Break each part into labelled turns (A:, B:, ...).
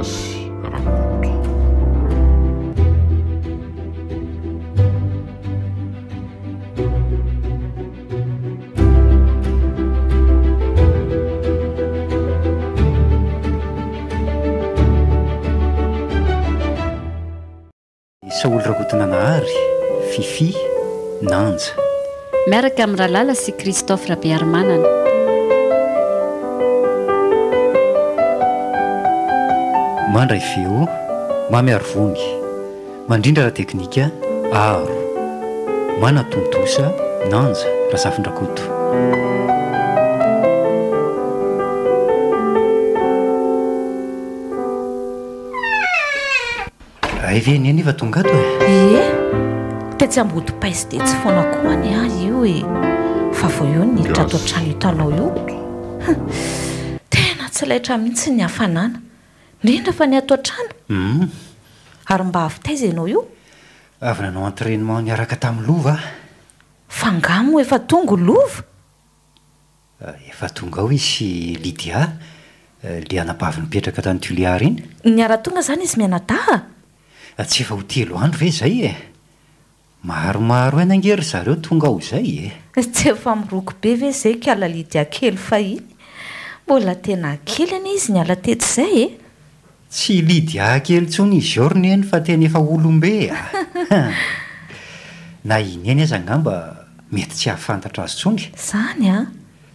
A: r
B: isaolo rahahotana nahary fify nanja
C: miaraka amin'ny rahalala sy kristofra be arimanana
B: mandra iveo mamiaro vongy mandrindra raha teknika aro manatondosa nanja raha zafindrakoto ayvyni eny va tongatoe
D: e tetsyambhotipaizyde tsy fonakohany ay io e fa vao eo nitratoatrano hitanao io tena tsy latra mihitsy ny hafanana indrindra fa ny hatoan-tranaum hmm. ary mba avy taizaianao io
B: avy nanao antranement niaraka tamin'ny lova ah
D: fangano efa tonga o lova
B: efa tonga aho i sy lidia dia eh, nabavy nipetraka tany toliara iny
D: niara-tonga izany izy mianadaha
B: ah, tsy efa ho telo andro ve izay e maromaro anangery e zareo tonga aho izay e
D: tsy efa miroko be ve izay kala lidia kely fahiny mbola tena kely any izy niala teto
B: zaye tsy lidyahkely tsony izy o ro neny fa teny efa olombe a na iny eny azangamba mety tsy hahfantatra azy tsony zany a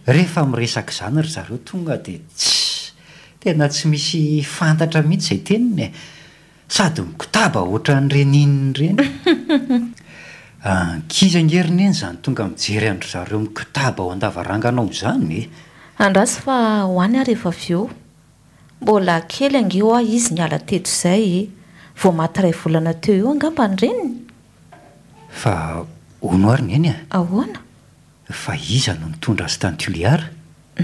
B: rehefa m resak' izany ry zareo tonga dia tsy tena tsy misy fantatra mihitsy zay teninye sady mikitaba oatra nyreny inny reny ankiza nerineny zany tonga mijery anydry zareo mikitaba ho andavaranganao zany oe
D: andrasy fa hoany ahrehefa veo mbola kely angeo ah izy ni ala tetro izay e vo matyray volana teo eo angambany reniny
B: fa ono ary ny eny e ahoana fa iza no nitondra azy tan toliara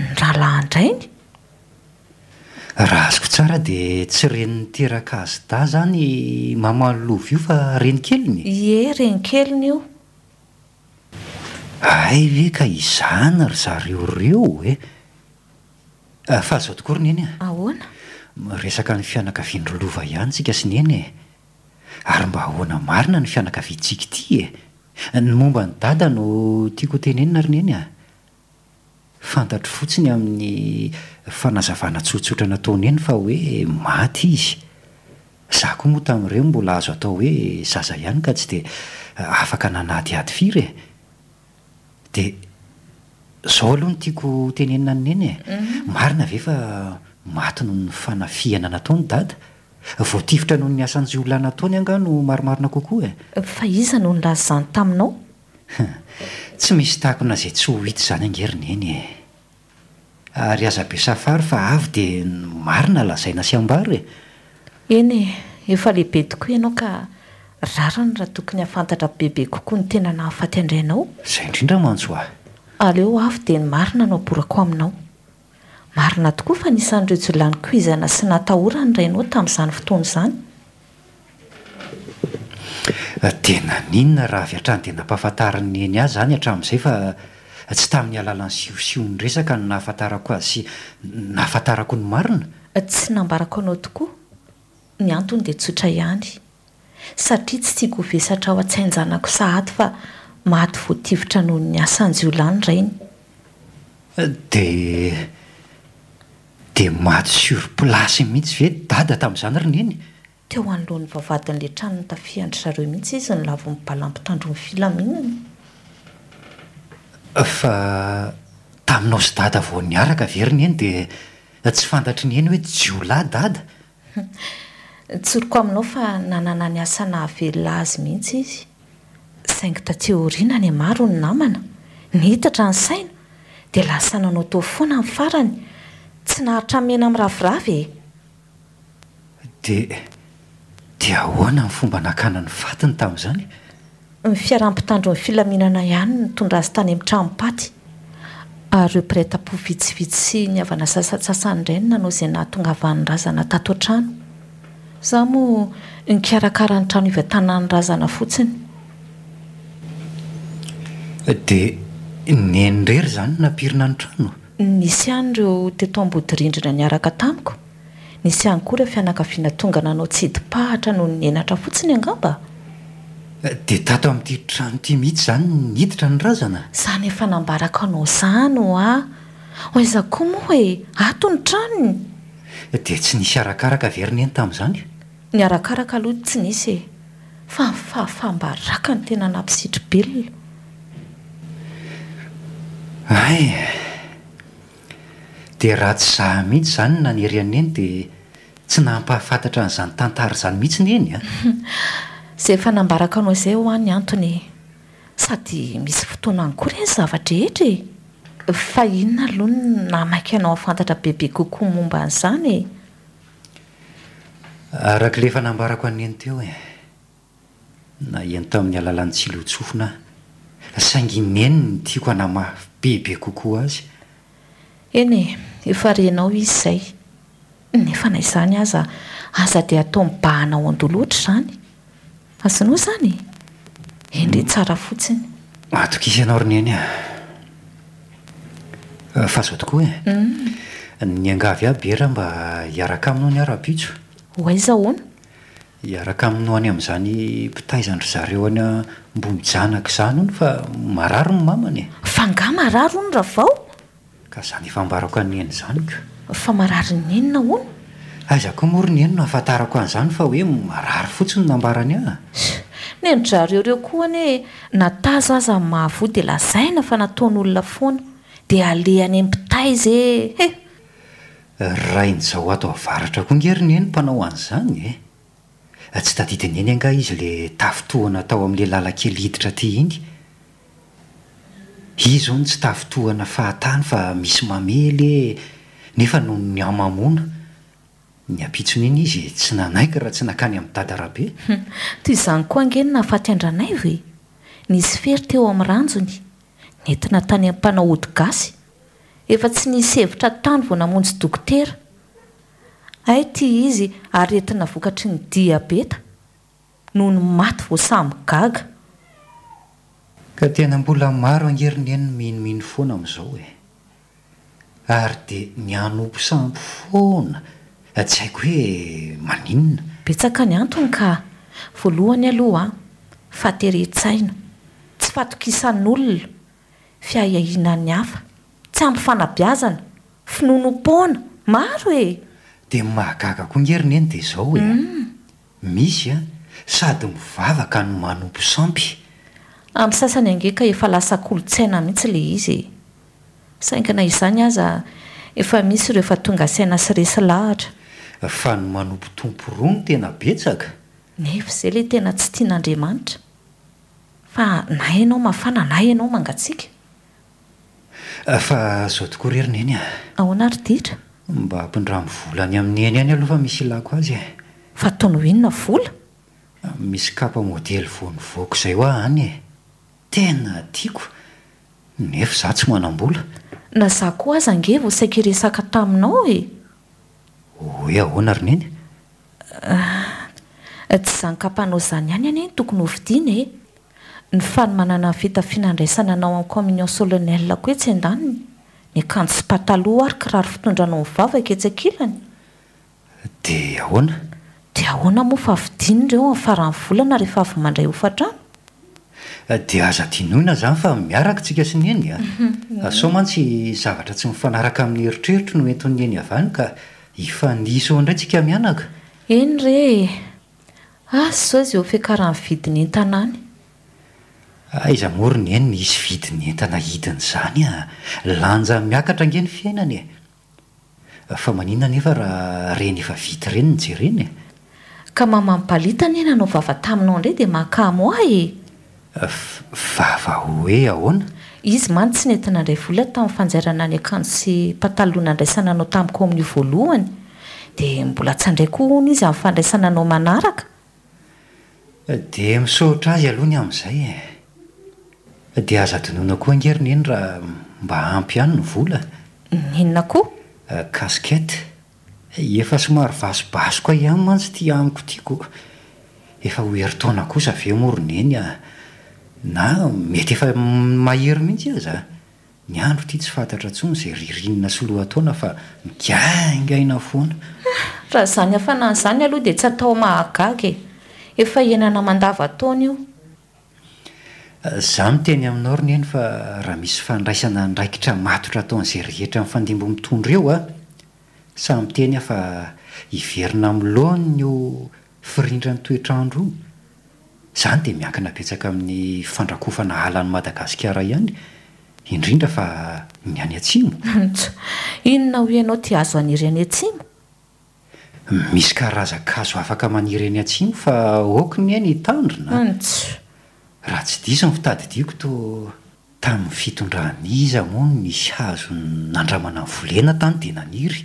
D: nrahalah ndrainy
B: raha azoko tsara dia tsy reninyteraka azy da izany mamanolovy io fa reny keliny ye reny keliny io ay hoe ka izana ry zareoreo e fa zao tokory n eny ah, ah. resaka ny fianakaviandrolova ihany tsika sy nyeny e eh. ary mba hahoana marina ny fianakavitsiki ti e eh. ny momba ny dada no tiako ten eny na ry n eny a ah. fantatry fotsiny amin'ny fanazavana tsotsotra nataony eny fa hoe maty izy zaho koa moa tamin'ireo mbola azo atao hoe zaza ihany ka tsy dia afaka nanadyady firy e dia zao aloha no tiako tenenina n eny e mhm. marina ave fa maty noho ny fanafihana natao ny dada voativitra noho ny asanjy oolana taony anga no maromarina kokoa
D: e fa iza no ny lazany taminao
B: tsy misy tahakona izay tsy ho hita izany angerina eny e ary aza be safary fa avy dia marina lazai na siambary
D: eenyeefehibe too ianao ka rarany raha tokony hafantatrabebe kokoa ny tenanahafatyandrainaoizay indrindraant aleo avo dia ny marina no aborako aminao marina tokoa fa nisanyireojolany koizana sy natahora ny rain ao tamin'izany fotoany izany
B: di naninona raha avy atran' dea nampahafantarina eny ay izany hatramin'izay fa tsy tamin'ny alalan'ny siosiho ny resaka no nahafantarako asy nahafantarako ny marina tsy
D: nambarako anao tokoa ny antony dia tsotra ihany satria tsy tsiagovesatra ho a-tsy ainjanako sahaty fa maty voativitra no ny asanjiolany irainy
B: de dea maty sur placy mihitsy ve dada tamin'izany rineny
D: teo anylohan'ny vavadin'lay tranonytafiandry zareo mihitsy izy ny lavo mibalampy tandro'ny filaminany
B: fa taminao zy dada vao niaraka veri ny eny ditsy fantatry ny eny hoe jiola dada
D: tsoriko aminao fa nanana ny asana avelazy mihitsy izy saing tate orina ny maro ny namana ny hitatra ny saina de lasa nanao tofona iny farany tsy naharitra mena min'ny raviravy
B: edd hona nfomba nakanany vainy
D: tazanyiampitandro ny filainana ihany ntondra azytany amtranopay-pvitsivitsy nyna sssanannahn'narakara ny tranoivatanany razana fotsiny
B: dia nenirery izany n nampirina ny trano
D: nisy any ireo teto ambodirindrina niaraka tamiko nisy any kora fianakafiana tongana anao tsy dipahatra no nenatra fotsiny angamba
B: dia tato amin'ity trano ity mihitsy izany nhiditra ny razana
D: izany efa nambaraka anao izano a ho azakoa moa hoe ato ny tranony
B: dia tsy nisy arakaraka averineny tamin'izany
D: ny arakaraka aloha tsy nisy e fa mifafambaraka no tena nampisitri belona
B: ay dia raha tsy zaha mihitsy izany naneryany eny dia tsy nampahafantatra n'izany tantara izany mihitsy ny eny a ah.
D: izay efa nambaraka anao izay ho any antony sady misy fotoanany koa ire ny zavatra hetra e. fa inona alohny namaiky nao afantatra bebe kokoa ny momba n'izanye
B: arak' lehefa nambarako aneny teo e na eno tamin'ny alalan'ny tsilootsofina saingineny nytiako namafy bebe kokoa azy
D: eny e efa renao iz zay nefa naizany aza aza di atao mibahanao andohloatra izany azonao izany enydren hmm. tsara fotsiny
B: atok isy anao roneny a e. eh, fa azao tokoa e hmm. ny angavy aby eraha mba hiaraka aminao ny arabitso
D: hoaizahono
B: iaraka amino any amin'izany mpitaizandry zareo any mbo mianak' izany ono fa maaro ny mamanyea
D: nga aao ony raha ao
B: k zanyefa mbarako aneny anyka
D: aay nenina ono
B: azako mronenino afantarako an'izany fa hoe maary fotsiny nambaay a
D: nendry zeo eo oa ny oe naa zaaahavo di laaina fa nataon'oona oaa da aeanypiaiae e,
B: heainaato aaa ko n einenomaaon Ah, tsy tadidiny eny angah izy lay tafitohana tao amin'lay lala keliditra ty iny izy zao ny tsy tafitohana fahatany fa misy mamely e. nefa no nyamamoana ny ampitsona iny izy tsy nanaiky raha tsy nakany amin'nydady rabe
D: toy izany koa ngeno nafaty andranay vae nisy fery teo amin'ny ranjony nentina tany mpanahoto gasy efa tsy nisy hevitra tany vao namonjy dokotera ay ty izy aretina vokatry ny diabeta nono maty vosamy
B: gaga ka tena mbola maro aneri ny enyno mihnomihino foana amin'izao e eh. ary dia ny anompo samby foana atsy ah, haiko hoe maninona betsaka ny antony ka voalohany aloha a
D: fatehiretsaina tsy fatokisan'n'olona fiahyahinany hafa tsy amy fanabiazana finonompoana maro e
B: dia mahagaga koa ngy herineny dia zao oe mm. misy a sady mivavaka ny manompo sampy
D: amin'ny sasany ange ka efa lasakolontsaina mihitsy la izy saingina izany aza efa misy re efa tonga syaina sy resy lahatra
B: fa ny manompo tompo roa no tena betsaka
D: nefa izay lay tena tsy tian'andriamanitra fa nay ianao mafana nay ianao mangatsiaka
B: fa zao tokoa rherineny a
D: aoanaryditra
B: mba ampindra mivolany amin'ny eny iany aloha fa misy ilako azy e fa tono ho inona vola misy kapamôdely vony voako izay ho aho any e tena tiako nefa zaho tsy manambola
D: na zah ko aza ange vao saiky resaka taminao e
B: hoe ahoana ri neny
D: ah, tsy iza ny kapanao izany iany any eny tokony hovidina e ny fany manana ny fita finandraisana anao amin'y komminion solenela koa etsy endanny miakano si-pataloha ary kirahary fitondra anao myvava aketsy akilany
B: dia ahoana
D: dia ahoana moafavidino nira o any farahany volana rehefa avy mandray ofatra
B: no dia aza dinoina izany fa miaraka tsika sy ny eny a so mantsy zavatra tsy mifanaraka amin'ny heritreritro no entony eny av any ka hifa niseo indray tsika mianaka
D: eny ire a sao zay eo fe ka rahany vidinyn-tanàny
B: Ah, iza mory ny enyny izy vidy nyentana hidiny izany a ah. lanja miakatra angeny fiainana e eh. fa manina nefa raha reny efa vidy ireny ny jereny e
D: ka mamamipalita ny enanao eh, vava taminao indray dia mankamo ah e
B: vava ho oe ahoana
D: izy many tsy nentina andray vola y tamin'ny fanjarana ny akano sy mpatalohanandraisananao tamiko amin'n'io voalohany dia mbola tsy andray ko hony izy amin'ny fandraisananao manaraka
B: dia misaohotra azy alohany amin'izay d azadinona koa ngerineny raha mba ampy any ny vola nenna koakasket eh, efa somary vasobasoko a iany mantsy t aniko koeitaonaoe nenynmetyefa ah? ahey mihitsy o a nyandro ty tsy fantatra tony zay rinna oaaonaiangainanaha
D: zany ahnahy zany aloha di tsy atao mahagay e. efa ienana mandava taona io
B: zaho miteny aminao ry n eny fa raha misy fandraisana nraikitra matotra ataon'izay rehetra amin'ny fandimbo mitondro eo a samyteny aho fa iverina miyloan nyo firindra ny toetrandro izany dia mianki nabetsaka amin'ny fandrakofanahala ny madagasikara ihany indrindra fa ny any antsimo
D: antso inona hoe ianao ti azo aniry any atsimo
B: misy karazaka zo afaka maniry any antsimo fa oka ny eny hitandrinantso raha tsy diso ny fitadidiko to tamin'ny fitondrana iza moany nisy haazo nandramana ny volena tany dia naniry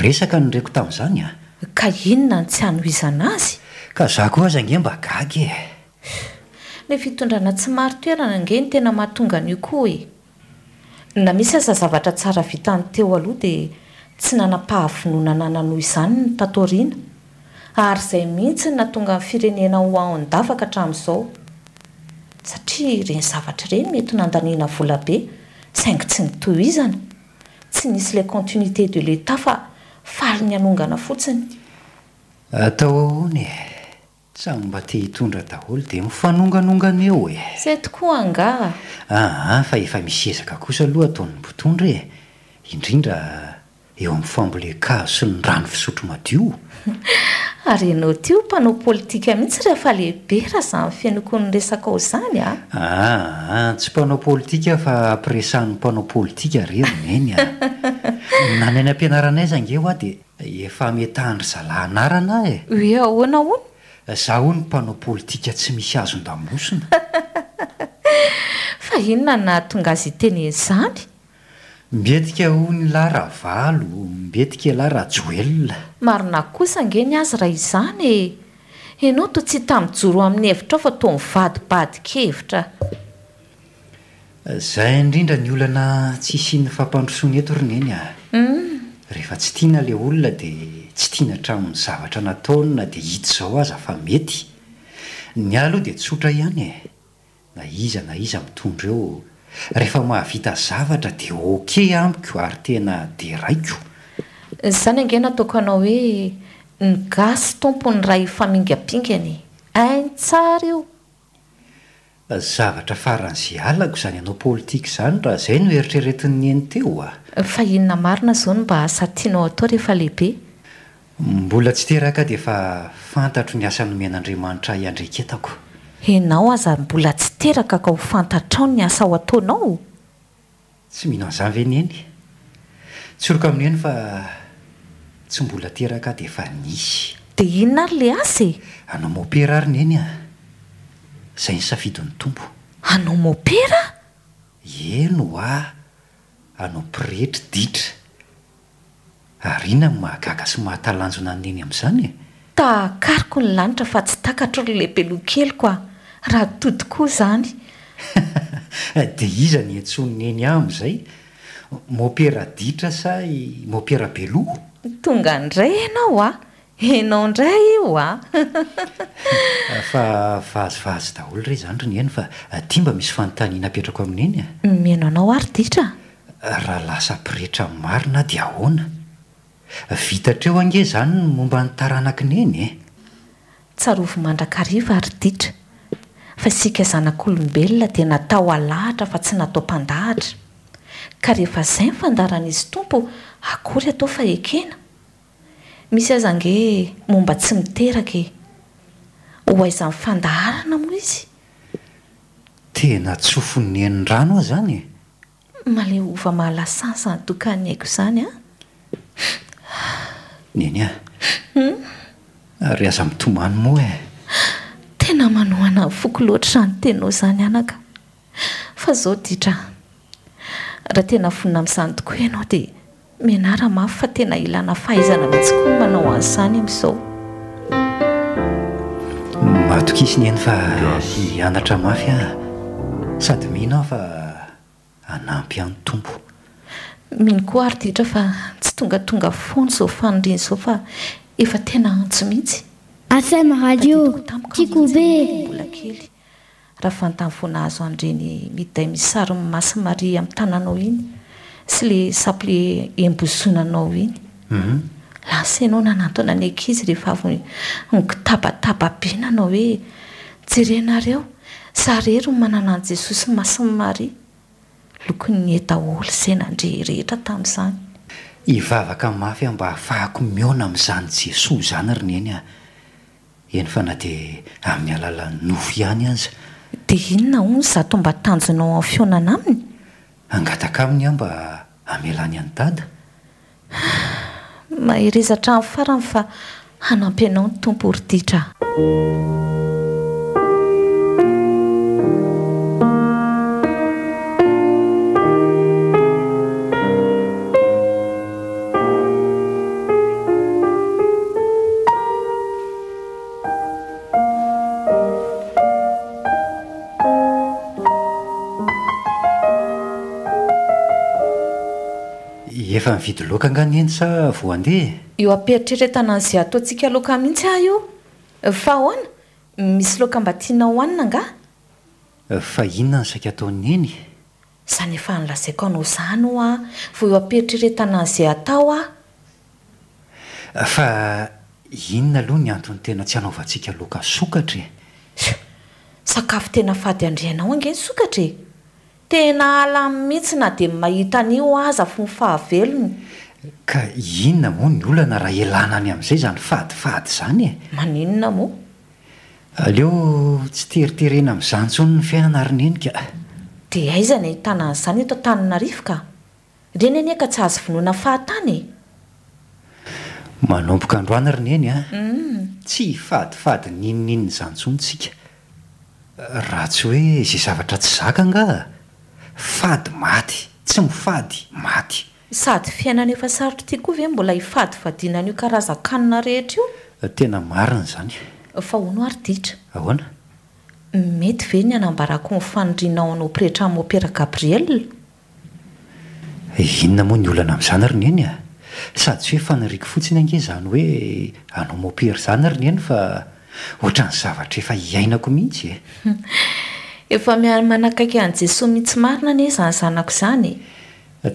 B: resaka nyrako tamin'izany a ka ino na ntsy ano izana azy ka zaho koa aza angea mba gaga e
D: la fitondrana tsy maro toerana ange ny tena mahatonga anio koa e na misy asa zavatra tsara vitany teo aloha dia tsy nana-pahavinoana nananoh izany ny tatoriana ary izay mihitsy n na tonga nny firenena ho anydavaka hatramin'izao satria ireny zavatra ireny mety nandanina vola be saingy tsy nito izana tsy nisy ila continuité de leta fa faly ny anongana fotsiny
B: atao ahony e tsany mba te hitondra daholo dia mifanonganongana eo e
D: say tokoa angaa
B: aha ah, fa efa misy ezaka kosa aloha ataon'ny mpitondra e indrindra eo amin'ny fambole kazo sy ny rano fisotro madio
D: ary enao tyo mpanao politika mihitsy rehefa lehibe raha zaho nnny fienokony resaka o izany aaa
B: ah. ah, ah, tsy mpanao politika fa ampiresahnny mpanao politika reno neny a nanany ampianaranay zangeo a dia efa ametaandry zalanaran ay e eh. hoe ahoana hoana zaho ho ny mpanao politika tsy misy azo ndambosina
D: fa ino na na tonga azy teny
B: izany mbetika ho ny lah raha valo betika lahy rajoelona
D: marina kosa ngeny azy raha izany e ianao to tsy tami'nyjoro amin'ny hevitra o fa to mivadibadikahevitra
B: zahy indrindra ny olana tsisy ny fampandrosoany eto rineny am mm. rehefa tsy tiana la olona dia tsy tiana htramin'ny zavatra nataona dia hito izao aza fa mety ny alo oa dia tsotra ihany e na iza na iza mitondro eo rehefa mahavita zavatra dia oke amiko ary tena dia raiko
D: izany ange na toko anao hoe ny gasy tompony ray hifamingampingany aintsara eo
B: zavatra faran' ize alako izany ianao politika izany raha izay no heritreretinnyeny teo aho fa hinona marina izao no mba asa tianao
D: atao rehefa lehibe
B: mbola tsy teraka dia efa fantatro ny asa nomen'andriamanitra yandreketako
D: enao aza mbola tsy teraka ka ho fantatrao ny asa o ataonao
B: tsy mihina anyzavy eny eny tsoroka amin'ny eny fa tsy mbola teraka de efa nisy di ino na ry la asy e? anao mopera ary n eny a zay ny safidyn'ny tompo anao mopera eno ah anao mpiretry ditra ary iona n mahagaka sy mahatalanjona neny amn'izany e
D: takariko ny lanitra fa tsy takatra olo lehibe lokelykoa raha todikoa izany
B: dia iza nientson n eny ah mn'izay mompera ditra say mompera beloho tonga ndray
D: anao a enao indray io a
B: fa vaazovaazy daholo rey izany re ny heny fa di mba misy fanontaniana petrako amin'eny
D: a miaino anao
B: aryditra a raha lasa mpiretra n marina dia ahoana vitatreo ange izany momba nytaranaki neny e tsarovo mandrakariva aryditra
D: fa isika zanak'olombelona dia natao alahatra fa tsy natao mpandahatra ka rehefa izay nyfandarana izy tompo akory atao fahekena misy aza nge momba tsy miteraky e? ho aizan'nyfandarana moa izy
B: tena tsofonenynrano aho izany e.
D: maleova mahalasansanytokany haiko izany a ah? neny a ah. hmm?
B: ry aza mitomany mo e
D: tena manao anay foko loatra rano tenao izany anaka fa zao ditra raha tena vonina amin''izany tokoa ianao dia mianara mafy fa tena ilana fahaizana mihitsy koa manao any izany im'izao
B: matokisi ny eny fa ianatra mafy a sady mihinaho fa anampy any tompo
D: mihino koa ary ditra fa tsy tongatonga fony izao fanydriny izao fa efa tena antso mihitsy asmaeboaeyahanonazo anreny miday misary masimari aminy tananao iny sy le sample etabatabaenanaooeereareoaeymananan mhm. jesosy masimaronealo anandeehetrataanyiavaka
B: mafy a mba afahako aamizany jesosany rneny a eny fa na dia amin'ny alalany nofo ihany ay za dia eno na ho ny zao to mba tanjonao amin'ny fionana aminy angataka aminy ah mba amialany ihany dada
D: maherezatra ny farany fa hanampianao ny tompo horditra
B: f mividy loka nga ny eny sa vo andeha
D: eo aperitraretanan' izay ataontsika loka mihitsy ah io fa ahoana misy loka mba tiana hohanina nga
B: fa inona ny isaiky ataony eny
D: izany efa nylazaiko anao izany o a vao eo aperitrareta nan'izay atao aho
B: fa inona aloha ny antony tena tsy anaovantsika lokan sokatra e sakafo tena fady andreanao angeya tena alamin mihitsy
D: na dia mahita nyo aza fo ni fahavelona
B: ka inona moa ny ollana raha elanany amin'izay izany fadifady izany e maninona moa aleo tsy teriterena amin'yizantsony ny fiainana rineny ka e.
D: dia aizany htana anyizany eto ntaninarifo ka ireny any e ka tsy azo vonoanan fahatany e
B: manomboka androana rineny am mm. tsy fadifady ninoninny zantsonytsika raha tsy hoe izay zavatra tsy zaka ngaa fady maty tsy mifady maty
D: sady fiainana efa sarotra itia koa ve mbola hifady vadinanaio karazakanona rehetra io
B: eh, tena marina izany
D: fa ho no ary ditra ahoana mety ve ny hanambarako nifanodrianao no piretra aminmopera gabriela
B: eh, inona moa ny oloana amin'izany roneny a ah? sady tsy hoe fanariko fotsiny ange izany hoe anao mopery izany rineny fa oatra ny zavatra efa hiainako mihitsy e
D: efa mia-manakaiky an' jesosy mihitsy marina ni e izanyzanako izany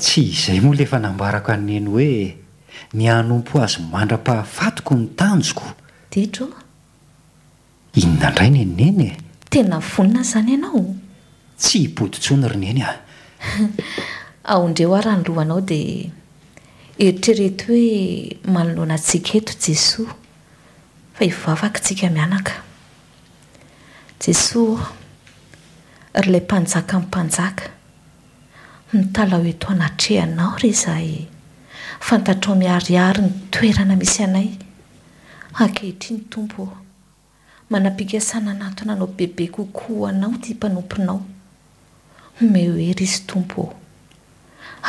B: tsy izay moa la efa nambarako nyneny hoe ny anompo azy mandra-pahafatoko ny tanjoko ditro inonandray ny eninenye tena vonina izany ianao tsy hipotintso ny rineny aho
D: ao ndreo aho raha ny lohanao dia eritrerety hoe manoloanantsika eto jesosy fa hivavaka tsika mianaka jesoaya rylay mpanjaka min'y mpanjaka mitalahoeto anatrehanao re zaay fantatrao miariary ny toerana misy anay akehitri ny tompo o manam-pikasana anatona anao bebe kokoa hanao tya mpanomponao mehoery izy tompo eo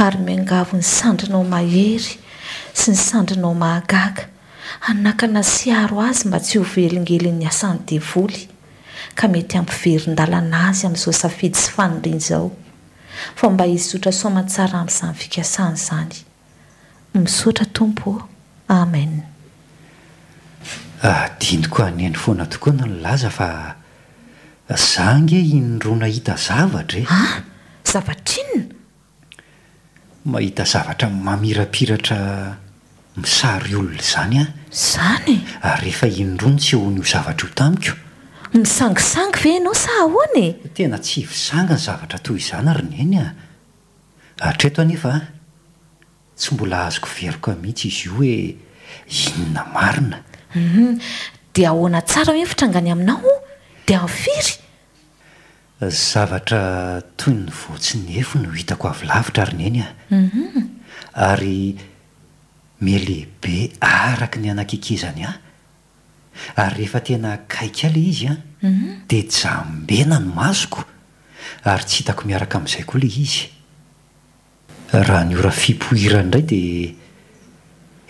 D: ary miangavo ny sandrinao mahery sy ny sandrinao mahagaga anakana syaro azy mba tsy hovelingeliny asany devoly mety ampiverin-dalana azy ami'izao safidy sy fanydriny izao fa mba izy sotra somantsara andy izanyy fikasany izany misotra tompo amen
B: ah, diniko anyany foana tokoa na nylaza fa za nge inodro na ahita zavatra ea ah,
D: zavatra inona
B: mahita zavatra mamirapiratra misary olona zany a zany ary ah, rehefa inodro no tsy eon' io zavatra iotamiko misangisangy ve ianao sa ahoana e tena tsy fisangany zavatra toy izana ry neny ah atreto anefa tsy mbola azoko verika mihitsy izy io hoe inona marinam
D: mhm. dia ahoana tsara hoe ny fitrangany aminao dia
A: afiry
B: zavatra toy ny voatsynefy no h hitako avo lavitra ry neny ah ary mia lehibe araka ny anankikezany ahy ary rehefa tena kaika iley izy a mhm. dia jambena no masoko ary tsy hitako miaraka amin'izay koa ile izy raha ny ora fipohirany indray dia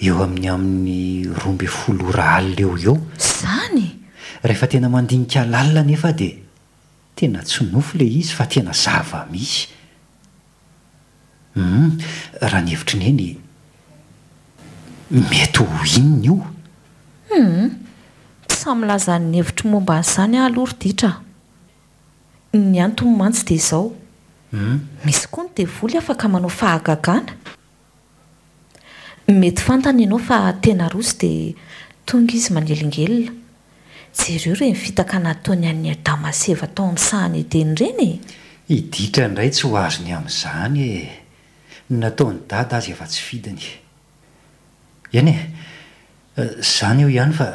B: eo amin'ny amin'ny romby folora alyla eo eo izany rehefa tena mandinika lalina nefa dia tena tsinofo le izy fa tena zava misy um raha nyhevitry nyeny mety ho inona io
D: um samilaza nyhevitry momba nyizany a aloryditraa ny any toy mantsy dia izaom hmm? misy koa no de voly afaka manao fahagagana mety fantany ianao fa tena rosy dia tonga izy manelingelona jereo reo nifitaka nataony an'ny
B: adamaseva tao amin'ny sahany edeny ireny e iditra indray tsy ho azo ny amin'izany e nataony dady azy efa tsy fidiny iany e eh, izany eo ihany fa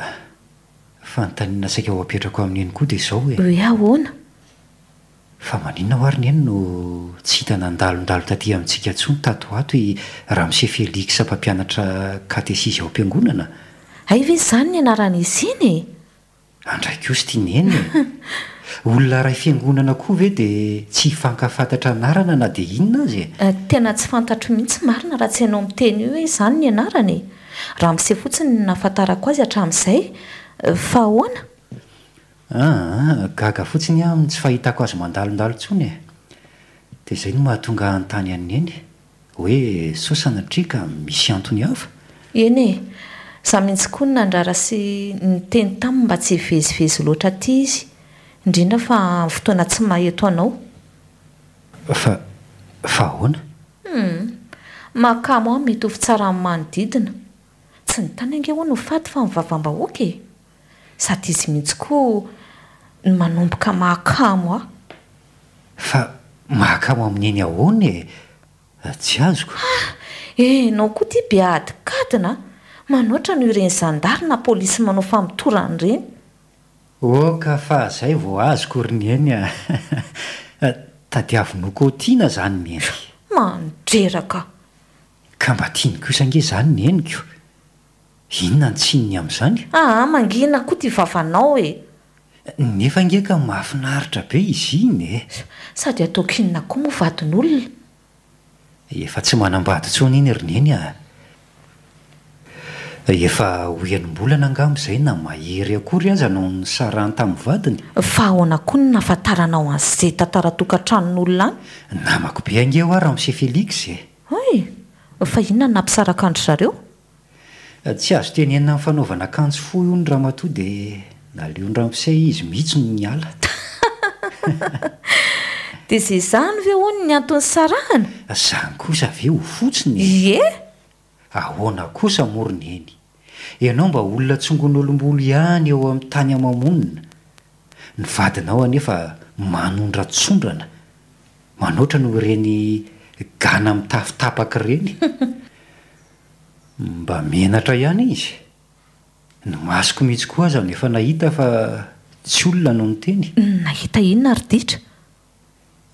B: fna siaerako an'ey koa dia zaoee h noy ny eny no tsy hitanandalondalo taty amintsika tso ny tatoat aha mise feliksmpampianatra katesizyaom-iannna ay ve zany ny anarana izy enye ndraiko sy tianeyolona e. ray fiangonana koa ve dia tsy fankafantatra anna na dia inona azy e?
D: eh, tena tsy fantatro mihitsy marina raha tsy hanao amiteny io hoe zany ny anarana e. raha misay fotsiny nahafantarako azy atramin'izay Ah,
B: ah, gaga fotsiny miny tsy fahitako azy mandalondalo tsony e dia izay no mahatonga anytany any eny hoe saosanatrika misy antony hafa
D: eny e zao mintsykoa ny nandrara sy ni teny taminy
B: mba tsy ivezivezy loatra ty izy
D: indrindra fa mi fotoana tsy maheto
B: anaofa
D: ahoanamakamo hmm, a mety hovytsara ny manodidina tsy ny tany ange hoa no faty fa miavamba sady sy mihitsy koa ny manomboka mahakamo aho
B: fa mahakamo amin'neny ahona e ah, tsy azykoh ah,
D: enao eh, koa ty be adykatina a manoatra nohoireny zandary na polisy manao famitorany ireny
B: oka fa zay vo azoko ry neny a ah. tadiavo nokôtiana izany ny eny
D: mandreraka
B: ka mba tianikoisange izany nyenyko inona ny tsiny amin'izany
D: aha mangina koa tia vavanao e
B: nefa ngiaka maahafinaritra be izy iny e
D: sady ataok inona koa movadin' olona
B: efa tsy manambady ntsony iny rineny a ah. efa hoianymbola nangamo izay na mahery akory aza nao ny sarany tamin'ny vadiny fa ahoana koa ny nafantaranao aze tantaratokantranon'olona any namako be ange ho ary ah, amise feliksy eh. e oe fa inona no nampisarakandro zareo tsy azo teny enina n'ny fanaovana akanjo fo io ny ra matoa dia naleondrampisay izy mihitsy no nyalat
D: dia izay izany ve hoano ny anto ny sarahana
B: zany kosa ave o fotsiny y e ahoana kosa moro na eny ianao mba olona tsongon'olombolo ihany eo amin'ny tany hamamonina ny vadina ao anefa manondra tsondrana manoatra no reny gana mitafitapaka ireny mba menatra ihany izy no azoko mihitsy koa zao nefa nahita fa tsy olona anao no teny mm, nahita ino na riditra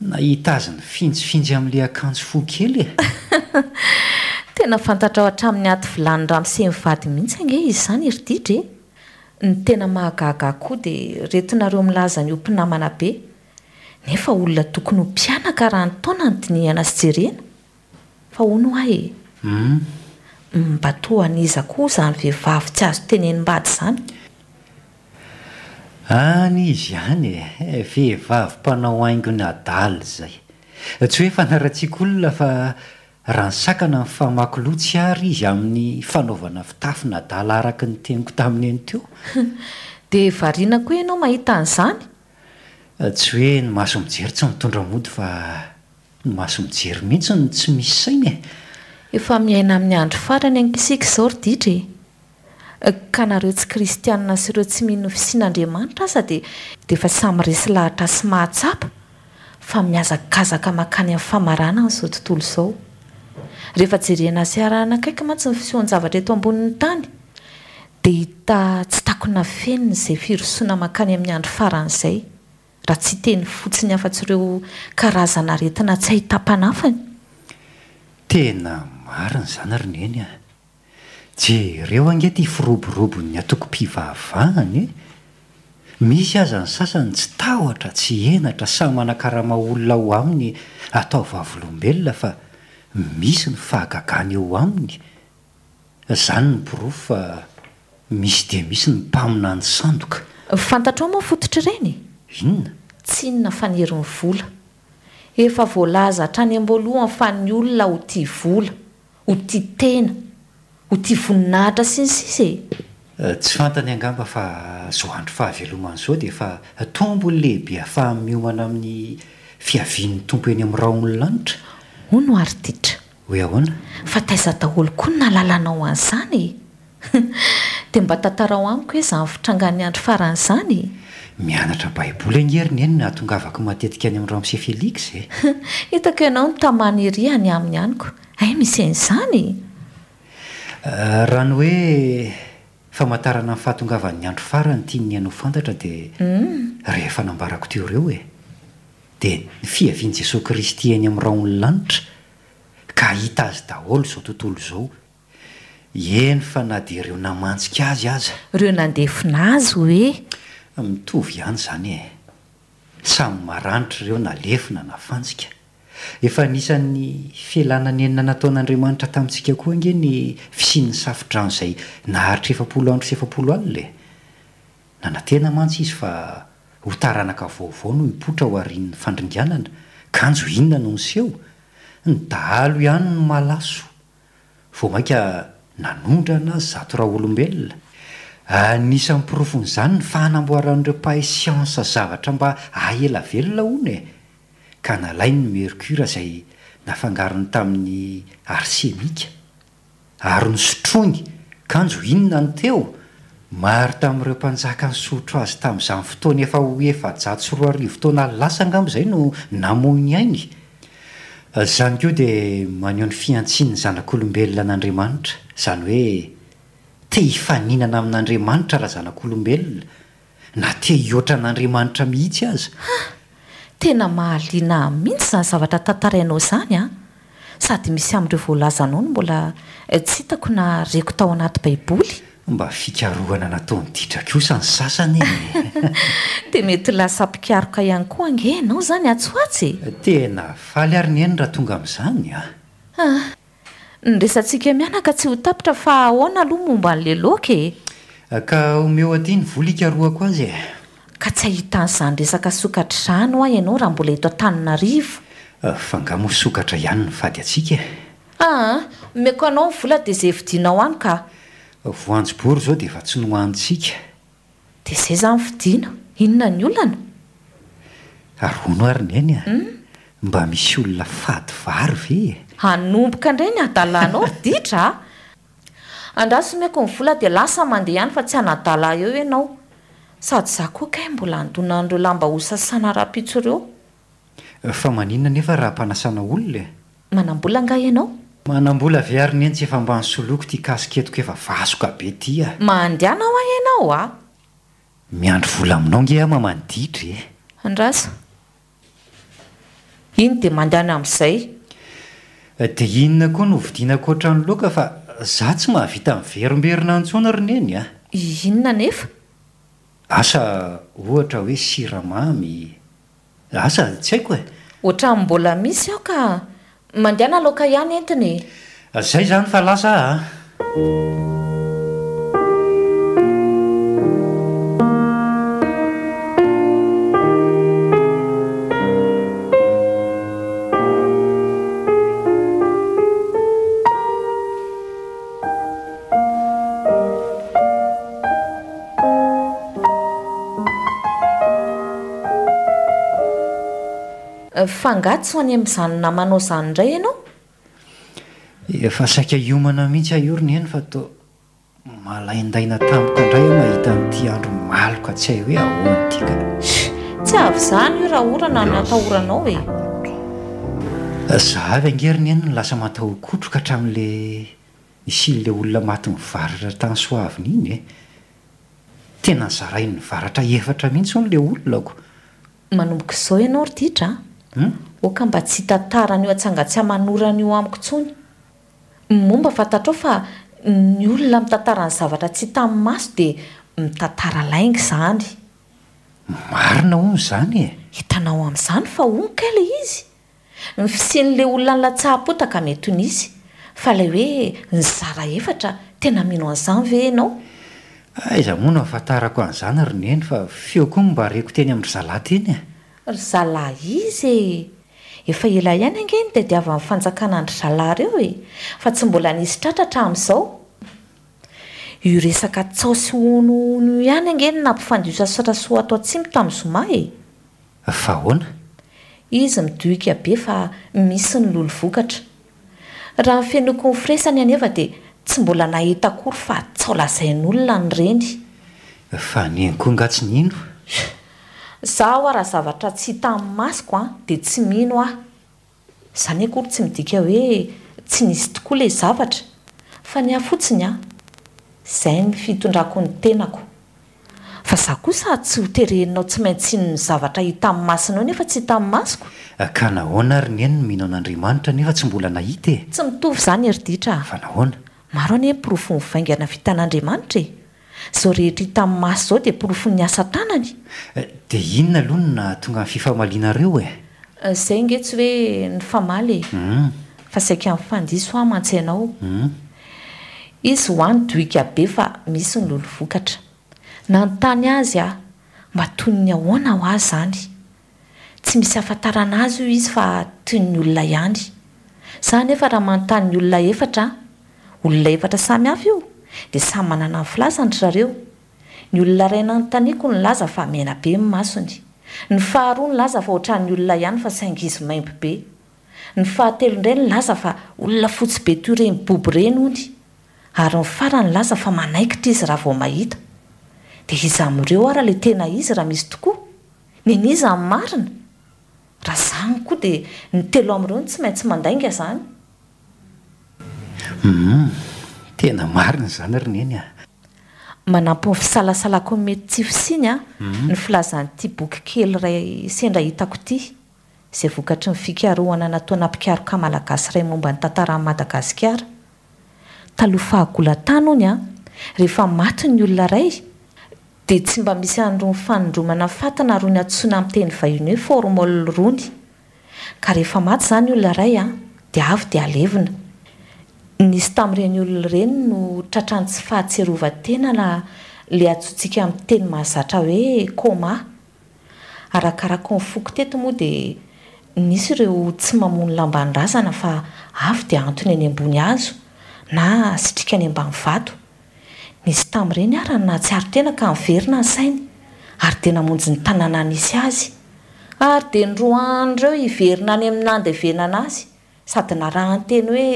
B: nahita azy ny finjifinjy amin'la akanjo fo kely e
D: tena fantatra ao hatramin'ny aty vilaninra misemy vady mihitsy ange izy izany riditra e ny tena mahagaga koa dia retinareo minlaza ny hompinamana be nefa olona tokony ho mpianaka raha ny taona nodiniana sy jerena fa ho no ahy e m mm. mba to anizakoo izany vehivavy tsy azo teneny mbady izany
B: any izy iany e eh, vehivavy mpanao aingo naadaly zay tsy hoe fanaratsiako olona fa raha ny sakana n'ny famakiloa tsy ary izy amin'ny fanaovana fitafy na dala araka ny teniko taminy en' teo dia variana ko ho ianao mahita an'izany tsy hoe ny masomijery tsy mitondra mody fa ny masomijery mihitsyno tsy misy sainy e
D: efa miaina amin'ny andro farany any kisiky izao ryditra ka nareo tsy kristianina sy reo tsy mihnofisin'andriamanitra saddfamyresyaay ahazymaiky matsyyntra etbonytany de hita tsy takona feniny zay firosona makayami'y adroaysyenyotsiny eazretina tsy ahita m-panafany
B: tena ariny zany ry neny a e. jereo angety firoborobo ny atoko -pivahvahany e misy aza ny sasany tsy tahotra tsy enatra sany manankarama olona ho aminy atao vavolombelona fa misy ny fahagagany eo aminy izany ny pirofo fa misy di misy ny mpamina ny sandoka
D: nyfantatra ho moa fototra ireny inona tsi nona fanerin'ny vola efa voalaza trany amboalohan fa ny olona ho ti vola ho ti tena ho ti voninahitra siny sisy
B: e eh, tsy fantany angamba fa zao andro fahavelomana zao di fa tombonlehibea fa miomana amin'ny fiavin'ny tompo eny amin'nyrahao ono lanitra ho no aryditra hoe ahoana fa taiza daholo koa ny nalalanao any izanye
D: dia mba tantara ho amiko hoe izanyfitrangany andro faran'izany e.
B: mianatra baiboly eny herina eny nahatongavako matetika eny aminy rah mse feliksa e
D: hitako ianao ny tamany irihany amin'ny hanyko a misy enizany
B: ah, rany hoe famantarana nyfahatongavan'nyandro farany tianyanao fantatra diam
A: mm.
B: rehefa nambarako teo reo e dia nyfiavian' jesosy kristy eny amin'nraoono lanitra ka hita azy daholo zao tontolo izao eny fa na de reo namantsika azy aza ireo nandefina azy hoe mitovy ihany izany e samy maranitra ireo nalefina nafansika efa nisany fielanany enina nataon'andriamanitra tamintsika koa ngeny fisinny safidrano izay naharitrefapolo andro sefapolo aninae nanantena mantsy izy fa hotaranaka vaovao no hipotra ho arian'ny fandringanana ka njo inona nonyseho ny daalo ihany no malaso vao mainka nanondra ana zato raha olombelona Ah, nisany pirofon' izany ny fahnamboaran'ireo mpahysiansa zavatra mba aela velona hoano e ka nalainy ny merkura izay nafangarony tamin'ny arsemika ary nysotrony kanjo inona ny teo maro tamin'ireo mpanjaka ny sotro azy tamin'izany fotoana efa ho efa-jao sy roa arivo tona lasa ngambo izay no namony ainy ah, zany ko dia maneo 'ny fiantsiny ny zanak'olombelona an'andriamanitra izany hoe te hifaninana amin'andriamanitra raha zanak'olombelona na te hihoatra n'andriamanitra mihitsy aza
D: tena mahaliana mihitsy zany zavatra tantarainao izany a ah. sady misy amin'ireo voalazanao no mbola eh, tsy hitako na reko tao anaty baiboly
B: mba fikarohana nataony ditrakosany sasany eny
D: dia mety lasampikaroka ihany koa anginao izany atsoo atsy
B: eh, tena faly ariny eny raha tonga amin'izany ahh
D: ah. nyresantsika mianaka tsy ho tapitra fa ahoana aloha momba n' la lokee
B: ka omeo aty ny vol ika roako azy e
D: ka tsy ahita an'yizany resaka sokatra rano ah ianao raha mbola heto an-tanina rivo
B: fangamosokatra ihany ny fady antsika e
D: aha meko anao ny vola dia izay fidina ho hany ka
B: voanjobory izao dia efa tsy nohanytsika dia izay zany fidiana inona ny olana aro no ary ny eny a e. hmm? mba misy olona fady vary ve e?
D: anmbokainray n anaoaan mako ny dn hy f tsy n eo inao sady zah koa ka y mbola andonan'reo lamba hosasana aha-pitso ireo
B: fa maniona nef rahamananaolonae manambola nga ianaomanambola yainentsy ef mbanysoloky t asikeief vokae e? iano amiandro vla aminao ngeah mmanoditra
D: eandsiny d mandeaam'izay
B: de inona koa no vidina kotra ny loka fa zah tsy mahavita minny verimberina ntsony roneny a ah? inona nefa asa ohatra hoe siramamy asa tsy haiko e
D: ohatra imbola misy aho ka mandeha na loka ihany entiny
B: zay zany fa lasaa ah.
D: fa ngatsy hoany ami''izany na manao izany indray ianao
B: efa saia iomana mihitsy aioriny eny fa to malaindaina tamiko indray mahita nyiti andro maloka tsy hay hoe aon tika
D: tsy avy zany o raha oana natahoanao
B: e za avy angeriny eny no lasa matahokotroka hatrami'la misiny lay olona maty nivaratra tany soaviny iny e tena nyzarain ny varatra efatra mihitsy o ny la olonako
D: manomboka zao ianao ryditra Hmm? oka mba tsy tantaran'io atsangatsyhamanoranaio amiko tsony momba fatatrao fa ny olona mitantarany zavatra tsy tamin'ny maso dia mitantara laingy izany marina oon'zany e hitanao amin'izany fa onoka la izy ny fisen'lay olona ny latsaham-potaka mety ony izy fa la hoe nyzara efatra tena mino an'yizany ve ianao
B: ah, iza moa na aafatarako an'izany roneny fa feo koa momba eko teny amry zaat
D: yzalahy izy e efa ila ihany angeny dia di ava-infanjakana andry zalahy ireo e fa tsy mbola nisy tratratra amin'izao io resaka tsao sy onoono ihany angeny na mpifandiosa syrasoa atao tsi mi tamin'y zomay
B: e vahoana
D: izy midohika be fa misy ny lolo vokatra raha nyfenokony fresany anefa dia tsy mbola nahita kory fa tsao lazain'olona ny reny
B: fa neno koa ngatsy nino
D: zah oa raha zavatra tsy hita amin'ny masiko a di tsy mino aho izany akory tsy midika hoe tsy misy tokoa ilay zavatra fa ny hah fotsiny a izay nyfitondrako ny tenako fa zah kosa tsy hotereninao tsy maintsynny zavatra hita amin'ny masina ao nefa tsy hita min'nyako
B: aha y nyennoio an'aarneftyh
D: tsy mitovy zany eidpofomaiaana n'aa zao rehetr itamin'ny masy zao de porofo'ny asa tanany
B: eh, de inonaonnatonganino
D: ezay eh, nge tsy hoe ny af hmm. saimi'nfandsoa mantsyanao hmm. izyhoany doik be fa misy ny lolo vokatra na nontany azy a mba toyy ny ahoana ho azy zany tsy misy hafantarana azy io izy fa toy nyolona ihany za nefa raha manontanynyolona efatra olonaefatra samyavo di samy manana ny filasan rareo ny olona raina nytaniako ny laza fa miaina be nymasony ny faharoa ny laza faotran'nyolona ihany fa syaingizy aimpybeny ahateloindray ny laza fa olona fotsy be toy renyboby ireny onyyy ranylzfa aiitra izy rhaohtd iz aireo rah la tena izy raha misy tokoa nyn iza amin'ny marina raha zany koa dia ny telo amin'ireo n tsy maintsy mandanga izany
B: mm-hmm. tena mariny zany rnenya
D: manampny fisalasalako mety tsifosnya mhm. ny filazanyty boky kely ray sendrahitakoty zay vokatry nyfikananatna ampiaka malagasiray momba nytantaanmadagaikaat ahayonytyb is ymnafanaonyatsna mteny any frml onye a zayolona aydad eina nisy tamn'ireny olon reny no tratrany tsy fahatserovatenana la atsotsika amiyteny mahazatra hoe kôma arakarako ny foky teto moa de nisy reotsy mamonyytiaynsy tareny ary nahtsy aro tena ka nverinany sainyay de namonnytannanisy azy ary de nro anyreo iverina any aminanyde venana azy sady na rahanyteny hoe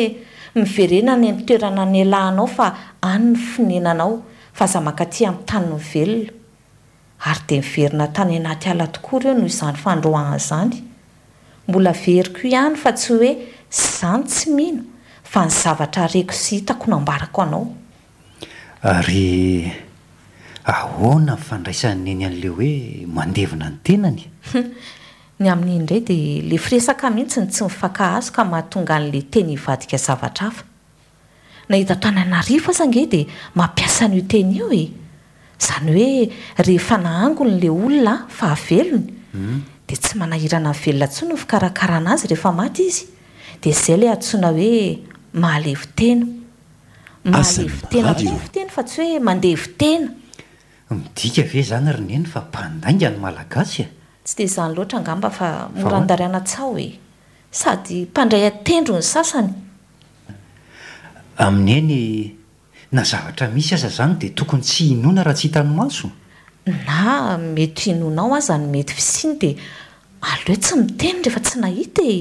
D: miverenany nytoerana ny alahinao fa any ny finenanao fa zaho mankaty amin'ny tany nivelona ary dia miverina tany anaty ala tokoa ireo noho izany fandroahana izany mbola veriko ihany fa tsy hoe zany tsy mino fa ny zavatra reko sy hitako no ambarako anao
B: ary ahoana nyfandraisanneny an'leo hoe mandevina ny tenany
D: ny amin' ndray dia le fi resaka mihitsiny tsy mifakahazoka mahatonga n'la teny ivadika zavataaanahitatoananaifo zange dia mampiasa nyioteni ezanyoeehefaanon'la olonaeonn fyyay la atsona oe ahalevitenomahalevitenaiten fa tsy hoe
B: mandevitenam
D: tsy de izany loatra angamba fa morandarianatsaho e sady mpandray atendro ny sasany
B: amineny nazavatra misy asa izany dia tokony tsy inona raha tsy hita nymaso na mety hinonao a zany mety fisiny dia
D: aleo e, tsy miteny ndrahefa tsy nahitae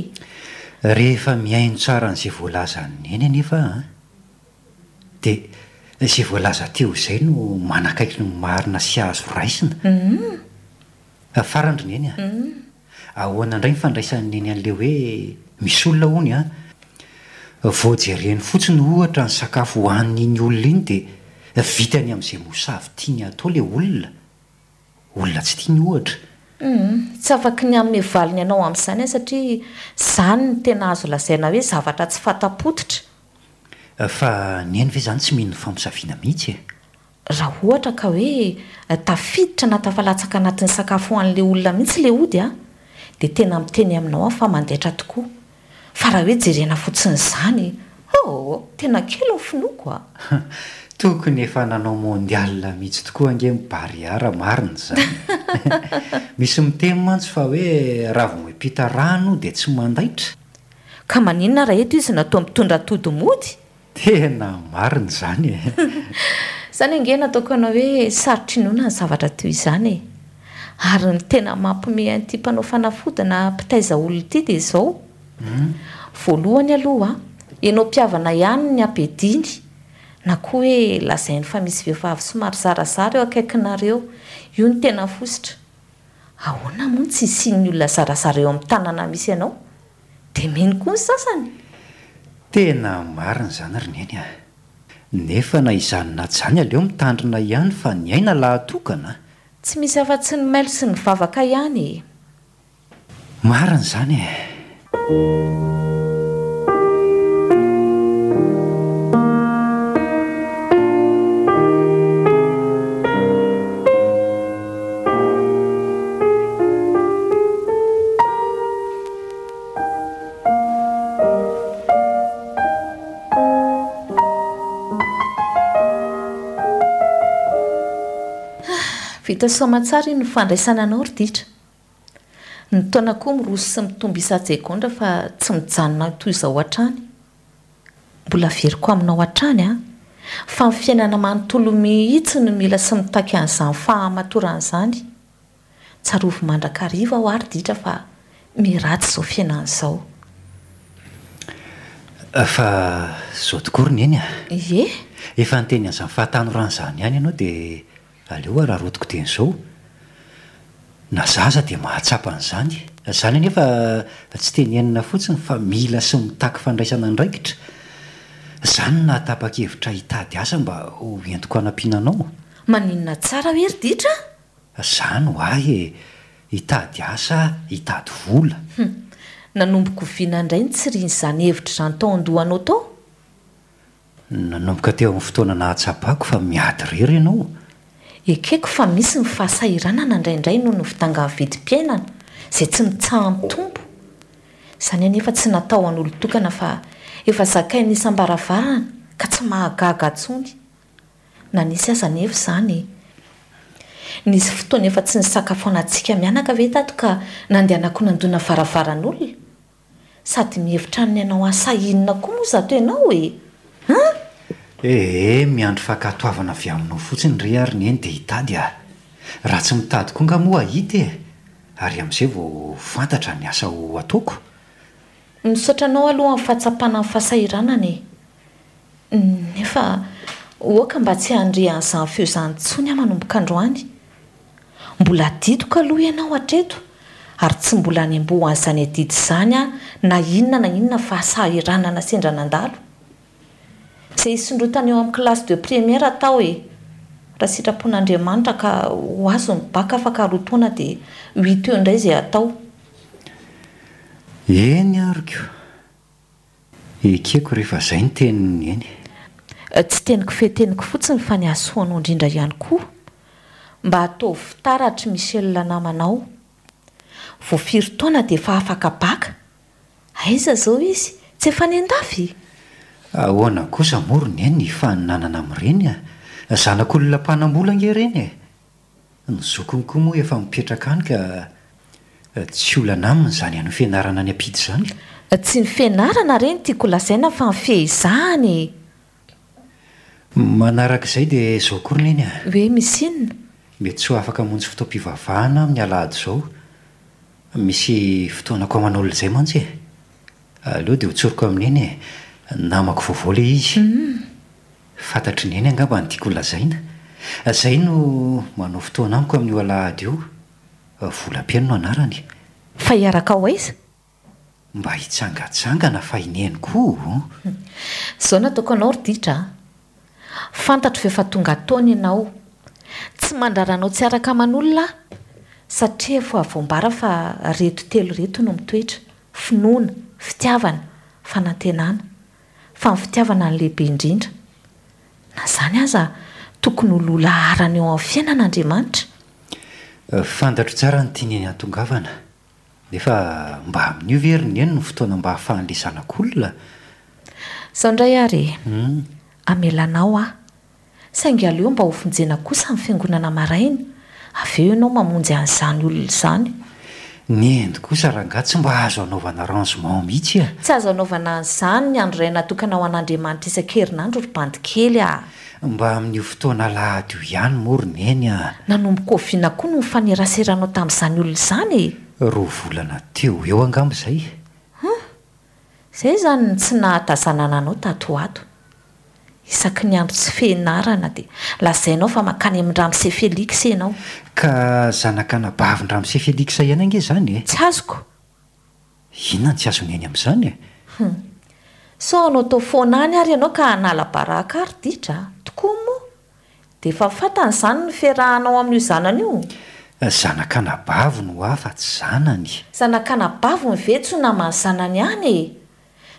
B: rehefa mihaino tsara n'zay voalaza neny anefa dia zay voalaza teo izay no manakaiky ny marina sy azo raisinaum
D: mhm.
B: farandrineny a mm. ahoana indray nyfandraisan neny an'ley hoe misy olona hony a voajereny fotsiny ohatra ny sakafo hohannyny olona iny dia vitany amin'izay mosavy tiany hatao ilay olona olona tsy tiany ohatra um tsy
D: afaka ny amin'ny valiny ianao amin'izany a satria izany ny tena azo lazaina hoe zavatra tsy fatapotitra
B: fa nyeny ve izany tsy mihino ny famosaviana mihitsy e?
D: raha ohatra ka hoe eh, tafiditra natafalatsaka anatin'ny sakafo ho an'lay olona mihitsy la ody a dia tena miteny aminao aho fa mandehtra tokoa fa raha hoe jerena fotsinyizany
B: oh, tena kelo finoako a tokony efa nanao mondialina mihitsy tokoa ange mibariara marina zany misy miteny mantsy fa hoe raha vo mepita rano dia tsy mandaitra ka maninona raha eto izy natao mitondra todymody tena marina zany e
D: zany angena ataoko ana hoe sarotr inona ny zavatra to zanay nytenamampiome anty mpanaofanadinaiailonienaopiaana iany e? ny apiny hmm. na ko hoe lazainy fa misy vehivavy somary zarazara eo akaikinareo io ny tena fositra ahna montsy isinny olona zarazar eo am'ny tanana misy anaode meno ko y sasany
B: tena mariny zany r nenya nefa na izanyanaty izany aleo mitandrina ihany fa nyaina lahatokana
D: tsy misy zava-tsy ny mailo sy ny vavaka ihany e.
B: mariny zany e
D: itasomatsara n ny fandraisana anao ry ditra ny tona koa miroso sy mitombo isajegondra fa tsy mijanona toy izao an-trany mbola veriko aminao an-tranya ah. fa nifiainana manontolo mihitsy ny mila sy mitaky an'izany fahamatoran'izany tsarovy mandrakariva ho ary ditra fa miratsy
B: zaofiainan'izaootokornyeny enanyhaannyaanaod ah. aleoa raha rotiko teny izao nazaza dia mahatsapan'izany izany nefa tsy teny ainina fotsiny fa mila sy mitaky fandraisana ndraikitra izany nahatapa-khevitra hitady asa mba ho entiko hanam-piananao
D: maninona tsara hoeridihtraa
B: izany ho ahy e hitady asa hitady vola
D: hm. nanomboka oviana indray ny tsiria ny izany hevitra izany tao andohanao tao
B: nanomboka teo amin'ny fotoana nahatsapako fa miady rery ienao
D: ekeko fa misy mi fahasairanana ndrandray noho no vitanga nyvidimpiainana zay tsy mitsahntompoany aeatsy naaon'olosmbaravaana ka tsy mahagaga tsony nansy aanana varavaran'oo sady mihevitranny anao asainina koa moa zato anaoe
B: ehe miandro fankatoavana avy aminao fotsiny re ari ny eny dia hitady ah raha tsy mitadykoa ngamoahita e ary amin'izay vao fantatra myasa ho ataoko
D: nisotra anao alohany fahtapana ny fahasahirananae nefa oaka mba tsy andre an'izany feoizany tsony ah manombokandroany mbola didiko aloha ianao atreto ary tsy mbola nyamboan'izany adidi izany a na inona na inona faasahiranana sendran zay isindrotany eo amin'ny klase de premiera atao e raha sitrapon'andriamanitra ka ho azo ny baka afaka roa toana di hwit eo indray izay atao
B: eny aroko ekeako rehefa zay ny teniny eny
D: tsy teniko feteniko fotsiny fa nyasoanao indrindra ihany koa mba atao fitaratry michella namanao voafiry toana de fa afaka baka aiza zao izy tsy efa nendafy
B: ahoana kosa morony eny ny faninanana amin'ireny a zanak'olona mpanam-bolange irenye nyzokonikoa moa efa mipetraka any ka eh, tsy oloana aminyizany anyfianarana ny apidy izany
D: eh, tsy ny finarana ireny tiako lazai na ny fany feizahanye
B: manaraka izay dia zaokoryna eny a
D: hoe mis inona
B: mety so afaka montsy fotoam-pivavahana minny alady izao misy fotoanako man'olona izay mantsy e aloha dia hotsorika amin'eny e namako vaovo la izy mm-hmm. fantatry n eny anga mba nodiako holazaina zay no manao fotoana amiko amin'ny hoalah ady io volapiny no anarany
D: fa hiaraka ao a iza
B: mba hitsangatsangana fahineny koa
D: izao hmm. nataoko anao ryditra a fantatro ve efa tonga ataona ianao tsy mandraranao tsy araka man'olona ahy satria fa avombara fa reto telo reto no mitoetra finoana fitiavana fa nantenana fa fitiavana nylehibe indrindra na zany aza tokony olo ola harana eo amin'ny fiainan'andriamanitra
B: fantatro tsara no tenyny a-tongavana neefa mba amin'n'io verineno no fotoana mba hafahan'le zanak'olona
D: zao ndray ary hmm? amelanao aho saingaleo mba hofonjena kosa min'ny fiangonana maraina
B: avy eo ianao mamonjy an'izany olonaizany ny endy ko saranga tsy mba azo anaovana rangement mihitsy a
D: tsy azo anaovana n'izany ny andro ray natokana ao an'andriamanitra isan-kerinandro ry bandikely a
B: mba amin'nio fotoana lah adio ihany moroneny a
D: nanombo ko viana koa no nyfaneraseranao tamin'izany olona izany
B: e ro volana teo eo angambo izay
D: izay izany tsy nahadasanana anao tatoato isaky ny ando tsy feinarana dia lazai nao fa mankany amin rahamiise feliksa ianao
B: ka zanakanabavi n ra ise feliksa ihany ange izany e tsy azoko inona ny tsy azo neiny amin'izany e
D: hm. so anao tofona any ary ianao ka hanahlabarahakaryditra tokoy moa dia efa fatany izany ny fiarahanao amin'io zanana io
B: eh, zanakanabavy no afa tsy zanany
D: zanakanabavy nyvetso namany zanany anye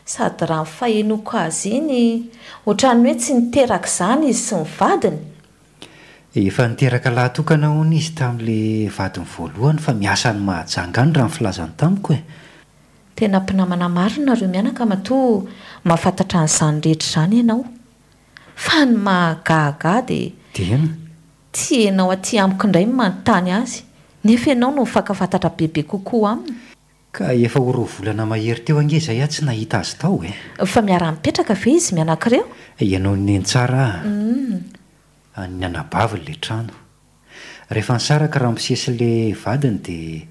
D: sady raha ny fahenoko azy iny oatrany hoe tsy niteraka izany izy sy ny vadiny
B: efa niteraka lahytoka nahony izy tamin'ila vadiny voalohany fa miasa ny mahajanga ny raha ny filazany tamiko e
D: tena mpinamana mari nareo mianaka matoa mahafantatra n'yizany rehetra izany ianao fa ny mahagaga
B: diten
D: ti enao aty amiko indray nmanontany azy nefa ianao no mifakafantatra bebe kokoa aminy
B: kero volana mahery teo angeh izay a tsy nahita azy tao efa eh. miaa-miperaka ve izymiane ianao neny tsaa mm. ah ny anabavi n la trano rehefa nysaraka rahamose sy la adiny dia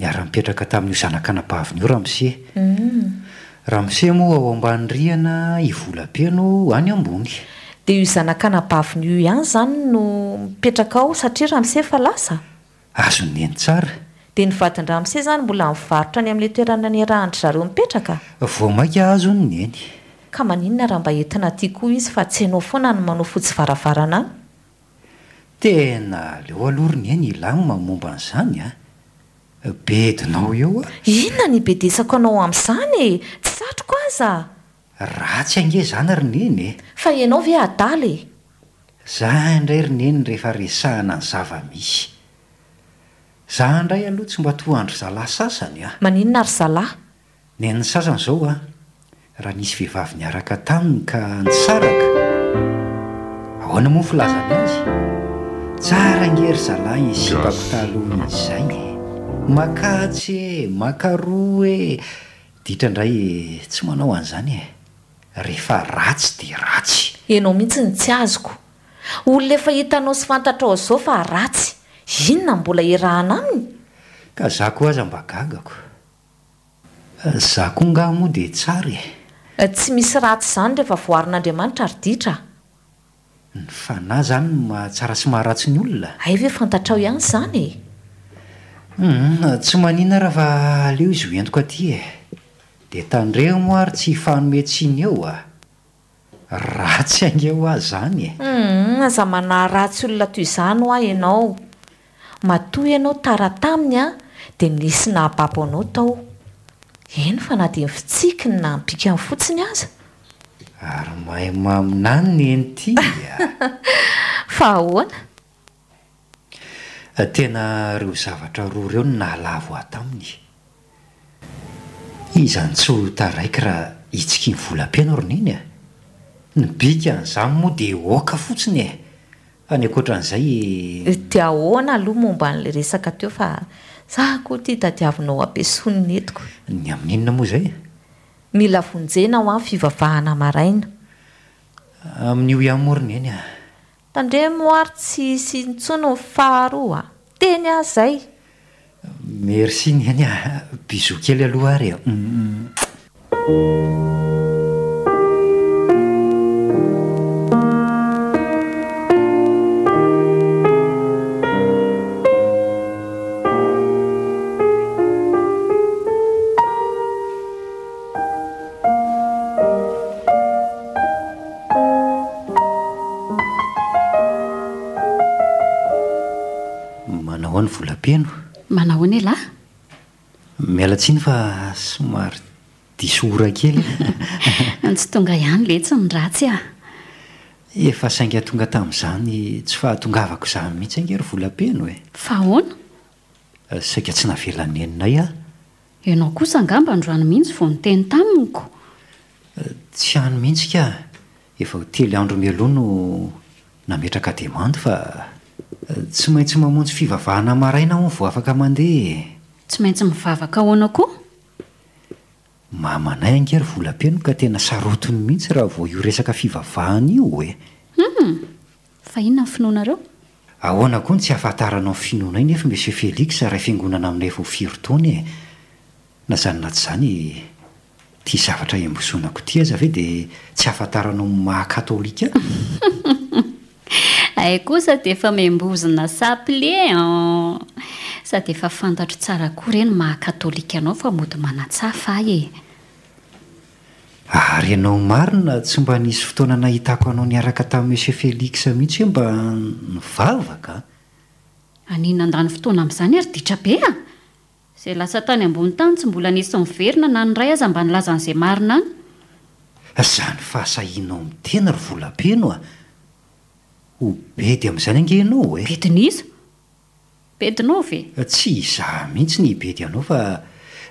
B: miara-miperaka tamin'io zanakanabaviny io ramoserahamoseh mm. moa ao ambany riana iola be no any aboy dia io zanaka nabavinyio ihany izany no
D: miperaka aosaaahaseazoneny dia nivadindra misey izany mbola nivarotra any amin'ila toerana ny arandry zareo mipetraka
B: vo maka azo no neny
D: ka maninona raha mba hentina tya koa izy fa tsy ianao foana no manao fotsy varavarana any
B: tena lehoaloha roneny ilany mamomba n'izany a ah. bedinao eo a ah. inona nybedesako anao amin'izany e tsy satroko aza raha tsy ange zana rineny e eh. fa ianao ve adala e zah indray rineny ny rehefa resahana ny zavamisy zah ndray aloha tsy mba to andry zalahy sasany ah maninona ry zalahy nynny sasany zao a raha nisy vehivavy niaraka taminy ka nysaraka ahoana mofilazaninjy tsara ny hery zalahy i sipakotalohanizy zaye makatsy e makaroa e ditra indray e, tsy manao anyizany e rehefa ratsy de
D: ratsy ianao mihitsy ny tsy azoko olo'nafa hitanao sy fantatra ao zao fa ratsy inona mbola hirahana aminy
B: ka zaho ko aza mba gagako zao ko nga o moa dia tsara e
D: eh, tsy misy ratsy izany nrehefa voarin'andriamanitra ary ditra ao
B: ny fanahy zany maha tsara sy maharatsy ny olona
D: ai ve fantatrao ihany izany e
B: um tsy manina raha va aleo izy hoentiko aty e dia tandreho mo ary tsy hifahnometsiny eo ao ratsy angeho azy izany e m
D: hmm, zaho manah ratsy olona toy izany ho ah ianao matoy ianao tarataminy a dia nisy nahababo anao tao eny fa na di ny fitsiki ny na mibika amin'ny fotsiny aza
B: ary mahay ma minany ny eny tya
D: fa ahoana
B: eh, tena reo zavatra roa ireo no naalavo ataminy izany tso taraiky raha hitsiki ny volapi ianao roneny a e? ny bika n'izany moa di oka fotsinye fany akotran'zay
D: diahoana eh, aloha momban'la resaka teo fa sah koa ty tadiavinao ampiasonyny entiko
B: ny amin'n'inona moa izay
D: mila vonjena ho any fivavahana
B: maraina amin'n'io iha mori ny eny a
D: tandre moary tsisy ntsoanao faharo a teny azay
B: merci ny eny a bizo kely aloha ary
C: mana hoany
B: elahymialatsiny fa somary diso ora kely
C: tsy tonga ihany letsy mi ratsy aho
B: efa sainga tonga tamin'izany tsy fahatongavako izany mihitsy ankery volapeno e fa hoana eh, saika tsy navelaneninay aho
C: ianao kosa nga mba andro any mihitsy vo noteny taminyko
B: eh, tsy hany mihitsy ka efa ho telo andro meloha no nametraka diamandya tsy maintsy mamontsy fivavahana maraina mon vao afaka mandeha
C: tsy maintsy mivavaka
B: ahoana koa mamanay angery volapeno ka tena sarotony mihitsy raha vao io resaka fivavahana io em eh.
C: hmm. fa inona n finoanareo
B: ahoana koa ny tsy hafantaranao n finoana iny efa misyhe feliksa raha fiangonana aminay vaofirotony e eh. na zany naty izany tia zavatra embozonako iti a za ve dia tsy hafantaranao maha katôlika
C: hai koa sa dia efa mambozina saplie an sady efa fantatro tsara koa ireny maha katôlika anao fa mody manatsafa ahy e
B: ary ianao marina tsy mba nisy fotoana nahitahko anao niaraka tamin'i mose feliksa mihitsy e mba nivavaka
C: anina an-dany fotoana amin'izany ery ditra be a izay lasa tany ambony tany tsy mbola nisonyverina na ny ray aza mba nilaza an'izay marina any
B: izany fahasahianao mi tena ry volapeno ah ho bedy amin'izany angenao ebedi na iza bedinao ve tsy izaha mihitsy ny ibedy ianao fa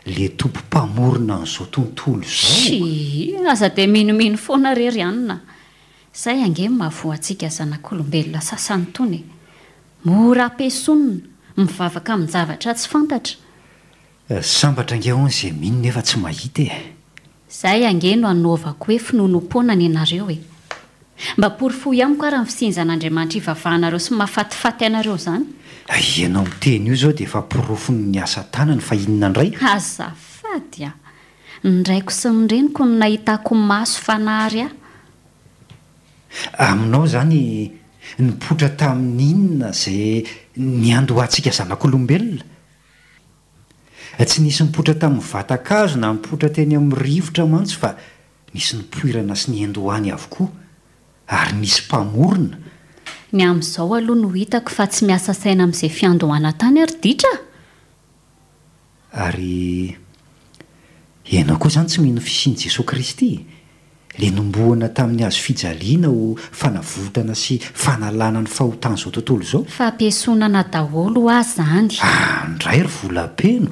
B: la tompo mpamorona n'izao tontolo
C: izaosy aza dia minomino foana rery anina izay angeno mahavoa antsika zanak'olombelona sasan'ny tony e mora am-pesonina mivavaka minjavatra tsy fantatra
B: ah, sambatra ange hon'izay minonaefa tsy mahita e
C: izaay angeno anaovako hoe finonom-poanany ianareo e mba porofoy amikoa raha ny fisinyzan'andriamanitra hivavahanareo sy mahafatifaty anareo izany
B: ianao niteny io izao dia efa pirofon ny asa tanany fahinona ndray
C: azafady a nraiko sy ny renyko ny nahita hko maso fanaary aho
B: aminao izany nipotra tamin'n'inona izay niandohantsika zanak'olombelona tsy nisy mipotra tamin'ny vataka azo na mipotra teny amin'nyrivotra mantso fa nisy nypoirana sy ny andohany avokoa ary nisy mpamorona
C: ny amin'izao aloha no hitako fa tsy miasa saina amin'izay fiandohana tany ary ditra
B: a ary ianao koa izany tsy mihno fisiany jesosy kristy la nomboana tamin'ny azo fijaliana ho fanavotana sy fanalana ny fahotanaizao tontolo izao
C: fampesonana daholo a izany andray
B: ah, ry volapeno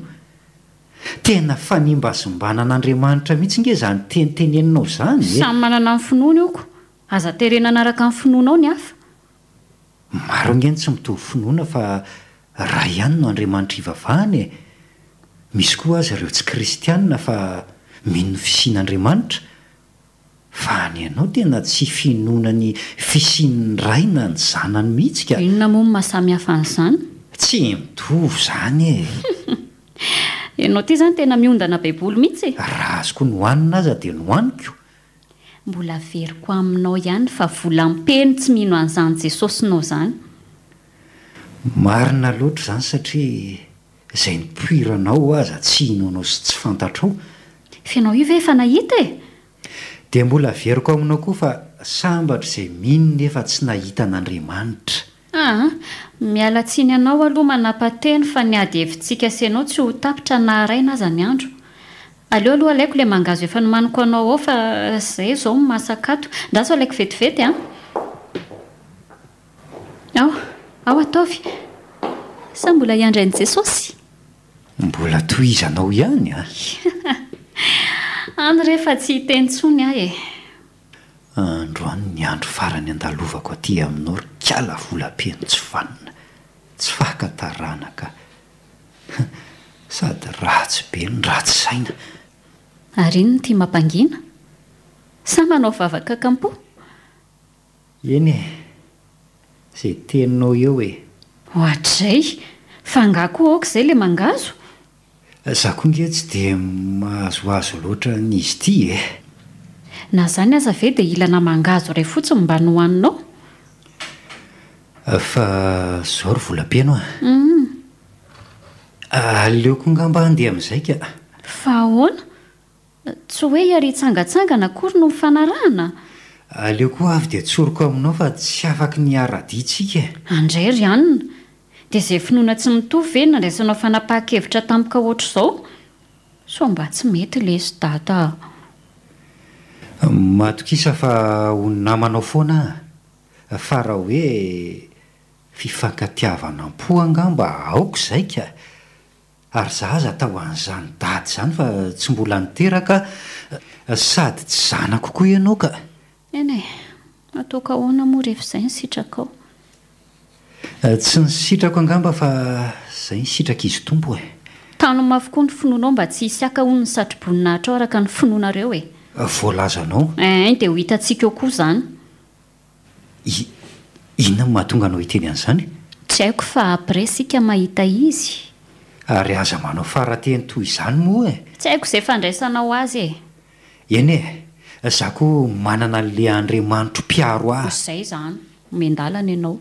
B: tena fanimba zombana an'andriamanitra mihintsy nge izany teniteneninao eh? izany samy
C: manana nny finoana oko aza tehrena anaraka amin'ny finoanao ny hafa
B: maro angeny tsy mitovy finoana fa raha ihany no andriamanitra ivavahana e misy koa aza ireo tsy kristiana fa min no fisian'andriamanitra fa any ianao tena tsy finoana ny fisindraina ny zanany mihitsy ka inona mony masamihafa nyizana tsy mitovy zany e
C: ianao ty izany tena miondana baiboly mihitsy e. ra
B: azokoa no hanina aza dia nohaniko
C: mbola veriko aminao ihany fa volampeny tsy mino an'izany jesosy nao izany
B: marina loatra izany satria izay nipoiranao ahza tsiino anao sy tsy fantatroo
C: faanao io ve efa nahita e
B: dia mbola veriko aminao koa fa sambatra izay minonyefa tsy nahita n'andriamanitra
C: aha miala tsiny anao aloha manam-pateny fa ni ady hevintsika senao tsy ho tapitra naharay na aza ny andro aleo aloha alaiko ilay mangazo efa nomaniko anao ao fa eh, zay zao nmahasakato da zao alaiko vetivety a ah? ao ao ataovy sa mbola hiandrain' jesosy
B: mbola to izanao ihany a ah.
C: any rehefa tsy itenytsony ah e
B: androany ny andro farany andalovako aty aminao ry kala volapeny tsovanona tsy faka taranaka sady ratsy be ny ratsy zaina
C: ary iny notia mampangina sao manao vavaka nkampo
B: eny e izay teninao eo e
C: ho atr' zay fa ngakoa aoko izay ila mangazo
B: zaho koa ngeh tsy dia mahazo azo loatra nizy ity e
C: na izany asa ve dia hilana mangazo irah fotsiny mba ny hohaninao
B: fa zao ry volapeno aum e. mm. leoko ngamba andeha amin'izay ka
C: tsy hoe hiari tsangatsangana kory no myfanarahana
B: a aleo koa avy dia tsoriko aminao fa tsy afaky ny aradia ntsika e.
C: andray ry ianina dia izay finoana tsy mitovyenona ndraisanao fanapaha-kevitra tampoka oatra izao sao mba tsy mety lesy dataa
B: matokisa fa hony namanao foana a fa raha hoe fifankatiavana mpo angamba aoko izaika ary za aza atao anyizany dady izany fa tsy mbola niteraka sady tsy zanako koa ianao ka
C: en ahatoko hoana moa rehefa izay nysitrakao
B: eh, tsy ny sitrako angamba fa izay nysitraka izy tompo e
C: tanmafykoa ny finoanao mba tsy isyaka hono ny satroboninahitra ao araka ny finoanareo e
B: eh, voalazanao
C: en eh, dia ho hita ntsika okoa izany
B: iinona n mahatonga anao hiteny an'izany
C: tsy haiko fa apresika mahita izy
B: ry aza manao faranteny toy izany mo e
C: tsy haiko izay fandraisanao azy e
B: eny e za ko manana le andrimanitro piaro ahy
C: zay zany mendalana ianao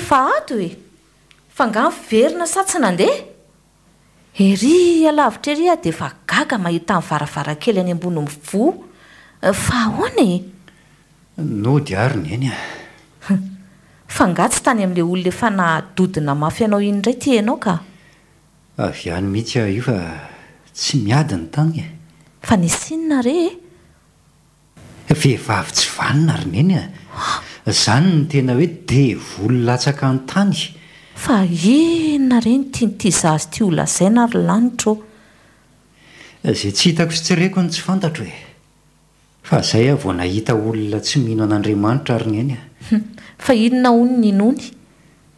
D: fa ato e fa nga ny fiverina satsynandeha ery alavitra ery ah dia efa gaga mahita mny varavarakely any ambony mi vo fa ahoana e
B: no diary neny a
D: fa nga tsy tany amin'ila olo'lay fa nadodina mafy anao iny indray tiianao ka
B: avy any mihitsy ah io fa tsy miadi ny tany e
D: fa nisinona re
B: e vehivavy tsy vanona ryneny a ah! zany ny tena hoe devolyna tsaka nyntany fa
D: eona ireny tinti zaazy iti olazai na ary lanitra
B: ô zay tsy hitako sy tsireko ny tsy fantatro hoe fa zay avo nahita olona tsy mino an'andriamanitra ary nyainy
D: ah fa inona ony ny nony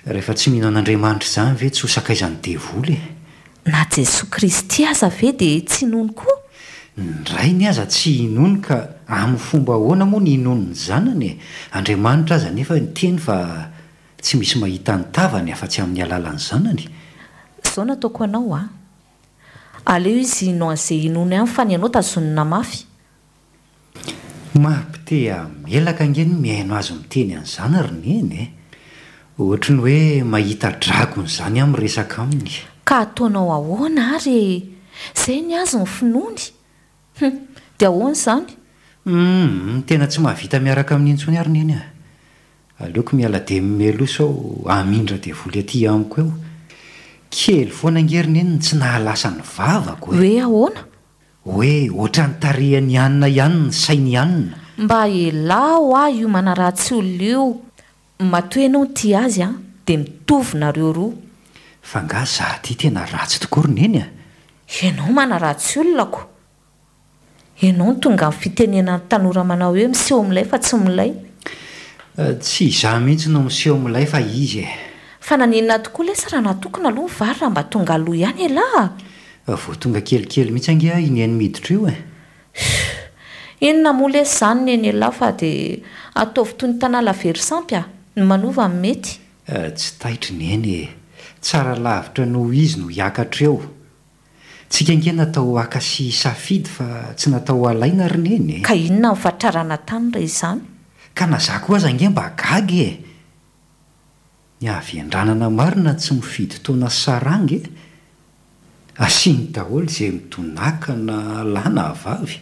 B: rehefa tsy mino an'andriamanitra izany ve tsy hosakaizan'ny devoly e na jesosa
D: kristy aza ave dia tsynonykoa
B: nyray ny aza tsy inony ka amin'ny fomba ahoana moa ny inony ny zanany e andriamanitra aza nefa nyteny fa tsy misy mahita nytavany afa tsy amin'ny alalany zanany
D: zao nataoko anao a aleo izy no an'izay inona any fa nyanao tazonona mafy
B: mampitea mielaka angeny miaino azy miteny any zany ry neny e ohatra ny hoe mahita drago nyizany aminy resaka aminy
D: ka hataonao ahoana ary zay ny azo ny finony dia ahoanys izany
B: mm, tena tsy mahavita miaraka amin'intso ny ary n eny a e. aleoko miala dea mimelo i sao amindra dia voly atỳ amiko eo kely foanangeryna enyny tsy nahalasa ny vavako e. hoe ahoana hoe oatra nytareha ny anina ihany ny sainy anina
D: mba ela ho aho io manaratsy olona io mba toeianao n ity azy an dia mitovynareo roa
B: fa nga zaho ty tena ratsy tokory neny a
D: e. ianao manaratsy olonako anao ny tonga n fitenenany tanora manao heo miseho miilay fa tsy milay
B: tsy izaho mihitsy no miseho miilay fa izy e
D: fa naninana tokoa iley sy raha naha tokona aloha mivary raha mba tonga aloha ihany alahya
B: voatonga kelikely mihitsy angia inyeny miditra io e
D: inona mol esy izany ny eny alahy fa dia atao vy toy ny tanà lavery sampy ao ny manova amin'ny mety
B: tsy taitry nyeny e tsara lavitra no izy no hiakatr eo tsika nge natao aka sy safidy fa tsy natao alaina rinenye
D: ka inona ovatrarana tany ray izany
B: ka nazakoo aza ngea mba gaga e ny havyandranana marina tsy mifidy taona ysaranga e asiany daholy izay midonakana lana avavy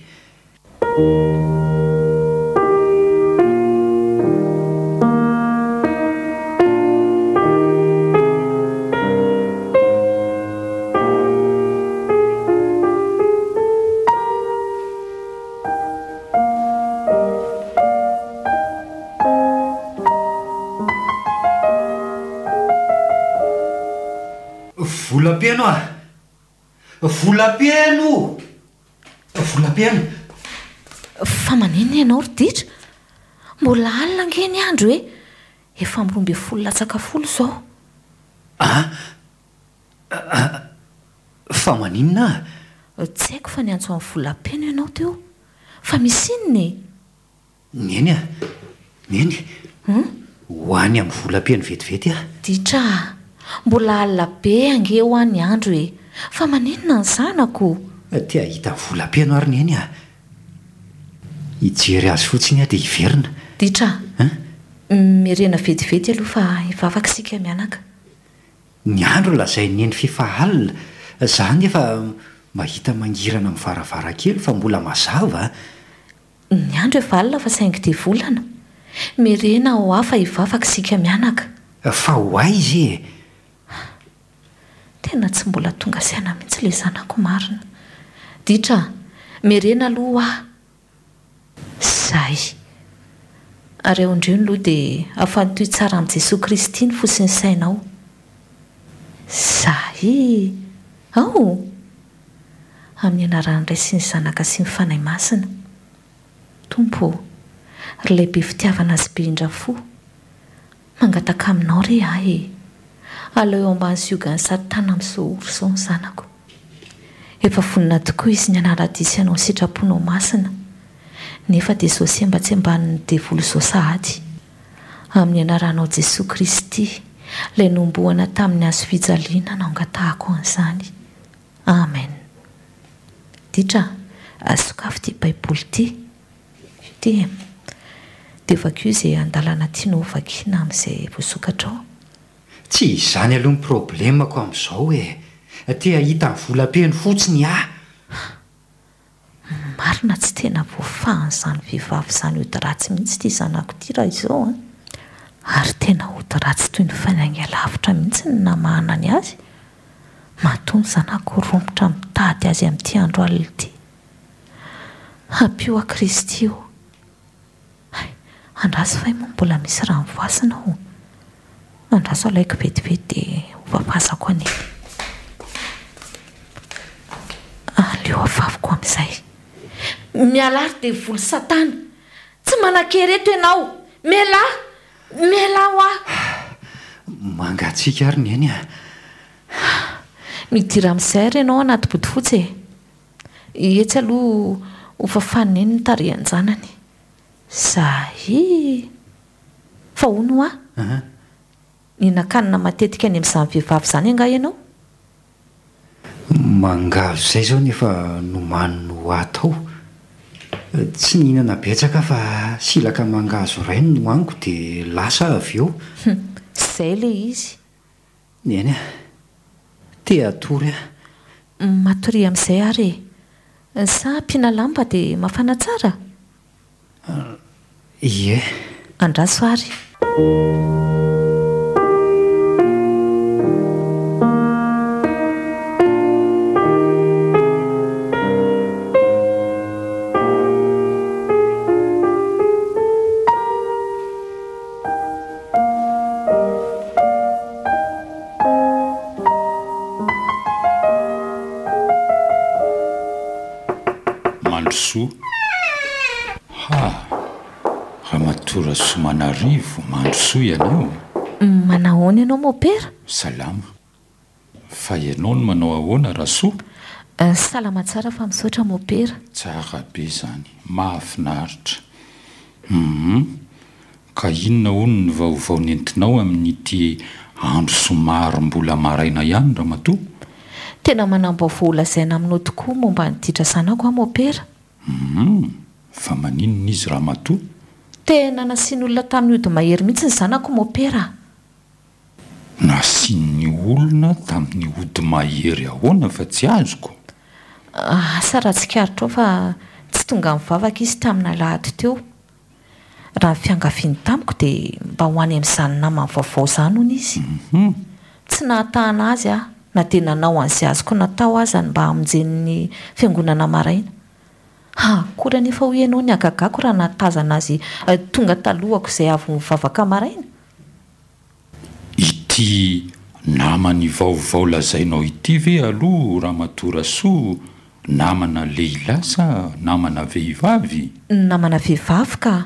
B: a volapeno volampeno famaninona ianao ry ditra
D: mbola alina nge ny andro hoe efa miromby folonatsaka folo izao
B: a ah? ah, famaninona
D: a tsy haiko fa niantso amin'ny volampeno ianao te o fa misy inonae
B: nyeny a nyeny m hmm? hoany ami'ny volam-peno vetivety
D: ahditra mbola alila be angeho ah ny andro e fa manenona ny zanako
B: dia hita ny volabe ano ary ny eny ah ijery azy fotsiny aho dia hiverina
D: itra an merena vetivety aloha fa hivavakasika mianaka
B: ny andro lazay neny fefa alina izaho nefa mahita mangirana min'ny varavara kely fa mbola mazava a ny andro efa alina fa saingide volana
D: merena ho a fa hivavakasika mianaka
B: fa ho a izy e
D: ena tsy mbola tonga saina mihitsy lay zanako marina ditra merena aloha aho zay ary eo indre ny loha dia ahafatoy tsara amin'ny jesosay kristy ny fosiny sainao zay ao amin'ny anaranyiray sy ny zanaka sy ny fanahy masina tompo ry lay be fitiavana azy be indra fo mangataka aminao re a y ale eoambany sogany satytanamzo or aonyanakoeanaoaizy nanarads naoitraponaoabaesos kristy lay nomboana tamin'ny azo fijaliana nanatahako nzanymenditasokafo y baiboly ty devako zay andalana ti novakyna ami'izay
B: voasokatrao tsy izany aloha ny problemako amin'izao e tia hita ny volampeno fotsiny ah marina tsy tena vofahan'izany vehivavy izany hodiratsy mihitsy ti zanako
D: ity raha izao an ary tena hodiratsy toy ny fanyanylaavitra mihitsy ny namaanany azy matony zanako rompotra mitady azy amin'yty andro alina ty ampio akristy oa andrasy fa he moa mbola misy rahanny voasina ho andraha so laiko betivety dia hofafazako an aleo ah, avaviko ami'izay mialaary dea volo satana tsy manankereto enao mialahy miala ho aho
B: mangatsiaka ary ny eny a e.
D: midira amin'izay renao anaty body fotsy e hetsy aloha ofafana eny nytare anjanany zahy fa ho no ho ah ny nakanina matetika ny amin'izany vehivavy izany angah ianao
B: mangazo izay zao nefa nomano no atao tsy nhinana betsaka fa silaka mangazo iraino no aniko dia lasa avy eo zay lay izy ny any a te atory
D: a matory amin'izay ary e za mpianalamba dia mahafanatsara ie andraso ary oianao manahoana ianao mm, mopera
E: salama fa ianao no manao ahoana raha soa
D: euh, salama tsara fa misotra mopera
E: tsara be zany mahafinaharitra um mhm. ka inona ono ny vaovaonentinao amin'ny tie andro somaro mbola maraina ihany raha matoa
D: tena manambo voolazaina aminao tokoa momba niditra zanako aho mopera
E: um mhm. fa maninona izy raha at
D: tena nasian'ny olona tamin'ny hodimahery mihitsy ny zanako
E: mopeaanyoona tah
D: hatsii tsy tonga minvavaka izy tamin alahty teo raha n fiangafiany tamiko dia mba hoany amin'zany namanyvavao zany hony izy mhm. tsy nahatahana azy a na de nanao an'izy azyko natao azany mba amjennyfianonanaa akorya nefa hoe ianao ny agagako raha natazana azy eh, tonga talohako izay avy mivavaka maraina
E: ity namany vaovao lazainao ity ve aloha raha matora soa namana lehilasa namana vehivavy
D: namana vehivavy ka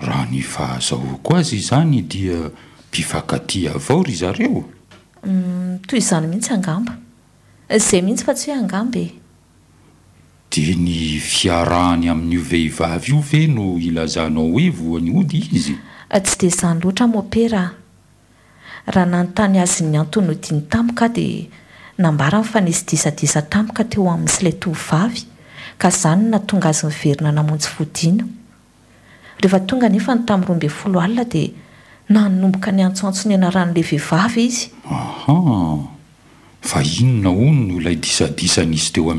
E: raha ny fahazahoko azy izany dia mpifakadia avao ry zareo
D: mm, toy izany mihitsy angamba izay eh, mihitsy fa tsy hoe angamba e.
E: di ny fiarahany amin'n'io vehivavy io ve no ilazahnao hoe voany ody izy
D: ah, sy d zany oaeaha nanotany az'ny annin taka di nabaanyfanisy disadisa tamka teo amin slay toa kazany naonga aznyerinanahefan tam'amb da nanmboka ny antsoantsony anaran'la ehia izha
E: ino naony no lay disadisanizy teoa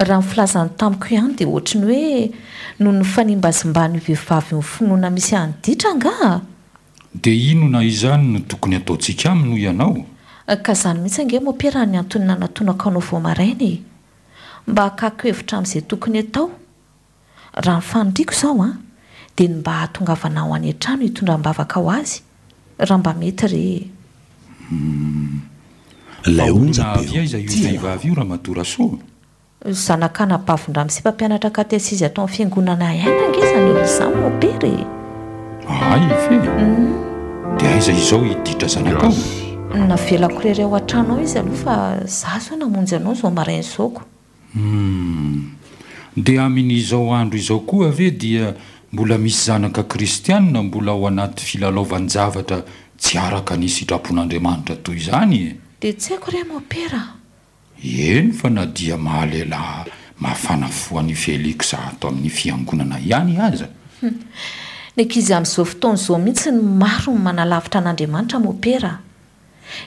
D: rhailazan'ny tamiko iany di otrny hoe noho ny fanimbazombany vehivavy nfinoana misy anrangad
E: inona izany no tokony ataotsika aino ianao
D: ka zany mihitsy angeh mompiarahany antonnanatonak nao vo marainy mba hakako hevitra amin'zay tokony atao raha nyfandriko zao a ah, de ny mba hahatongavana ho any a-trano hitondrambavaka o azy h mba mey zanakanabavindra misimpampianatra aka tyasizy atao ny fiangonana anaga
E: izy mza mobe re a ah, ela de hmm. aiza izao iditra zanakaao
D: na velakoreireo an-trano ao izy aloha fa zah zao namonjy anao zao marainyzaaoko
E: hmm. dia amin'izao andro izao koa ve dia mbola misy zanaka kristiane mbola ho anaty filalaovan-javatra tsy araka ny sitrapon'andriamanitra toy zany e?
D: di tsy haiko re bera
E: eny fa na dia mahalehlahy mahafanafohany feliksa ahato amin'ny fiangonana ihany aza
D: ne kizy amin'izao fotoana izao mihitsy ny maro ny manalavitra an'andriamanitra my opera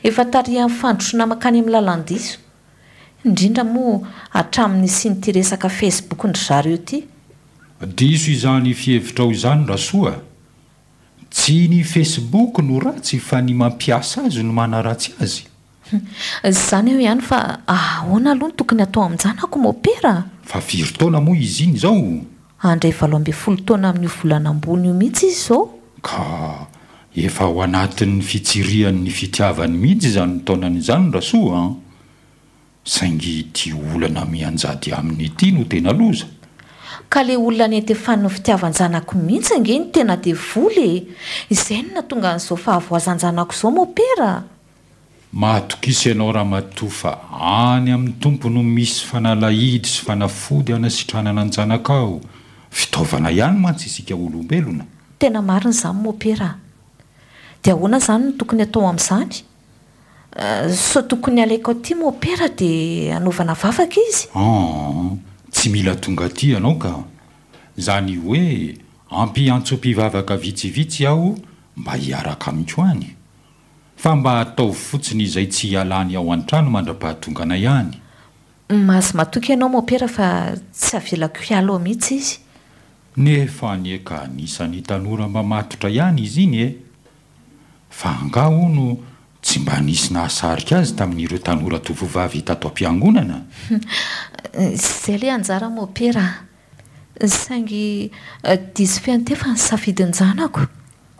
D: efa taria nyfandrotro namankany amin'ny lalany diso indrindra moa atraminy sy nyti resaka fecebooky ndry zareo ty
E: diso izany fihevitra ao izany rahasoa tsy ny fesebook no ratsy fa ny mampiasa azy no mana ratsy azy
D: zany eo ihany fa ahoana aloha no tokony hatao aminjanako mopera
E: fa viry taona moa izy iny izao
D: andray valo amben folo taona amin'n'io volanambony io mihitsy izy zao
E: ka efa ho anatin'ny fitsirihan''ny fitiavany mihitsy izany ntaonan'izany ra soa an saingy ti olana mianjady aminy ity no tena loza
D: ka le olona nyetefanino fitiavanjanako mihitsy ange ny tena di voly e. izay no na tonga n'izao fa avoazanjanako izao mopera
E: matokisy ianao raha mato fa any amin'ny tompo no misy fanalahidy sy fanafody ana sitranana anjanaka ao fitaovana ihany mantsyisika olombelona
D: tena marin' izany mopera dea ahoana izany no tokony atao amin'izany eh, so tokony alaika o ty mopera di anaovana vavaka izy
E: an ah, tsy mila tonga aty ianao ka zany hoe ampiantsom-pivavaka vitsivitsy aho mba hiaraka amiko any fa mba ataovy fotsiny izay tsy hialany ao an-trano mandra-pahatongana ihany
D: mahazo matoka ianao mopera fa tsy avelako ialo a mihitsy izy
E: nefa nieka nisany tanora mba matotra ihany izy iny e fa nga o no tsy mba nisynahasarika azy tamin'nyiro tanora tovovavy hitataom-piangonana
D: zay le anjara mopera saingy eh, disy fente fa ny safidinjanako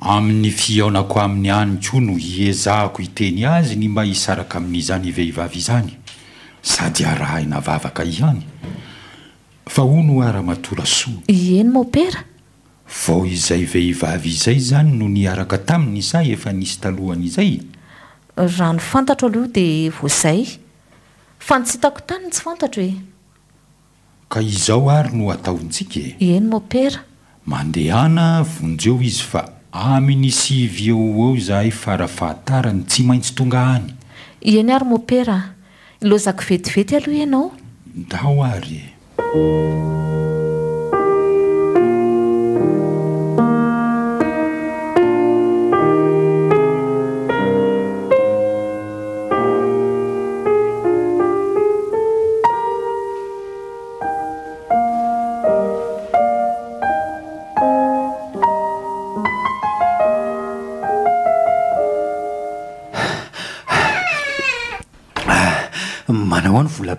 E: amin'ny fiaonako amin'ny any koa no iezahako iteny azy ny mba hisaraka amin'izany ivehivavy izany sady arahaina vavaka ihany fa hoy no ara- matora so
D: eny mopera
E: vao izay vehivavy izay zany no niaraka taminy izahy efa nisy talohana izay raha no fantatro
D: aloh io dia vo zay fa ntsy hitako tanyny
E: tsy fantatro oe ka izaho ary no ataointsika e eny mopera mandehana vonjeo izy fa amini sy vyeo eo zahay farafahatarany tsy maintsy tonga any
D: ieny ary mopera ilozako vetivety aloha ianao
E: da ho ary e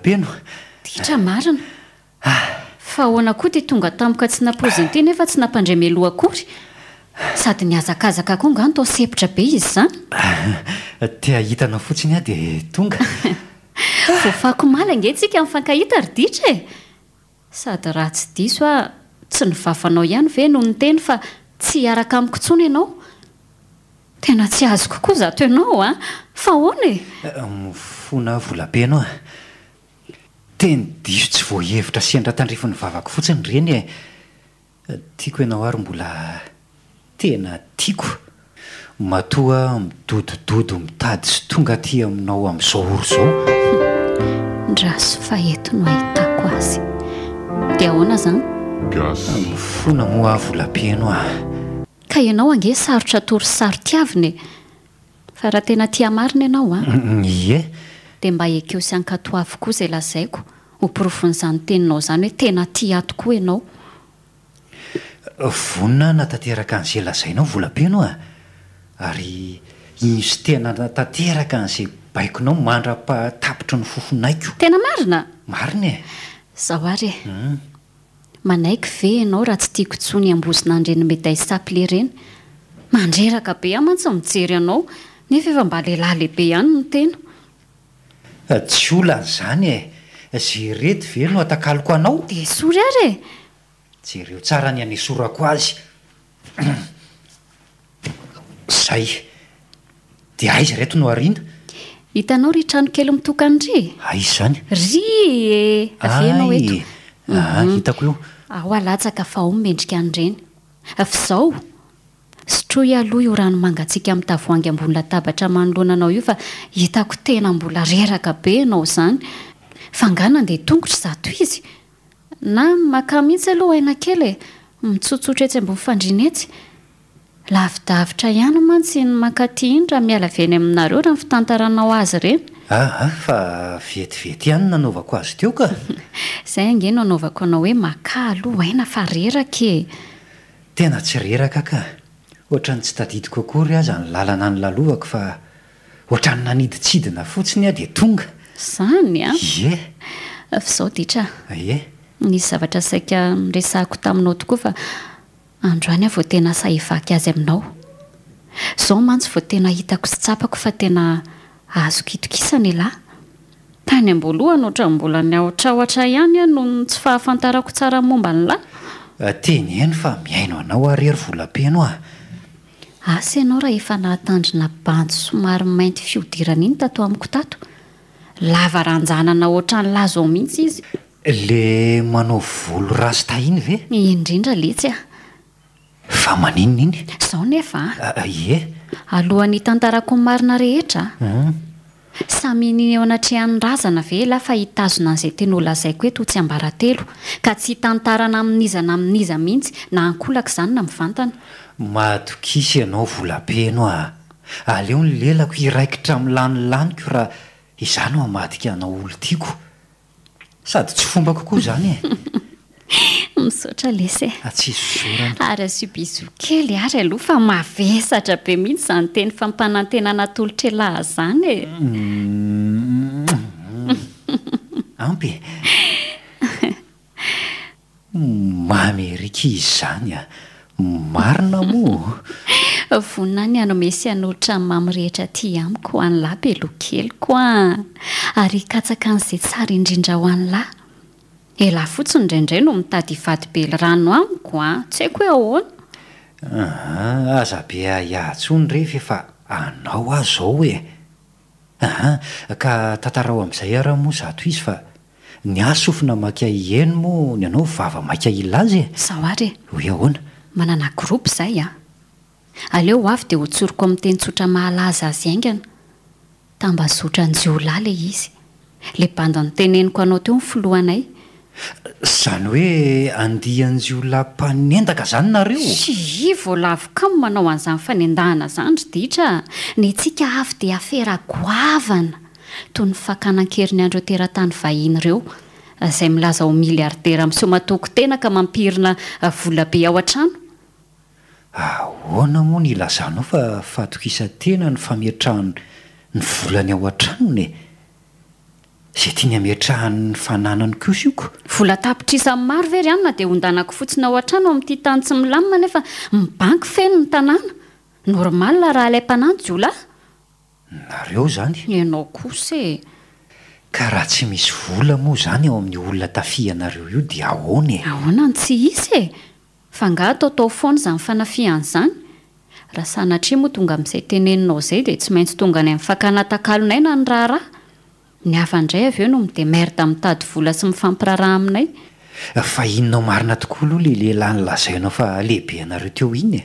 B: ina
C: ah. fahoana koa tia tonga tamoka tsy nampozinyty nefa tsy nampandra meloha kory sady niazakazaka koa ngano tao sepitra be izy izany
B: ah, tiahitana fotsiny a dia tonga
C: aange tsika mi'fanahita ry dia e sady raha tsy diso ah tsy nivafanao ihany ve no ny teny fa tsy araka miko tsono ianao tena tsy azokokoa zato anao a ah. fahoana e
B: ionaaenooa eh, teny diso tsy voahevitra sy endra tandrifon'ny vavaka fotsiny reny e tiako ianao ary mbola tena tiako matoa midodododo mitady sy tonga ti aminao ami'izao oro zao
C: raso faeti no ahitako azy de ahoana zany
B: ny fonamoa volapeno ah
C: ka ianao angea sarotra atory s saro tiavinae fa raha tena tiamarina ianao a
B: ah. e
C: dea mba hekeo syankatoavy koa izay lazaiko ho pirofon'izany teninao izany hoe tena ti atoko ianao
B: vonina natanteraka an'zay lazainao volabe nao a ary izy tena natateraka an'izay baikonao mandrapatapitry ny fofonaiko tena marina marina
C: e zahoary e hmm. manaiky ve ianao raha tsy tiakotso ny ambozina anydreny medaysaple ireny mandreraka be ah mantsy mijery ianao nefa efa mba lehilahy lehibe ihanynoen
B: tsy olan' zany e za rety vey no atakaloko anao de sory ary e jereo tsara ny anysorako azy zay de aiza reto no ariana
C: hitanao ry trano kely mitokany ry a izy zany ry e aveanao eo ahitako ah, mhm. eo ao alatsaka fa o mimendrika any ireny fzao sytroy aloha io rano mangatsika mtavoany nylaabatra manoonanaoiofa hitako tena mbola eraka be anao zanynganade tongotry za to iz na mka mhihitsy aloha ainaele mitsotsotra etsy mbonyfandrinetsy lavidavitra ihay matsyny makati inyrah miala ainy ainareo ahnfitntaanao azy
B: renyfa vetivey hany nanovako azy teo ka
C: zay ageoanoako anaooe maa aoaain aety
B: ohatra ny tsy tadidiko akory ahza ny lalana ny lalovako fa oatra ny naniditsidina fotsiny a de tonga
C: izany a e fa zao ditra e nysy zavatra saika resahko taminao tokoa fa androany ah vao tena sahivaky azy aminao zao mantsy vo tena hitako sy tsapako fa tena azoko itik isana elahy tany am-boalohany ohatra mbola ny aotrahoatra ihany a noho n tsy fahafantarako tsara momba ny lahy
B: teny eny fa miaino anao ahrery volapenoah
C: asy ianao raha efa nahatandrina bantjo somarymainty fiodirana iny tata amiko tato lava rahanjanana oatra ny lahy izao mihitsy izy
B: le manao volo raso tahiny
C: ve indrindra letsy ah
B: fa maninona iny izao nefa ie
C: alohany tantarako marina rehetraum hmm? samy ny o anatrehany razana ve lafa hitazona an'izay tenao lazaiko eto tsy ambarantelo ka tsy htantarana amin'izana amin'iza mihitsy na ankolaka izany na mivantana
B: mahadokisy ianao vola peno a aleo ny lelako iraikitra mi'ny lanilaniko raha izany ho amadika hanao olo tiako sady tsy fomba kokoa izany e
C: misaotra lesae
B: atsi ah, syzorany
C: ary subisokely ary aloha fa mavesatra be mihitsy izany teny fampanantena natolotra laha izany e
B: mm-hmm. ampy e. mamerika izy zany a marina mo
C: vonina ny anao mesy an'olatra ny mamorehetra ty amiko ho an' lahy be lo kelyko a ary katsaka n'izay tsara indrindra ho any lahy elahy fotsiny raindray no mitady hivady bely rano amiko a ah. tsy haiko hoe ahoana
B: aha azabe aiahatsony rehefa efa anao azao hoe aha ka tantarao amin'izay arahamoa zato izy fa ny asofina maka iheny moa ny anao vavamakahila azy e zaay e hoe ahna
C: manana groupa izahy a ah. aleo avy dia hotsoriko min'ny teny tsotra mahalaza azy aingana tambazotra anjiolahy la izy lay bandany teneniko anao teo ny filohanay
B: izany hoe andia njiolaympanendaka izany nareos
C: voalavoka mo manao an'yizany fanendahana izany ry ditra ny antsika avy dia aferagoavana toy ny fakanan-keriny andreo teratany vahiny ireo izay milaza ho miliardera amin'sohomatoko tena ka mampirina ah, volabe ao an-trano
B: ahhoana moa ny ilazanao fa fatok isa tena ny famiatrahan ny vola ny ao an-tranona e izay tia ny ameatrahany ny fananany kosa ioko vola tapitr
C: isany maro ve ry amina dia hondanako fotsiny ao an-trano aoamin'nyty tany tsy milamima nefa mybanky feno ny tanàna normalna raha ilay m-panano jol ahy
B: nareo izany
C: anao kosa e
B: ka raha tsy misy vola moa izany ao amin'ny olona tafi anareo io dia ahoana
C: e ahoana no tsy isy e fa nga hatao tao foana izany fanafihana izany raha sanatri moa tonga amin'izay teneninao izay dia tsy maintsy tonga any mnifakanatankalonay na ny raharaha ni ava ndray av eo no midea marda min'ntady vola sy mifampiraraha aminay
B: fa inonao marina tokoa loha la lehlahy ny lazainao fa lehibe anareo teo iny e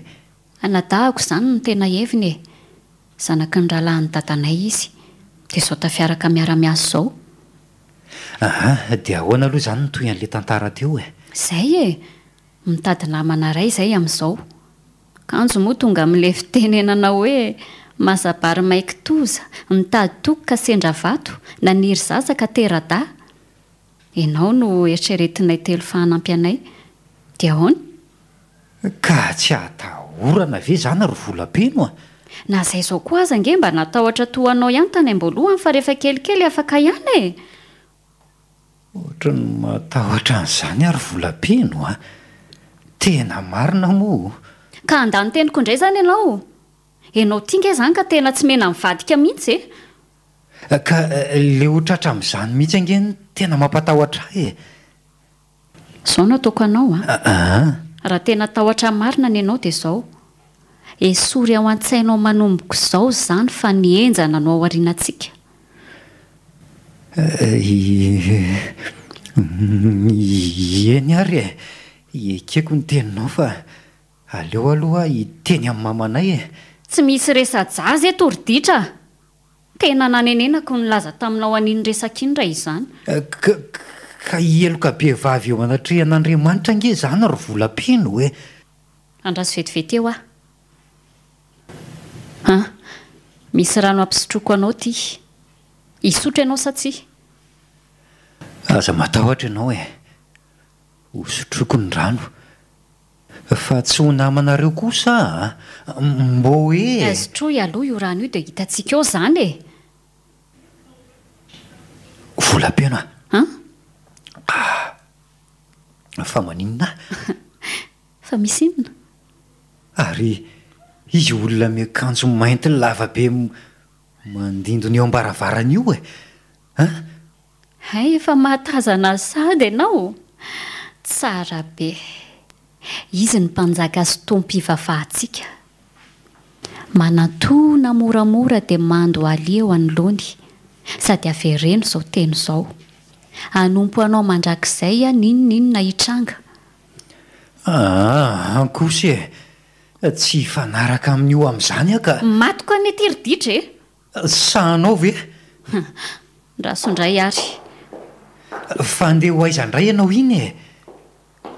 C: anadahako izany no tena eviny e zanaky ny rahalahiny dadanay izy dia zao tafiaraka miara-miazo izao
B: aha dia hoana aloha izany notoy han'ilay tantara teo e
C: izay e mitady namana iray izay amin'izao ka anjo moa tonga min'le fitenenanao hoe mazabary mainkitoza mitady toaky ka sendra vato naniry zaza ka tera-daa ianao no eritreretinay telo fahanampy anay dia ahony
B: ka tsy ahtahorana ave izany ary volapeno a
C: na izay izao koa aza nge mba natahotra to anao ihany tanay mboalohany fa rehefa kelikely afaka ihana e
B: ohatra no matahotra an'izany ahro volapeno a tena marina moo
C: ka handa ny teniko indray izany ianao ianao tinga h izany ka tena tsy mena mnivadika mihitsye
B: ka le hotratrami'izany mihitsy angeny tena mampatahoatra e
C: izao nataoko anao aa raha tena atahotran marina ny ianao dia zao esory ao an-tsainao manomboko izao izany fa nienjana ano ao arinatsika
B: eny ary e iekeko ny teninao fa aleo aloha iteny amin'ny mamanay e
C: tsy misy resa jaza e toriditra tena nanenenako nylaza taminao aniny resakiny ra izy
B: izanyka eh, ka ieloka be vavy eo manatreha n'andriamanitra nge zany ro volapino e
C: andraso vetivety eo aho
B: an misy rano ampisotroko anao ty
C: hisotra ianao satsia
B: aza matahotra ianao e hosotroko ny rano fa tsy honamanareo kosa a mbo
C: hoesotroyaloha io rano io dia hitantsika eo izany e
B: volapeno ah an a fa maninona ahy
C: fa misy inona
B: ary izy olona miakanjo maintyny lavabe mandindona eo ambaravarana io e an
C: hay efa mahatazana sady ianao tsarabe izy ny mpanjaka sy tompo ivavahntsika manatoana moramora dia mando alia ho anyloany sady avereno izao teno izao anompo anao mandrakizay a ninoninona hitranga
B: aankosa ah, e tsy fanaraka amin'io amin'izany aka
C: matoko any tiriditra
B: e sahnao ve
C: rasoindray ary
B: fandeha ho aizandray ianao iny e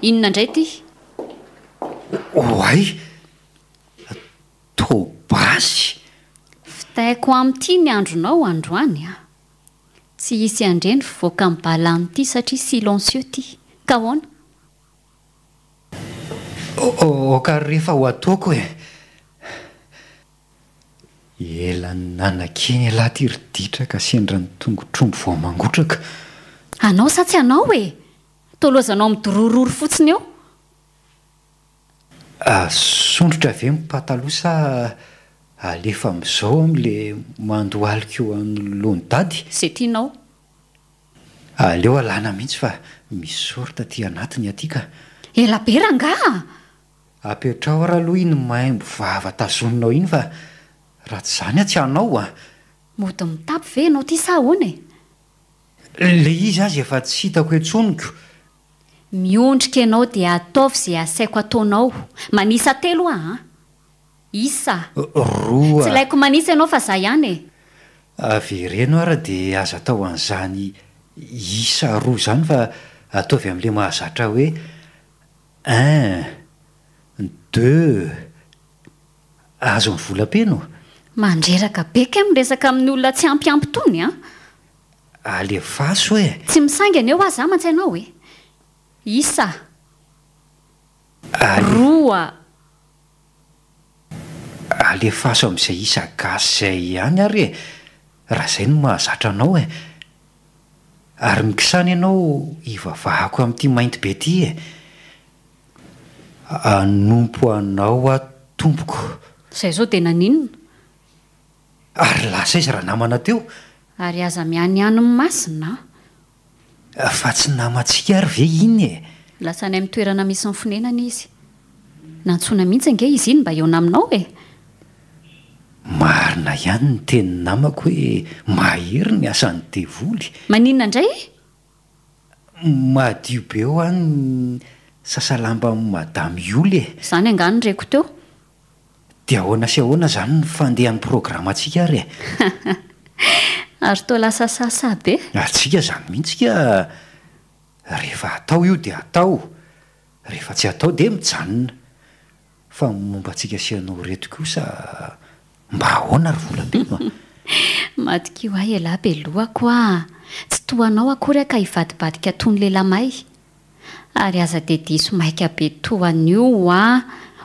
C: inona indray ty
B: oay atoobasy
C: fitaiko amin'ity ny andronao androany a tsy hisy andreny fvoaka nybalan'ity satria silenciex ty ka
B: hoana okary rehefa ho ataoko e elan nanakeny alahy ty riditra ka seandrany tongotrombo vomangotraka
C: anao sa tsy anao e tolozanao ami'ndororory fotsiny eo
B: asondrotra ah, ve mipatalosa alefa min'izao amin'ilay mandohalika eo amnn'loh ny dady zay tianao aleo ah, alana mihitsy fa misorta ty anatiny ati ka
C: ela be ra ngaa
B: ampetrahoraha aloha iny mahaimbo vava tazoninao iny fa raha tsy izany atsy anao a ah.
C: mody mitapo ve ianao ty sa hoana
B: e lay izy azy efa tsy hitako etsoniko
C: miondrika ianao dia ataovy izay asaiko ataonao manisa telo ah an isa
B: ro tsy laiko
C: manisa ianao fa zah ihany e
B: avereno a raha dia aza atao an'izany isa roa izany fa ataovy amin'ila mahazatra hoe un deux azo mn'y volapeno
C: mandreraka be ka mi'n resaka amin'ny olona tsy ampiampi tony an
B: alefaso e
C: tsy misanga na eo aho za ma-tsy ianao e isa
B: aroa alefaso amin'izay isa gasy izay ihany ary e raha izay no mahazatra anao e ary mikisany ianao hivavahako amin'ity mainty be ty e anompo anao a tompoko
C: izay zao denaninona
B: ary lasa izy raha namana teo
C: ary aza miani ihany nymasinaa
B: fa tsy namantsika ry ve iny e
C: lasa ny mi'toerana misy ny finenana izy nantsoina mihitsy angeh izy iny mba eona aminao e
B: marina ihany nyteniny namako hoe mahery ny asany devoly
C: maninona indray
B: mahadio beo any sasalambainy madamy olo e
C: izany angano nirako teo
B: dia ahoana sy ahoana izany ny fandehan'ny programa atsika ry e
C: ary to lasa sasa by e
B: atsika izany mihitsyka rehefa atao io dia atao rehefa tsy atao dia mijanona fa momba tsika asianao retikoo sa mba ahona ry vola be no a
C: madika io ahy elahy be aloha ko a tsy tohanao akory aka hivadibadika tony la lamay ary aza dea diso mahika be tohana io a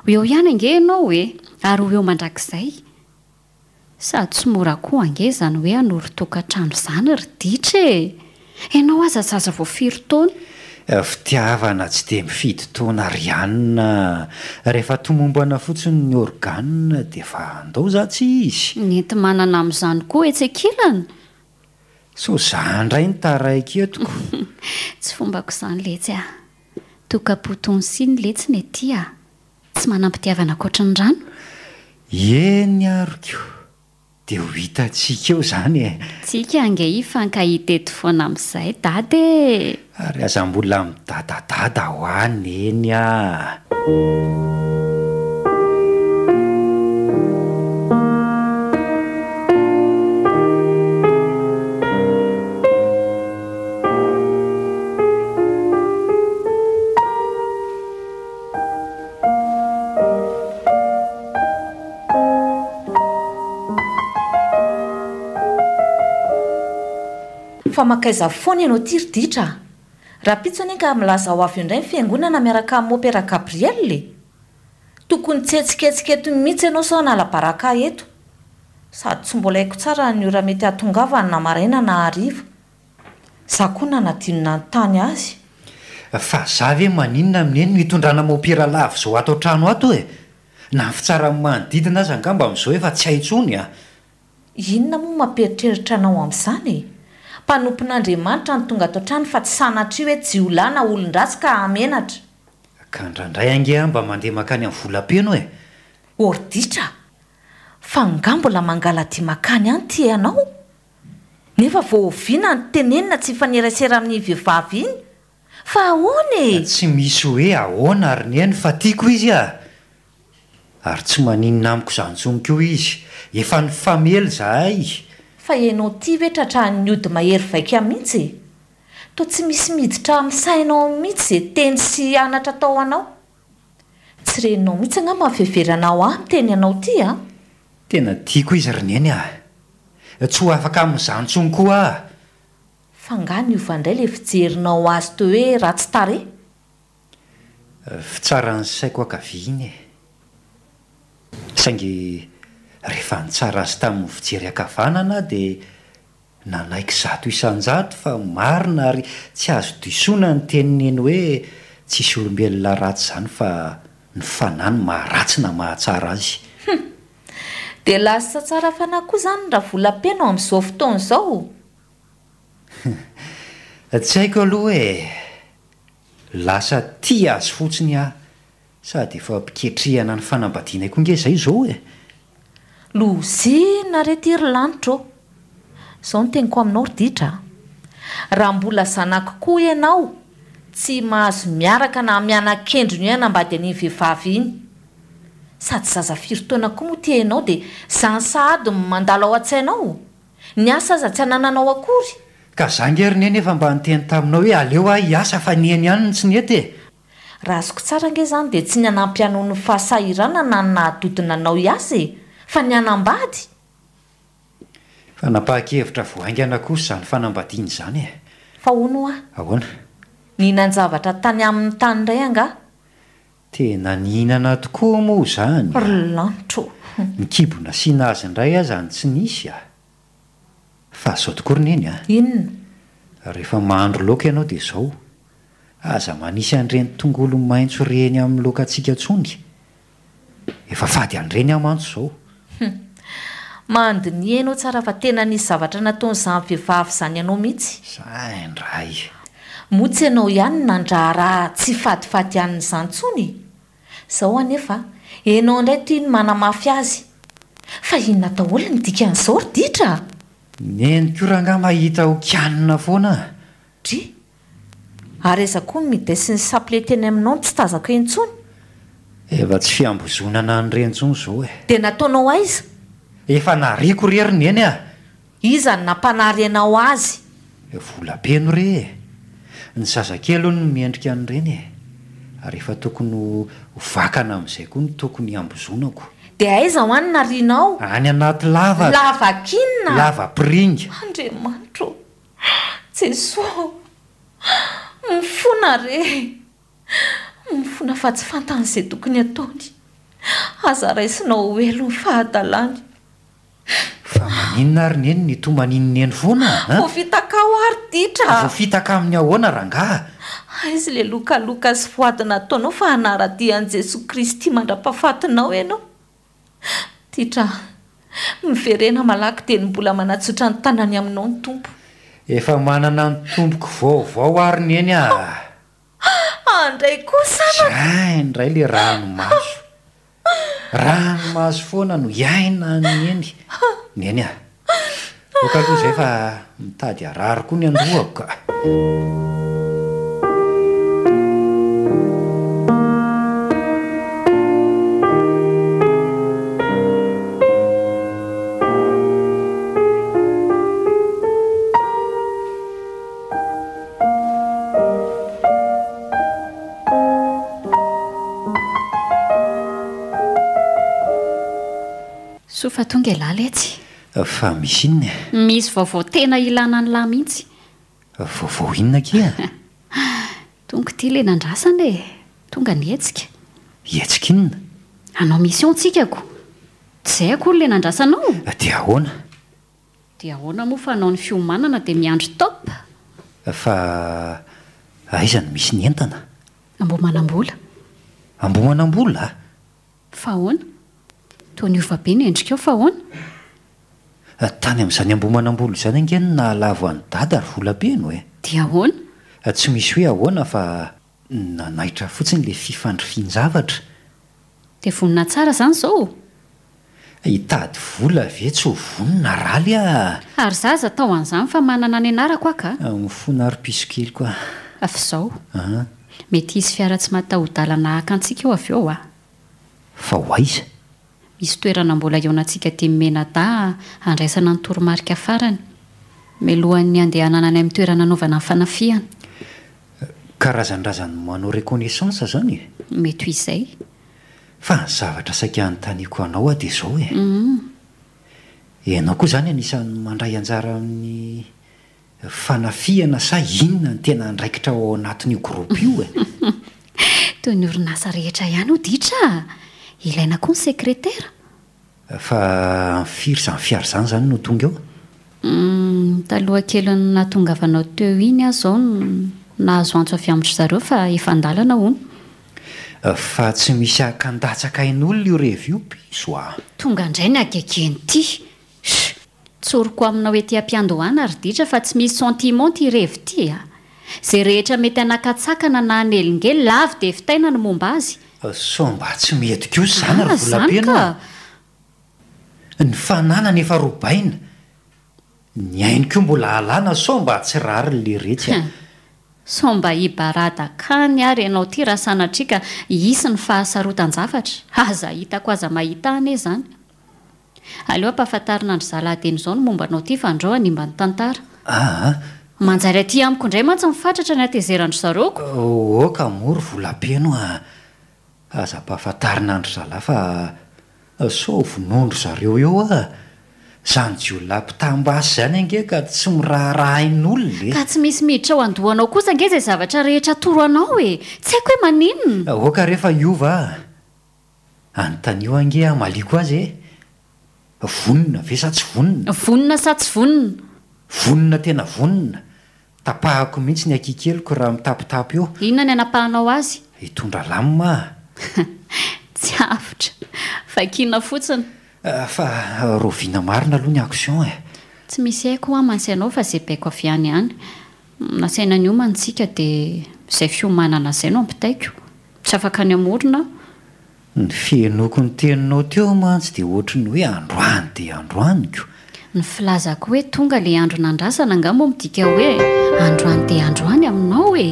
C: ho eo ihana nge anao e ary ho eo mandrak'izay sady tsy mora koa angeizany hoe anory toka ntrando izany ry ditra e ianao aza s aza voafiro taona
B: eh, fitiavana tsy dia mifidy tona ryanina rehefa tomombana fotsiny ny organa dia efa andao za tsy izy
C: nety manana amin'izany koa etsy eakilana
B: so za ndray nytaraiketiko
C: tsy fombako izany lehtsy a toka botonsi ny letsiny ety a tsy manampitiavana akoatra ny rano
B: e ny ariko de ho hitatsika eo zany e
C: tsika ange ifankahitetofoana ami'izay dady e.
B: ary azamona midadadada hoany eny a
D: fa makaiza foana ianao ty riditra raha pitson inka milaza ho avy indray nyfiangonana miaraka iopera gabriee tokony ts etsiketsiketo mihitsy ianao sao na labaraka eto sady tsy mbola haiko tsara ny ora mety atongavany namaaina na aiv ao o naanona nyanya
B: a za ve maninona amin'neny n itondrana mopera lavy zao ataon-trano ato e na y fitsaranmanodidina azy ankamba amin'izao hoe fa tsy itnyair
D: panompin'andriamanitra ny tonga ato n-trany fa tsy sanatra i hoe jiolana olon-drasy ka amenatra
B: akandraindray angeh any mba mandeha mankany amin'ny volapeno e
D: orditra fa ngambola mangaladia makany any ti ianao nefa voovina ny tenenina tsy fa neraisera amin'ny vehivavy iny
B: fa ahonae tsy misy hoe ahoana ary neny fa tiako izy aho ary tsy maninonamiko izantsoniko izy efa ny famely zahay
D: enao ty hoe tratrahn'nyody mahery vaika mitsy to tsy misy miditra minsainao mihitsy teny sy anatra atao anao tsy reninao mihitsy anao mahafeveranao a no teny ianao ity a ah?
B: tena tiakoa izy rineny a ah. tsy ho afaka amin'y zanotsony koa ah
D: fa nga ni ovaindray ila fijerinao azy to hoe raha tsy tare
B: fitsara ny saiko akavia iny e eh. saingy rehefa nitsara azy tamin'ny fijery ankavanana dia nanaiky zato isanjato fa marina ary tsy azo disona ny teninyeny hoe tsisy olombelona ratsy izany fa ny fanany maharatsy na mahatsara azy hmm.
D: dia lasa tsara fanahy koa izany raha volapenao amin'izao fotoana izao
B: tsy haiko aloha hoe lasa ti azy fotsiny aho sady efa mpiketrehana ny fanambadiana koainge izay izao e
D: lozina retyry lanitra e izao no tenyko aminao ryditraa raha mbola zanakokoa ianao tsy mahazo miaraka na mianan-kendrony oe hanambady aniny vehivavy iny sady zaza firotoana koa moa tiinao dia zany sahady n mandala ao a-tsainao ny asa aza tsy hanananao
B: akory ka zah ngeeri neny efa mba noteny taminao hoe aleo a hiasa fa niany ihanyny tsy ny ety e
D: raha azoko tsara nge izany dia tsy ny anampy anao ny fasahira na nanyna adodinanao iasa e. fa a
B: fa napaha-kevitra voaingana kosy izany fanambadiany izany e fa ho no ah ahoana
D: nhinanjvtra tany amin'ny tany inray anga
B: tena nhinana tokoa moa izanylanitro nikibo na siana azy indray ao izany tsy nisy a fa zao toko ry neny a inono rehefa mahandro loka ianao dia zao aza manisy anreny tongolo maintso reny amin'ny lokantsika ntsony efa fady andreny amantsoao
D: mahandinia ianao tsara fa tena nyy zavatra nataonyizany vehivavy izany ianao
B: mihitsyandra i
D: motsy ianao ihany nandraha raha tsy fadifady ian'izany tsony zaho anefa enao indray tia ny manamafy azy fa ino na daholo ny dikan'izao ryditra
B: neny ko rahangaha mahita hokianina foana
D: dri aryezakoa n mide sy ny sapleteny aminao ntsy tzao e
B: efa tsy fiambozonana anyirenytsony zao e
D: di nataonao aiza
B: efa nariko rerina eny a
D: e. izany nampanary anao azy
B: e vola peno re e ny zazakelo no miendrika anyirenye ry efa tokony vakana amin'izay koa ny tokony h ambozonako
D: di aiza ho any narinao
B: any anaty lava
D: lavakinna
B: lavampiringy
D: andriamanitro jesos mifona rey myfona fa tsy fantan'izay tokony ataony aza raisinao oelo ny fahadalany
B: fa maninona ari nyeny ny toa maninina eny vona
D: avoafitaka ho ary ditravoafitaka
B: amin'ny ahoana rangaha
D: ah, izy lay lokaloka sy voadina taonao fa hanaradia an'i jesosay kristy mandra-pafatinao ianao ditra miverena malaky di ny mbola manatsotra ny tanany aminao ny tompo
B: efa manana ny tompoko vaovao aryny eny a ah. ah, ra koazandray le rano maso ranomazo foana no iaina ny eny nyeny a oka aloha zay fa mitady arary koa ny anohakoka
C: sofa tonga ilahy letsy
B: fa misy inony
C: e misy vaovao tena ilana ny lahy mihitsy
B: vaovao inona ke
C: tonko ity ilay nandrasana e tonga ny hetsika ietsika inona anao misiontsikako tsy zay ako oly ilay nandrasanao
B: ah, dia ahoana
C: dia ahoana moa fa anao ny fiomanana dia miandro topa
B: fa aizany misy nyentana
C: ambomanambola
B: ambomanambolaa
C: faahoana nabe nendrikaea
B: ha ah, tany amin'izany ambomanambolo izany angeno na halavo any dady ary vola be no e dia ahoana ah, tsy misy hoe ahoana fa nanahitra fotsiny la fifandrifia nyjavatra
C: dia vonina tsara izany izao
B: ah, hitady vola ve tsy ho vonina raly a
C: ary za za tao an'izany fa manana ny anarako aka
B: mifonaharo-pisokelyko a f izao an
C: mety izy fiara tsy mahatahodalanahakantsika eo av eo a a
B: ha
C: izy toerana mbola eona antsika di menada andraisana nytorimarika farany milohan'ny andehana nany ami'ny toerana naovana
B: nyfanafihanakazanyrazany manaorecônnaissanc zanymety h izay fa nzavatra sakanytaniko anao a di zao e mm-hmm. ianao koa zany anisany mandray aja ain'ny fanaihana sa inon n tena raikitra ao anatn' groupy e? i
C: eto ny orina sa rehetra ihany dita ilaina koa ny sekretaira
B: fa ny firy zany fiary izany izany no tonga eo
C: hmm, talohakelyny nahatongavanao teo iny ah zao nahazo antso avy amitra zareo fa efa ndalana hono
B: eh, fa tsy misy akandatsakain'olona iorevy io pisoa
C: tonga indray ny agegenyity tsoroko aminao hoetyampiandohana ryditra fa tsy misy sentimen ty revi tya zay rehetra mety anakatsakana nanyelingely lavy de fitaina no
B: somba tsy metiko izany ry vozlanyen oka ny fananany efa roabaina niainoko o mbola halana somba tsy raryny le rehetsy
C: somba hibaradakany ary ianao ty ra sana atrika isy ny fahasarotanjavatra aza hitako aza mahita hane izany aleo mpafantarina andry zalahdiny izao no momba nao ty fa ndreo anymba ny tantara aha ah. manjary ty amiko indray mantsy mifatratra ny atezerandry zareoko
B: oka oh, oh, moa ry vola-peno a azapahafantarinandro zalahy fa eh, so vonondro zareo eo a zany jiolonampitambo azy izany ange ka tsy miraha rahain'olonae ka
C: tsy misy miditra ho andoanao kosa nge izay zavatra rehetra toro anao e tsy haiko hoe maninona
B: eh, oka rehefa iova anontanio ange amaliako azy e vonona ve sa tsy vonina vonona sa tsy vonona vonina tena vonina tapahako mihintsy ny ankikeloko raha mitapotapo eo
C: inona ny ana-pahanao
B: azy hitondra lamimaah
C: tsy avitra ah, fa ikinona fotsiny
B: fa ro vina marina aloha ny aktion e eh.
C: tsy misy haiko h a mantsainao fa izay baiko avy any hany nasainany o manotsika dia izay fiomanana zaino ampitaiko tsy afaka ny amhorina
B: ny fenoko ny teninao teo mantsy dia ohtra ny hoe androany dea andro anyko
C: ny filazako hoe tonga lay andro nandrasana nga mo midika hoe andro any dia andro any aminao e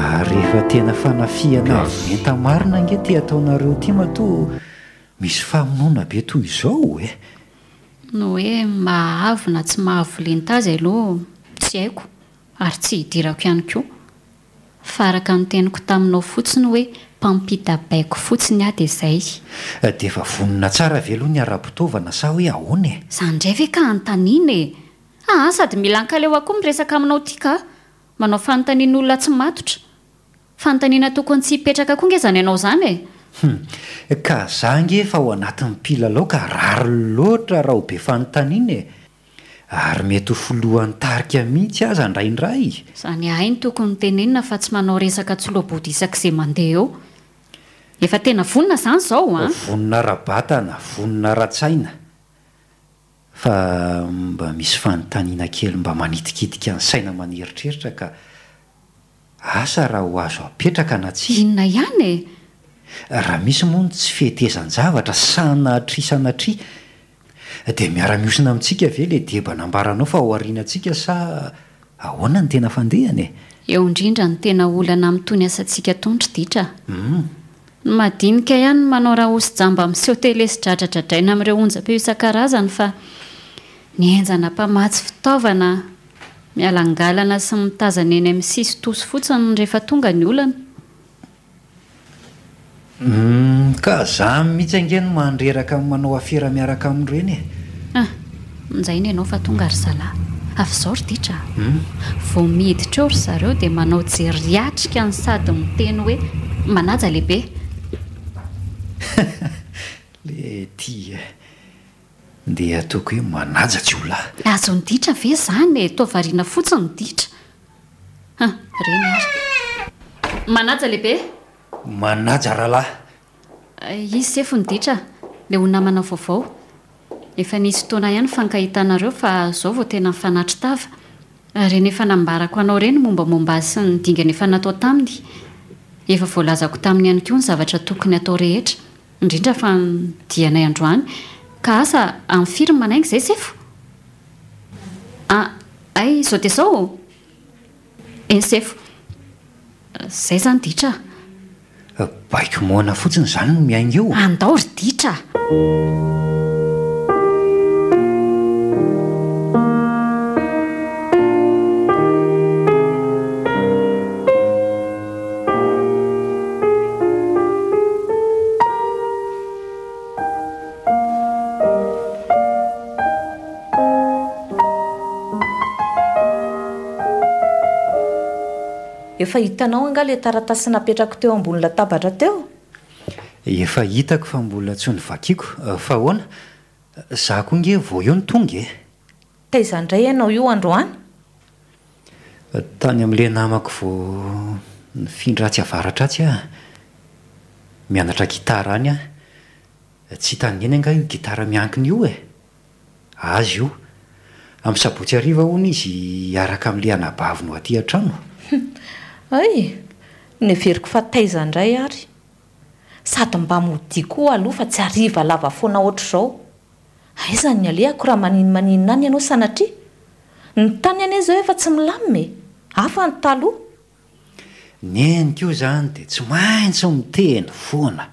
B: rehefa tena fanafiana y menta marina ngety ataonareo ty ma to misy famonona be toy izao e
C: no hoe eh, mahavona tsy mahavolenta azy aloha tsy haiko ary tsy hidirako ihany kioa faraka noteniko taminao fotsiny hoe mpampida baiko fotsiny a di izay
B: eh, dea efa vonona tsara veloha ny ara-pitaovana sa hoe ahona e
C: izay ndrayve ka antanina e aha sady mila nkaleoa koa miresaka aminao ty ka manao fanontanian'olona tsy matotra fanontaniana tokony tsy hipetraka koa nge izany ianao izany e
B: hmm. ka za nge fa ho anatin'ny pilalao ka rary loatra raha ho be fanontanina e ary mety hofolohan'ny tarika mihitsy aza andraindray
C: izany hainy tokony ntenenina fa tsy manao resaka tsyloabodisaka izay mandeha eo nefa tena vonina izany zao
B: anvonina rabatana vonina ratsaina fa mba misy fanotaniana kely mba manidikidika ny saina maneritreritra ka asa raha ho azo apetraka na tsiinn
C: ihay e
B: raha misy mony tsy fiheezanavatra sanatri sanatria di miara-miosina amintsika ve le dibanambaranao fa o aianantsika sa ahoana ny tena fandehany e
C: eo indrindra hmm. no tenalana a'ntoyy aaony daunaia ihany manao rahaamba m' shoteles radrararaina a'een- ny enjana mpamatsy fitaovana mialangalana sy mitazan eny amin'n sisy tosy fotsiny rehefa tonga ny
B: olonam hmm, ka zah mihitsy angeno mahandreraka manao afera miaraka aminreny
C: eah nizay ny ianao fa tonga ry zalahy avy zao ryditra hmm? vo mihiditraeo ry zareo dia manao je ryatrika ny sady miteny hoe manaja lehibe
B: le tya dia toko h manaja tsy o lahy
C: azndira e anna fotsi ndiaenyehibe manaa ahalahyiz sef noaoao voena eeymombamomba as nydinganaefa natao taminy efa voalazako taminy ihany ko ny zavatra tokony atao rehetra indrindra efa ndianay androany ka asa amiy fir manaingo zay sefo ai zao de zao ensefo zay zany ditra
B: baiko moana fotsiny zany no miaignaeo andaory ditra
D: efa hitanao anga la taratasinapetrako teo ambonynatabatra teo
B: efa hitako fa mbonna tso ny vakiako fa hoana zaho koa inge vao eo ny tonga ek
D: izandray anaoioandrantany
B: amin'la namako vo nyfindratsy avaratra atsy a mianatra gitara any a tsy hitanneny anga io gitara miankina io e azy io amin'ny sabotsy aiva hony izy araka amin'la anabavi no aty an-trano
D: ay nyveriko fataiza ndray ary sady mba modi koa aloha fa tsy ariva lava foana oatra izao aizany ny alehako raha maninymanininany ianao sanatri ny tany iany a zao efa tsy milamime
B: afa ny taloha nyeniko io izany dia tsy maintso miteny foana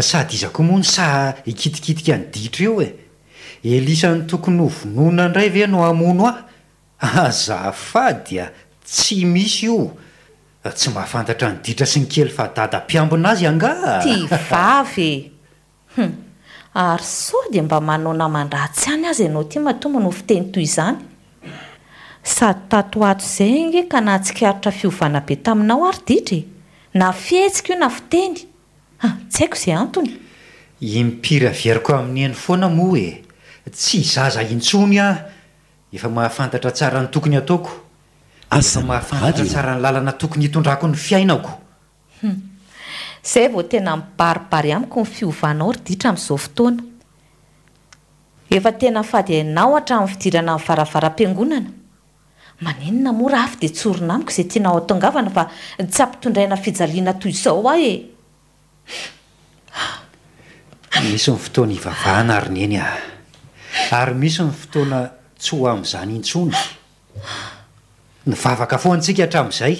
B: sady izako moano sa hikitikitika nyditra eo e elisan'ny tokony hovonoina indray ve no hamono aho azafadya tsy misy io Ah, tsy mahafantatra ny ditra sy ny kely fa dada mpiambona azy angahty vavy
D: hm. ary soa dia mba manaona mandratsy any azy ianao ty mato ma no fiteny toy izany sady tatoato izay nge ka nahatsikaritra fiovana be taminao ary ditra e na fihetsika io na fitenya ah, tsy haiko izay antony
B: impira veriko amin'nyheny foana moa e tsy izaza intsony ah efa mahafantatra tsara ny tokony ataoko oyonyaiaozay
D: hmm. vao tena ibaribary amiko ny fiovanao ry dihtra mi'izao fotoana efa tena fady ainao atramin'ny fidirana yvaravaram-piangonana manenona mora afa di tsorona amiko izay tianao a-tongavana fa tsampitondraina fijaliana toy izao a eisnyaha
B: eisnath am'any intsona nyvavaka foantsika hatramon'izay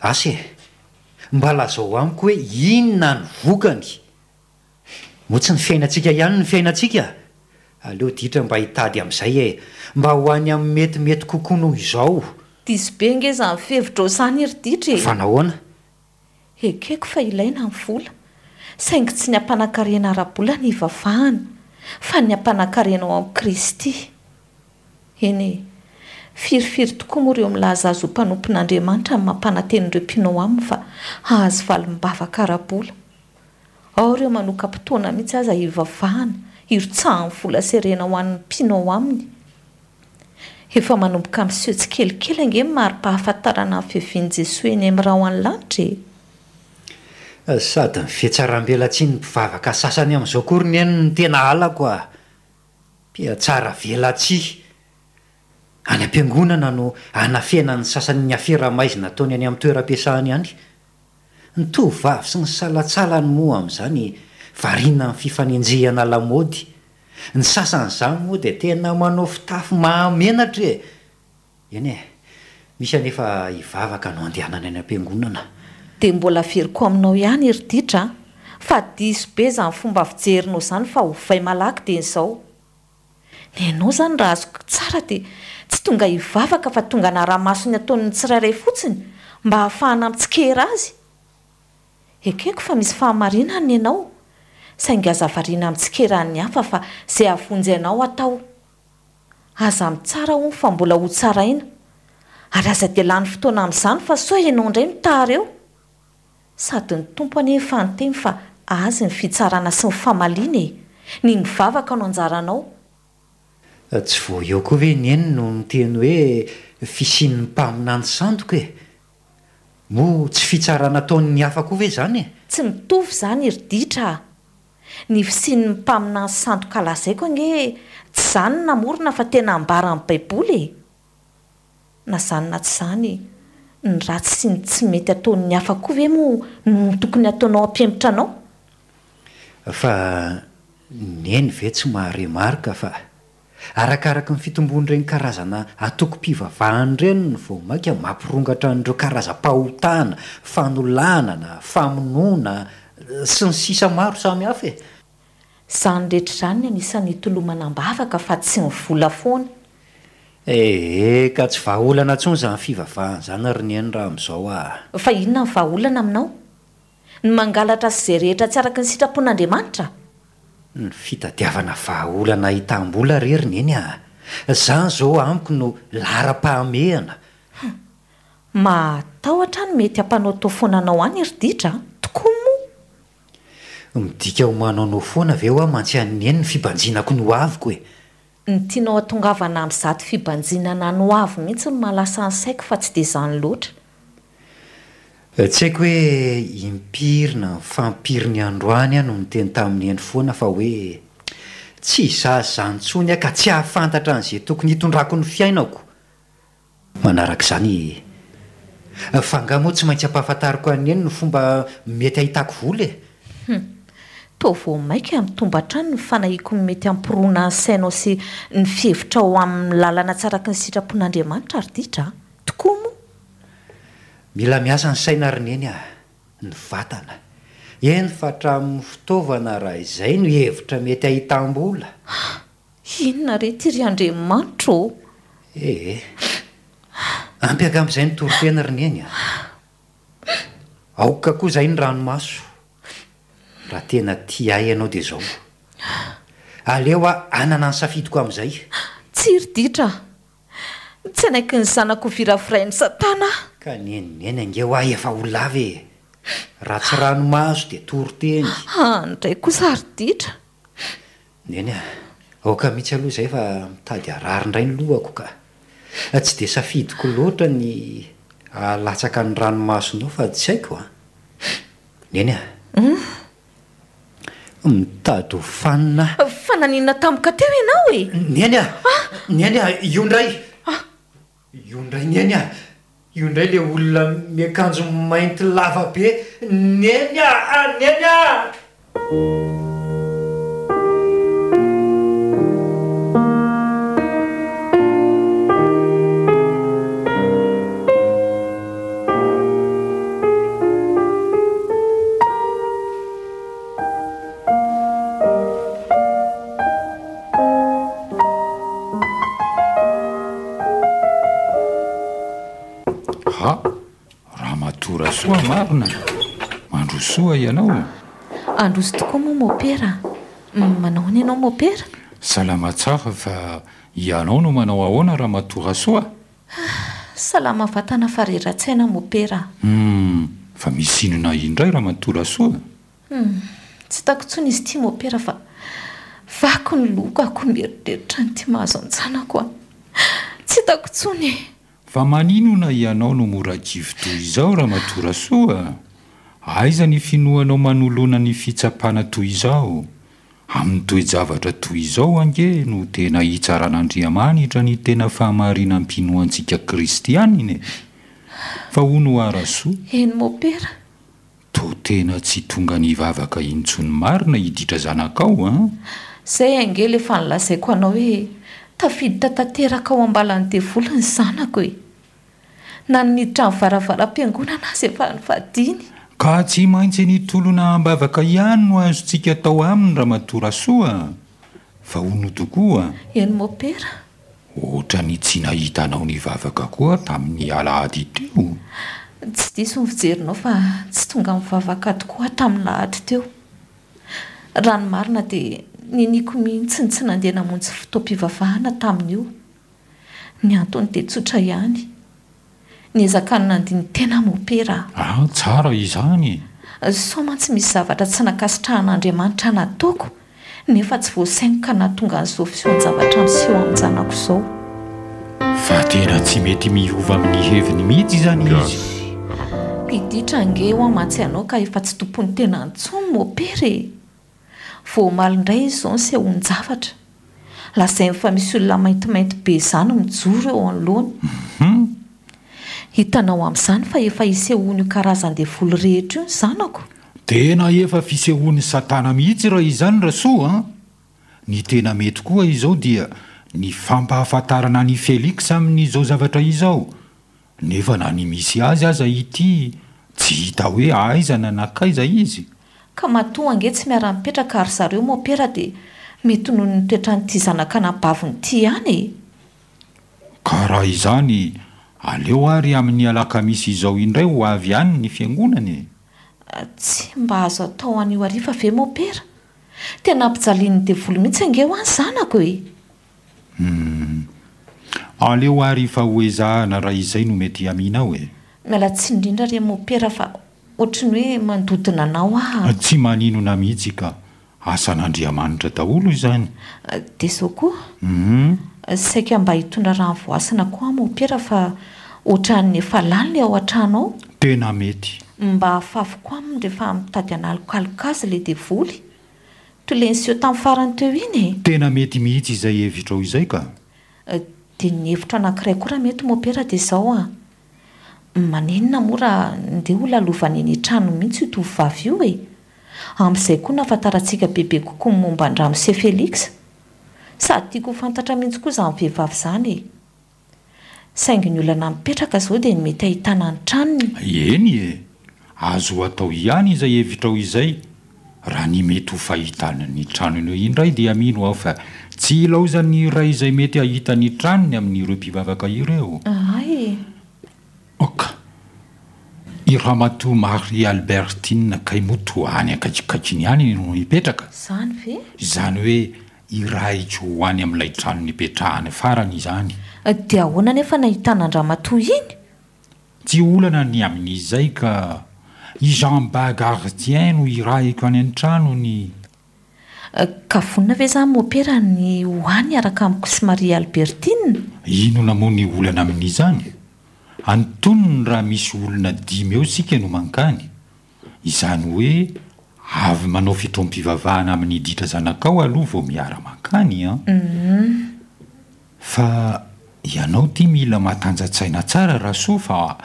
B: asa e mba lazao amiko hoe inona ny vokany moa tsy ny fiainantsika ihany ny fiainantsika aleo ditra mba hitady amin'izay e mba ho any amin'ny metimety kokonoho izao
D: disy be nge izany fhevitra eo izany ery ditra efanahoana ekeko fa ilaina ny vola saingy tsy ny ampanan-karena rabola ny ivavahana fa ny ampanan-karena ao amin'ni kristy eny e firifiry tokoa moa ireo milaza azy o mpanompon'andriamanitra ny mampanantenyireo mpinoo aminy fa ahazo valy mibavakarabola ao ireo manokampotoana mihitsy aza aivavahana irotsahny vola serena ho an'ny mpinoo aminy efa manomboka mii seho tsi kelikely ange n mari-pa hafatarana ny fievian' jesos eny amin'nyraha o an'ny
B: lanitra e sady ny fiatsarambelatsi ny mpivavaka sasany amin'izao kory ny eny ny tena alako a mpiatsara velatsi any ampiangonana no hanafenan'ny sasanyny haferamaizina taony any amin'ny toerampiasahany ihany nytovavy sy ny salatsala ny moa amin'izany varina ny fifanenjehana lamody ny sasan' izany moa dia tena manao fitafy mahamenatra e ieny e misy anefa hivavaka no andehanany any ampiangonana dia mbola veryko aminao ihany iryditra an fa diso be iza ny fomba vijerinao
D: izany fa hovay malaka dia n'izao ny anao izany raha azoko tsara dia tsy tonga hivavaka fa tonga narahamasony ataonny tsirairay fotsiny mba hahafahana aminntsikera azy ekeko fa misy fahamarinany ianao sangazavarina amitsikeranyafa fa zay avonjy anao atao aza mitsara hony fa mbola hotsaraina ary aza di la ny fotoana amn'izany fa soa enao ndray mitar eo sady ny tompo any efanteny fa azy ny fitsarana sy ny famalinany e. miavkanojaao
B: Eh, tsy vao eo koa ve nyeny no nyteny hoe fisini'ny mpamina any sandoka e moa tsy fitsaranataon'ny hafa koa ve zany e
D: tsy mitovy izany iryditra ny fisini'ny mpamina any sandoko ka lazai koa ny tsy zany namorona fa tena ambara amin'ny baibolye na zanona tsy izany ny ra tsy tsy mety ataon'ny hafa koa ve mo no tokony hataonao ampiemitra anao
B: fa nyeny ve tsy maharemarika fa arakaraka ny fitombony ireny karazana atoko mpivavahany irenyn vo manka mampirongatra an'ireo karaza-pahotana fanolanana famonoana eh, sy ny sisa maro samy hafa e
D: izany rehetra izany n misan'ny tolomanambavaka fa tsy ny vola foana
B: ehe eh, ka tsy vahaolana tsy ny izany fivavahanaizany ry neno raha amin'izao ah
D: fa inona ny vaa olana aminao ny mangalatra sy izay rehetra tsy araka ny sitrapon'andriamanitra
B: ny fitadiavana vahaolanahita hm-bola rery neny a izany izao amiko no lara-pahamehana hm.
D: mataho tra no mety hampanao taofonanao any eryditra a tokoy moa
B: midika homahnao no foana avyeo ao mantsy a neny ny fibanjinako ny ho avyko e
D: ny tianao hatongavana miny zaty fibanjinana ny o avy mihitsy no mahalasa ny saiko fa tsy dia izany loatra
B: atsy haiko hoe impirina ny fampiry ny androany ah no niteny taminy eny foana fa hoe tsy izahzanyntsony ah ka tsy hahafantatra an' izay tokony hitondrako ny fiainako manaraka izany fangamoa tsy maintsy hampahafantariko any eny no fomba mety ahitako volo e hmm. tao vao mainka
D: mitomba htrano ny fanahiako mety hampiroana sainao sy ny fihevitra o amin'ny lalana tsaraky ny sitrapon'andriamanitra ary ditraa
B: mila miasa ny saina rineny a ny vatana eny fatraminny fitaovana raha izay no hevitra mety ahitam-bola
D: inona rey tiry andriamanitra eo
B: ee ampiaka amin'izay ny torofena rineny a aoka koa izay ny ranomaso raha tena ti ahy ianao dia zao aleo a anana ny safidiko amin'izay
D: tsiriditra tsy anaiky ny zanako viravirainy satana
B: ka nynny ange hoa efa ho lava e raha tsy ranomaso di toroteny a
D: ah, ah, ndray ko saryditra
B: ny ny a oka mihitsy aloha izay fa mitady arari ndray ny lohako ka ah, tsy de safidiko loatra ny aalatsaka ny ranomaasonao fa tsy haiko a ny eny a mitady hofanina
D: fananina tamika tena ianao e
B: ny eny a ah ny any a io ndray io ndray nyany a io ndray le olona miakanjo mainty lavabe ny any a ary ny any a
D: andro zy tokoa moa mopera hmm, manao ny ianao mopera
E: salama tsafa fa ianao no manao ahona raha matorasoa
D: salama vatana fareratsaina mopera
E: hmm, fa misy inona indray raha matorasoa
D: hmm, tsy itakontsony izy ti mopera fa vako ny loka ako nerieritra nyti mahazo antsanakoa tsy takotsony
E: fa maninona ianao no mora jivoo ih aizany finoanao manolona ny fitsapana toy izao amin'ny toejavatra toy izao ange no tena hitsaran'andriamanitra ny tena fahamahariana mpinoaantsika kristianine fa ho noarasoa
D: eny mopera
E: to tena tsy tonga ni vavaka inntsony marina hiditra zanakao an
D: izay angely efa nylazaiko anao hoe tafiditra tanteraka o ambala ny devolo ny zanako e na noniditra ny varavaraam-piangona ana azy efa ny
E: adny ka tsy maintsy nytolona ambavaka ihany no azotsika tao aminy raha matora soa fa ho notokoa
D: eny mopera
E: ohatrany tsy nahitanao ny vavaka koa tamin'ny ala hdy teo
D: tsy diso ny fijerinao fa tsy tonga inivavaka tokoah tamin'ny lahahady teo raha no marina dia nyaniko mihitsyny tsy nandeha namontjy fotoam-pivavahana tamin' io ny antony dia tsotra ihany nan naandiny tenoeatra
E: ah, izanyso
D: matsy misy zavatra tsy nakasitrahan'adriamanitra nataoko nefa tsy vo saino ka nahatonga nzof sehnjvatra sehoajanao zao
E: aten tsy mety miova amin'ny heviny mihitsy zany izy
D: iditrange hoamatsy anao ka efa tsy tompon'ny tena ntsony moperae vo malindray izy zao nsehonjavatra lazay efa misy olona maitimaity be zany mijoro eo
E: alany
D: hitanao amin'izany fa efa hisehoany io karazan
E: dia volo rehetra io ny zanako tena efa fsehoanyn satana mihitsy raha izany ra soa an ny tena mety koa izao dia ny fampahafantarana ani feliksa amin'izao zavatra izao nefa na ny misy azy aza ity tsy hita hoe aizana nakay izay izy
D: ka matoh ange tsy miara-mipetraka ary zareo mompera dia mety onony nytoetra nyity zanakanabavy nyiti ihany e
E: ka raha izany aleo ary amin'ny alaka misy izao indray ho avy any ny fiangonanytsy ah,
D: mba azo atao anyi af ve mopeaten ampiiny de volo mihitsy angehoany zanao e
E: hmm. aleo ay fa hoezhana raha izay no mety aminaho
D: emia tsy indrindra e ofa ony hoennanaoah
E: tsy manino na mihitsyka asan'andriamanitra daholo zanyde zao
D: oaumsimba hindr ahnanao oanny alanl ao an-trano
E: aotenaet
D: mba afavyko ami rehefa itady analokalokazy le devoly tolenso tamin'ny farany toeo inye
E: tena mety mihitsy izay hevitra o izay ka
D: de nihevitro anankiray ko raha mety mobe rah di zao a manenona mora ndeha olo alovana ny trano mihitsy tovivavy io e am'izay koa nafantarantsika bebe koko ny momba ndramose feliksa sady tiako hfantatra mihitsy koa iza ehiza aigny naieaka zao de nmety ahita'ny tanony
E: eny e azo ho atao ihany izay hevitrao izay raha nymety ho fahitanany tranony o indray di amino aho fa tsy ilaoza ny ray zay mety ahitan'ny tranony amin'n'ireo mpivavaka ireo
D: aa ok
E: i ramato mary albertin akahy motoany akakikaikiny any no mipetraka zanye zany oe iraiko hoany amin'ilay tranonypetrahany farany izany
D: de ahoana nefa nahitanandramato iny
E: tsy olana ny amin'izy zay ka ijanba gardien no ira hiko any any tranony
D: ka vonina ve za moperany hoany araka amiko sy marie albertinea
E: ino namoa ny olana amin'izyzany anotonony raha misy olona dimy eo sika no mankany izany hoe avy manao fitoam fivavahana amin'ny iditra zanakao aloha vao miara mankany aum ah. mhm. fa ianao ty miila matanja-tsaina tsara raha soa fa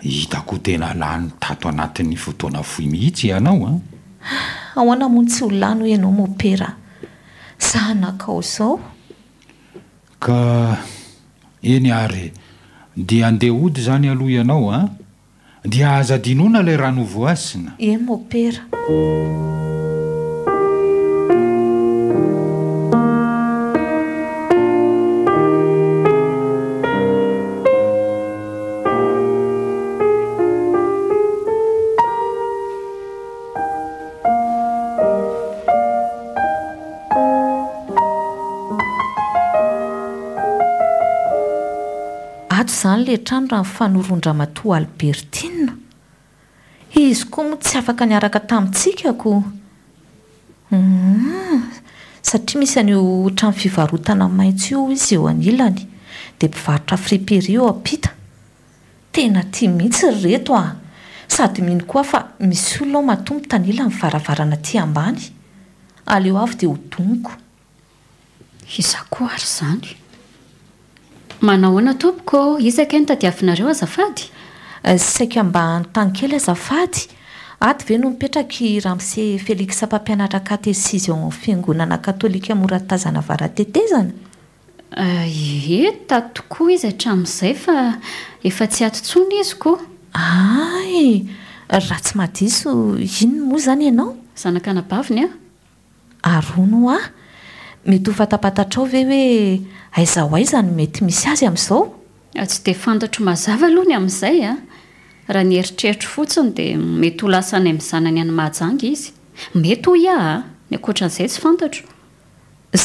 E: hitako tena lano tato anatin'ny fotoana foi mihitsy ianao a
D: ah. aoana mon tsy holano h ianao mopera za nakao zao
E: ka eny ary de andeha ody zany aloha ianao a ah. dia aza dinona ilay rahanovoasina
D: eo mopera ato izany lay trano raha nny fanorondra matoa albertine ykoa moa tsy afaka niaraka tamintsikako mm-hmm. satria misy anyo tramn'nyfivarotana maitsy io izy eo anilany de mpivarotra fripery o apita tena ti mihitsy reto a sady mihny koa fa misy olo ao mahatombo tanilan mivaravarana ty ambany aleo avy de ho doniko izako ary zany manao hoana tompoko izy ake no tadiavinareo azafady sy aiky mba nytany kely azafaty ato ve no mipetraky raha mise feliksampampianatraka tesision fiangonana katôlika moratazanavaratetezanaoa
C: eh,
D: raha tsy madiso ino no moa izany ianao zanaka naavinya ah. arono ah mety hofatapatatrao ve oe aizaho aizany metysy aymiao
C: raha nyeritreritro fotsiny dia mety ho lasany amin'zanany ihany mahajangy izy mety ho ia a ny akoatra an'izay tsy fantatro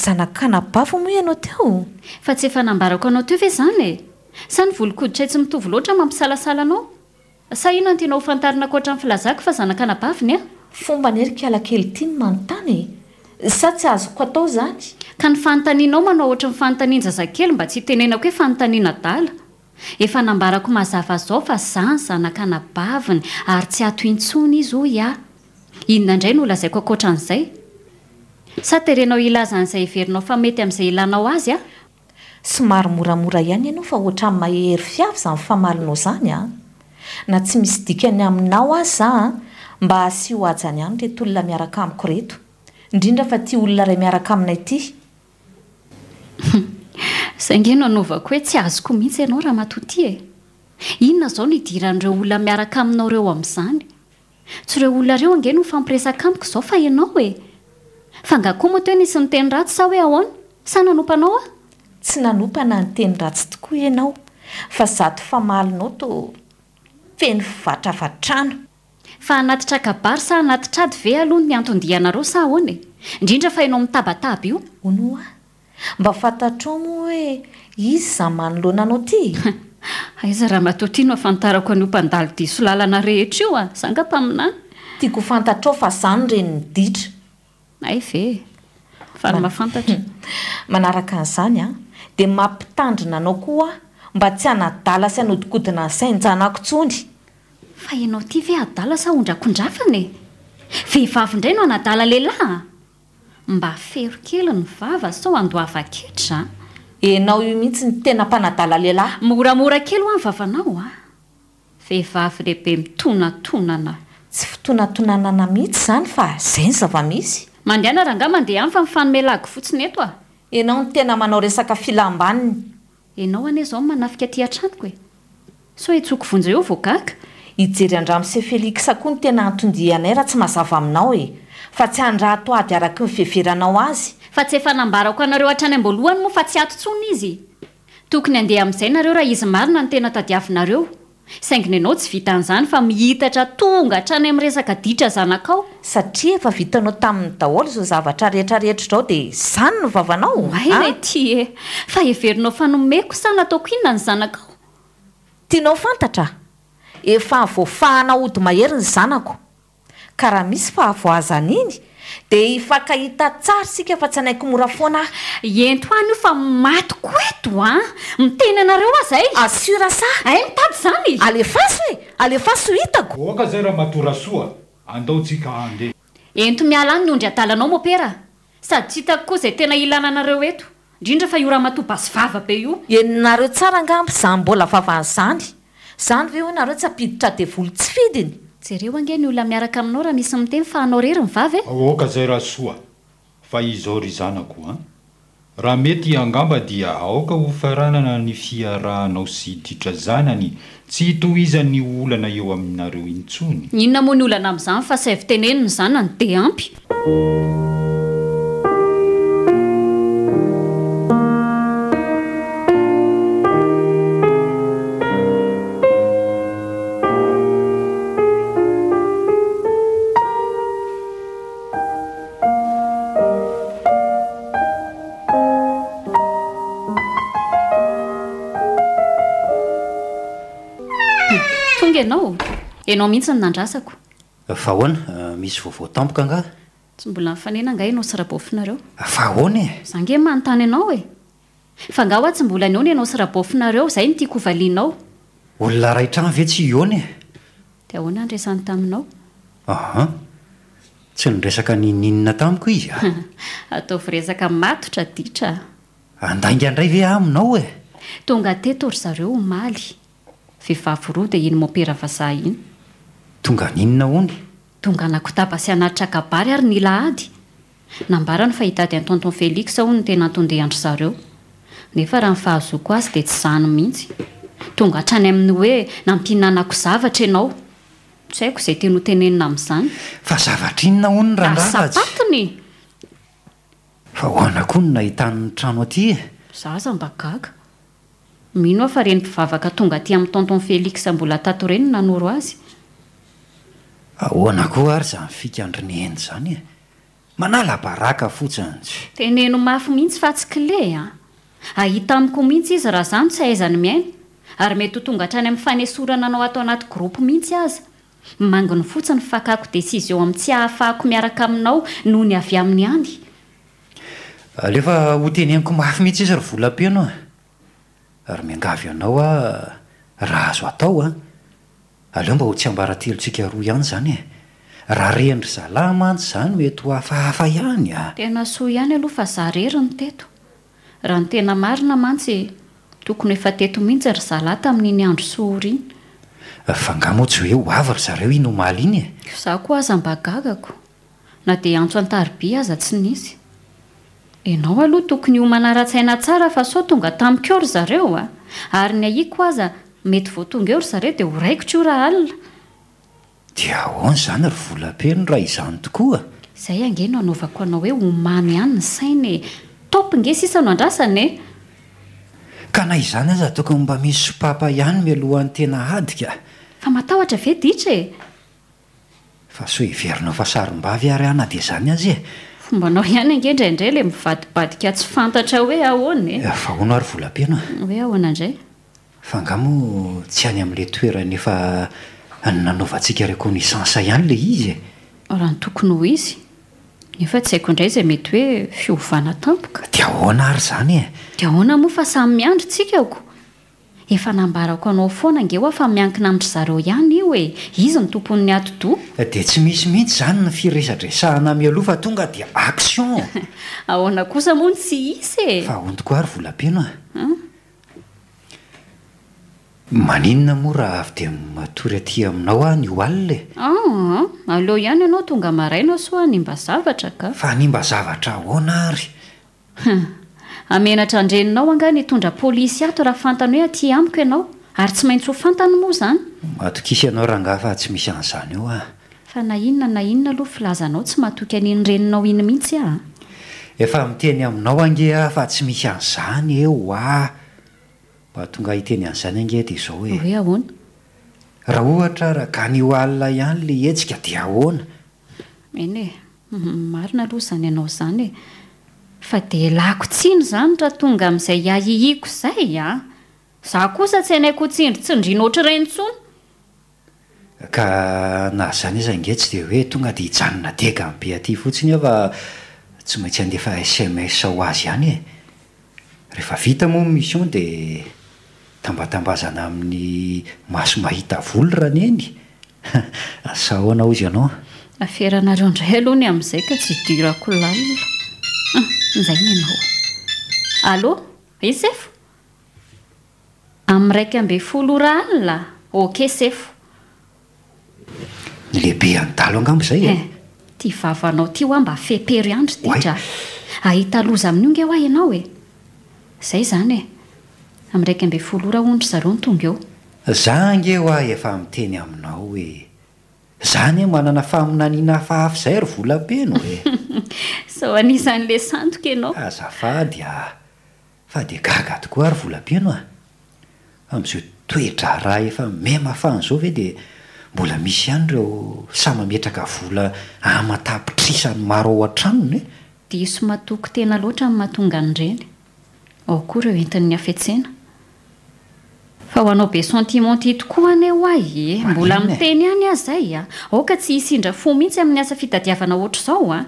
C: zanakanabavy moaiianao teo fa tsy efa nambarako anao teo ve izany e sa ny volokoditsai tsy mitovy loatra mampisalasala anao sa ihona no tianao hofantarina akoatra ny filazaka fa zanakanabaviny a fomba ny erikaalakely ti ny manontany e sa tsy azoko atao izany ka ny fanontanianao manao ohatra nifanontaniany zazakely mba tsy hitenenako hoefanotaniana efa nambarako mazava zao fa zany zanakanabaviny ary tsy ato intsony izy ho iao inona indray no laizaiko akotra an'izay sa terenao ilaza an'izay iverinao fa mety amin'izay ilanao azy a somary moramora ihany ianao fa
D: oatra in'ny mahehery fiavy izany famalinao izany a na tsy misy dikany aminao azy zaa mba hasy ho aja ny any tetolona miaraka amiko reto indrindra fa tia olona iray miaraka aminay ity say nge no anovako hoe tsy azoko
C: mihitsy ianao raha matoty e inona izao nidiran'ireo olona miaraka aminao ireo amin'izany tsy ireo olona ireo angeny ho fampiresaka amiko izao fa ianao e fa nga koa mo tohoe
D: nisy nyteny ratsy e sa hoe ahona sa nanompanao a tsy nanompana nyteny ratsy tokoa ianao fa zato fa malinao to feny fivatravatrano
C: fa anaty trakabary sa anaty trady ve aloha no ni antondianareo sa ahona e indrindra fa anao mitabataba io
D: mba fantatrao moa hoe izy zaho mano loa nanao
C: ty aza raha matotia no afantarako ny ompandalo diso lalana rehetra ioa zagampaminany
D: tiako fantatrao fa zano reny miditra ay ve fa rh mahafantatra manaraka n'izany a de mampitandrina anao koa mba tsy anadala sai nhodikodina ny sai njanako tsony fa ianao ty ve adala
C: sa ndrandrafanae vehivavndray no daiah mba fero kely ny vava so andoava ketra a enao io mihitsy ny tena mpanadala lehilahy moramora kely hoanyvavanao a vehivavy rehibe mitonatonana
D: tsy fitonatonanana mihitsy izany fa zay ny zavamiisy
C: mandeha na ranga mandeha any fa
D: mifanome lago fotsiny eto a enao ny tena manao resaka filambaniny anao ana izao n manafika ty an-traniko e so etsko vonja eo voagaka ijery andramin se feliksa koa ny tena antondianay raha tsy mahazava aminao e fa tsy handrato ady araka nyfheveranao azy fa tsy efa nambarako anareo hatrany ymboalohany moa fa tsy ato ntsona izy tokony andeha amin'izay
C: nareo raha izy marina no tena tadyavinareo sainginy anao tsy vita n'izany fa mihitatra tonga hatrany ami'n resaka ditra zanakao satria efa vitanao taminy daholo izao zavatra rehetrarehetra
D: irao dia zany ny vavanao ae
C: ty e fa heverinao fanomeko sana ataoko inona
D: ny zanakao tianao fantata efa voafahana ody ahery ny za ka raha misy fa havoazana iny dia hifakahita tsara sika fa tsy anaiko mora fona ahy ento any io fa matyko eto a miteny anareo
C: a izayasrsa ay mitady izany alefaso e alefaso
E: hitakoaeento
C: miala any ny ondry adalanao mpera sady tsy hitako koa izay tena hilana anareo eto indrindra fa io raha matoba so vava be io eninareo tsara angampo izany mbola vavanyizany izany ve o nareo tsypiditr jereo ange ny olona miaraka aminao raha misy miteny fa hanao rery ny vavy e
E: ooka izay raha soa fa izao ry zanako an raha mety angamba dia oka ho faranana ny fiarahanao sy hiditra zanany tsy tohizany olana eo aminareo intsony
C: inona moa ny oloana amin'izany fa sy avi teneni ny izany any te ampy enao mihitsy nynandrasako
B: fa hoana eh, misy vovoatampoka anga
C: tsy mbola nyfanenanga anao srabofinareo
B: fa hona e
C: za nge manontany ianao e fa nga oah tsy mbola ny ona ianao srabofinareo zay nitiako ianao
B: olona raitrany ve tsy eone
C: de ahoana nraisany taminao
B: han tsy nyresaka nininina tamiko izyao raaandangyndray ve aminao e
C: tonga tetory zareo maly evavyroa dia iny mopra vaaa iny
B: tonga ninona ony
C: tonga naaitra aay ary nyla ady naao fahidy tonton felixa o no tena antondehandry zareo nefa raha nyfahazoko azy de tsy zano mihitsy tonga hatrany amin'ny hoe nampinanako zavatra ianao tsy haio izay enoeneina
B: a'anyoanaony nahitny trano e?
C: y tntnia
B: ahoana koa ary za mi fika andrineny izany e mana labaraka fotsiny
C: teneno mafy mihitsy fa tsy kle an ahita amiko mihitsy izy raha izany tsy aizany miaina ary mety hotongatrany amin'ny fanesorana anao atao anaty gropo mihitsy aza manginy fotsi ny fakako desision amin'n tsy hahafahako miaraka aminao noho ny avy amin'ny andy
B: lehfa ho teneniko mafy mihitsy izy ry volapeno a e? ary miangavy ianao a raha azo ataoa eomba ho tsy hambara telontsika roa ihany izany e raha reny ry zalahy mantsy izany mety ho afahafa ihany
C: atena soa ihany aloha fa za rery ny teto raha ny tena marina mantsy tokony h efa teto mihitsy ry zalahy tamin'iny andro soo riny
B: fa ngamoajy e ho ava ry zareo iny homaly iny e
C: zaho ko aza mba gagako na dia antso antaribia aza tsy nisy ianao aloha tokony ho manaran-tsaina tsara fa so tonga tamiko ry zareo a ary ny aiko za mety voatonga eo ry zare dia horaikotra o raha alina
B: di ahony izany ry volampeno raha izany tokoa
C: izay angeno hanaovako anao hoe homany ihany ny saina e taopy nge sisa no andrasana e
B: ka na izany azy atokony mba misy sopapa ihany mialohan'ny tena adika fa matahotra ave ditra e fa soa iverinao fa sarim-bavy ary ana dia zany azy e
C: fombanao ihany angendraindray ila mivadibadika tsy fantatra hoe ahona e eh,
B: fa hoano hary volampenoa
C: hoe ahoanaindray
B: fa ngamo tsy any amn'la toera nefa nanaovatsika ray connaissansa ihany le izy e
C: raha ny tokony ho izy nefa tsy haiko indray zay mety hoe fiovana tampoka
B: de aona ary zany e
C: de ahoana moa fa samy miandro tsikako efa nambarako anao foana nge ho ah fa miankina amitry zareo ihany io e izy ny tompon'ny ato-do
B: eh, de tsy misy mihitsy zany ny firesadresahana miaoa fa tonga diactionahona
C: sa moan tsy isy
B: eantiayaeoa maninona moa raha avy de matory aty aminao a ah, ny o aline eh?
C: ah, ah. aleo ihany ianao tonga marainao soa anymba zavatra ka fa
B: animba zavatra ahoana ary
C: amenatra andreninao angany htondra polisy ato raha fantany hoe aty amiko ianao ary tsy maintsy ho fantany moa zany
B: matokisy ianao rahanga fa tsy misy an'izany eo ah
C: fa na inona na inona aloha filazanao tsy mahatoky aniny reninao iny mihitsy ah a
B: efa miteny aminao angea fa tsy misy an'zany eo ah baoiyan'zany aney aoh ay la eik deny
C: oemaina aloha zany anao zany oe fa de lah kotsindry zany traha tonga ami'izay aiko zay a za kosa tsy anaykotsindry tsindrino otra reny
B: tsonozy zy eydoeo yityemyid tambatambazana amin'ny maso mahita volo rany eny asaho anao izy anao
C: aferanareo ndray aloh ny am'zay ka tsy dirakolai ah, zayno alô i sefo am'raiky ambe folorahanyla oke sefo
B: lehibe andalo angambo zay eh? eh,
C: ti vavanao ty ho a mba fepero iandro di dra ahita loza amin'io nge hoa ianao e zay zany amdraika ambe folo ora onitry
B: zareo ny tonga eo zangeo ah efa aminteny aminao hoe izany e manana faminanina hafahafyizay ry volapeno e
C: oian'la n
B: anao azafady a fa de gaga dokoa a ry vola beno a amn'izao toedra raha efa me mafany izao ve dia mbola misy ihany ireo sa mametraka vola amatapitrisany maro aao an-tranony e
C: diso matoko tena loatra min mahatonga ny ireny ao koa ireo entinny tena hoanao be sentimentitokoa anao e. e? a e mbola miteny any a zay a oka tsy hisindra fo mihitsy amin'ny asa fitadiavana ohatra izao a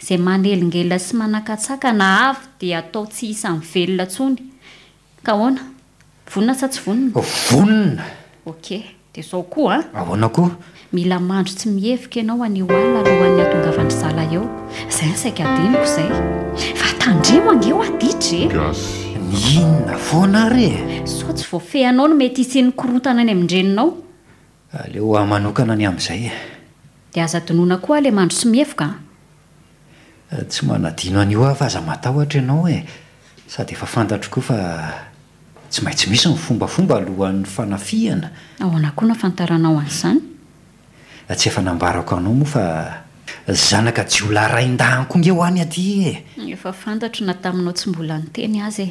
C: izay manelingela sy manakatsaka na havy di atao tsy isannyvelona ntsony ka ahoana vonina sa
B: tsy voninavonona
C: oh, oka de zao koa a ahoana koa mila mahndro tsy mihevika ianao anyoalina loh an'ny atonga vandry zala eo zay sai adiniko zay fatandremangaeo
B: aditra e. inona
C: vonaree s tsy ofehao nometyin'nyana ah, ny amdrenino
B: aleo aanokana ny am'izay
C: e syihe
B: tsy manadino anio a fa aza matahotra ianao e sady efa fantatro koa fa tsy maintsy misy ny fombafomba alohan'ny fanafihana
C: o nafntanaoaan
B: ah, tsy efa nambarako anao moa fa zanaka ji olarayn-danyko nge ho any ai
C: en tainaotsyn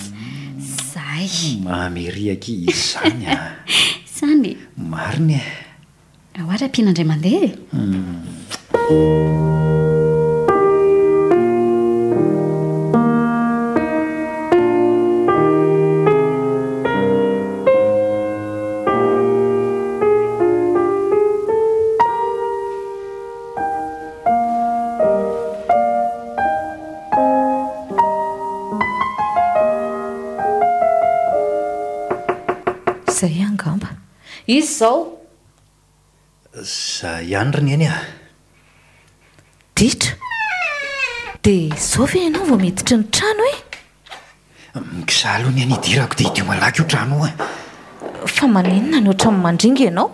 B: mahameriaky izy zany a izany ah. marony eh.
C: ohatra ampihana andray mandeha hmm.
D: za i angamba izy izao
B: za ianyri n eny a
D: ditra di zovy ianao vao miditra ny trano e
B: mikzahaloha ny eny idirako de hidiomalaky ho trano o e
D: fa maninona ny oatra ny mandringa ianao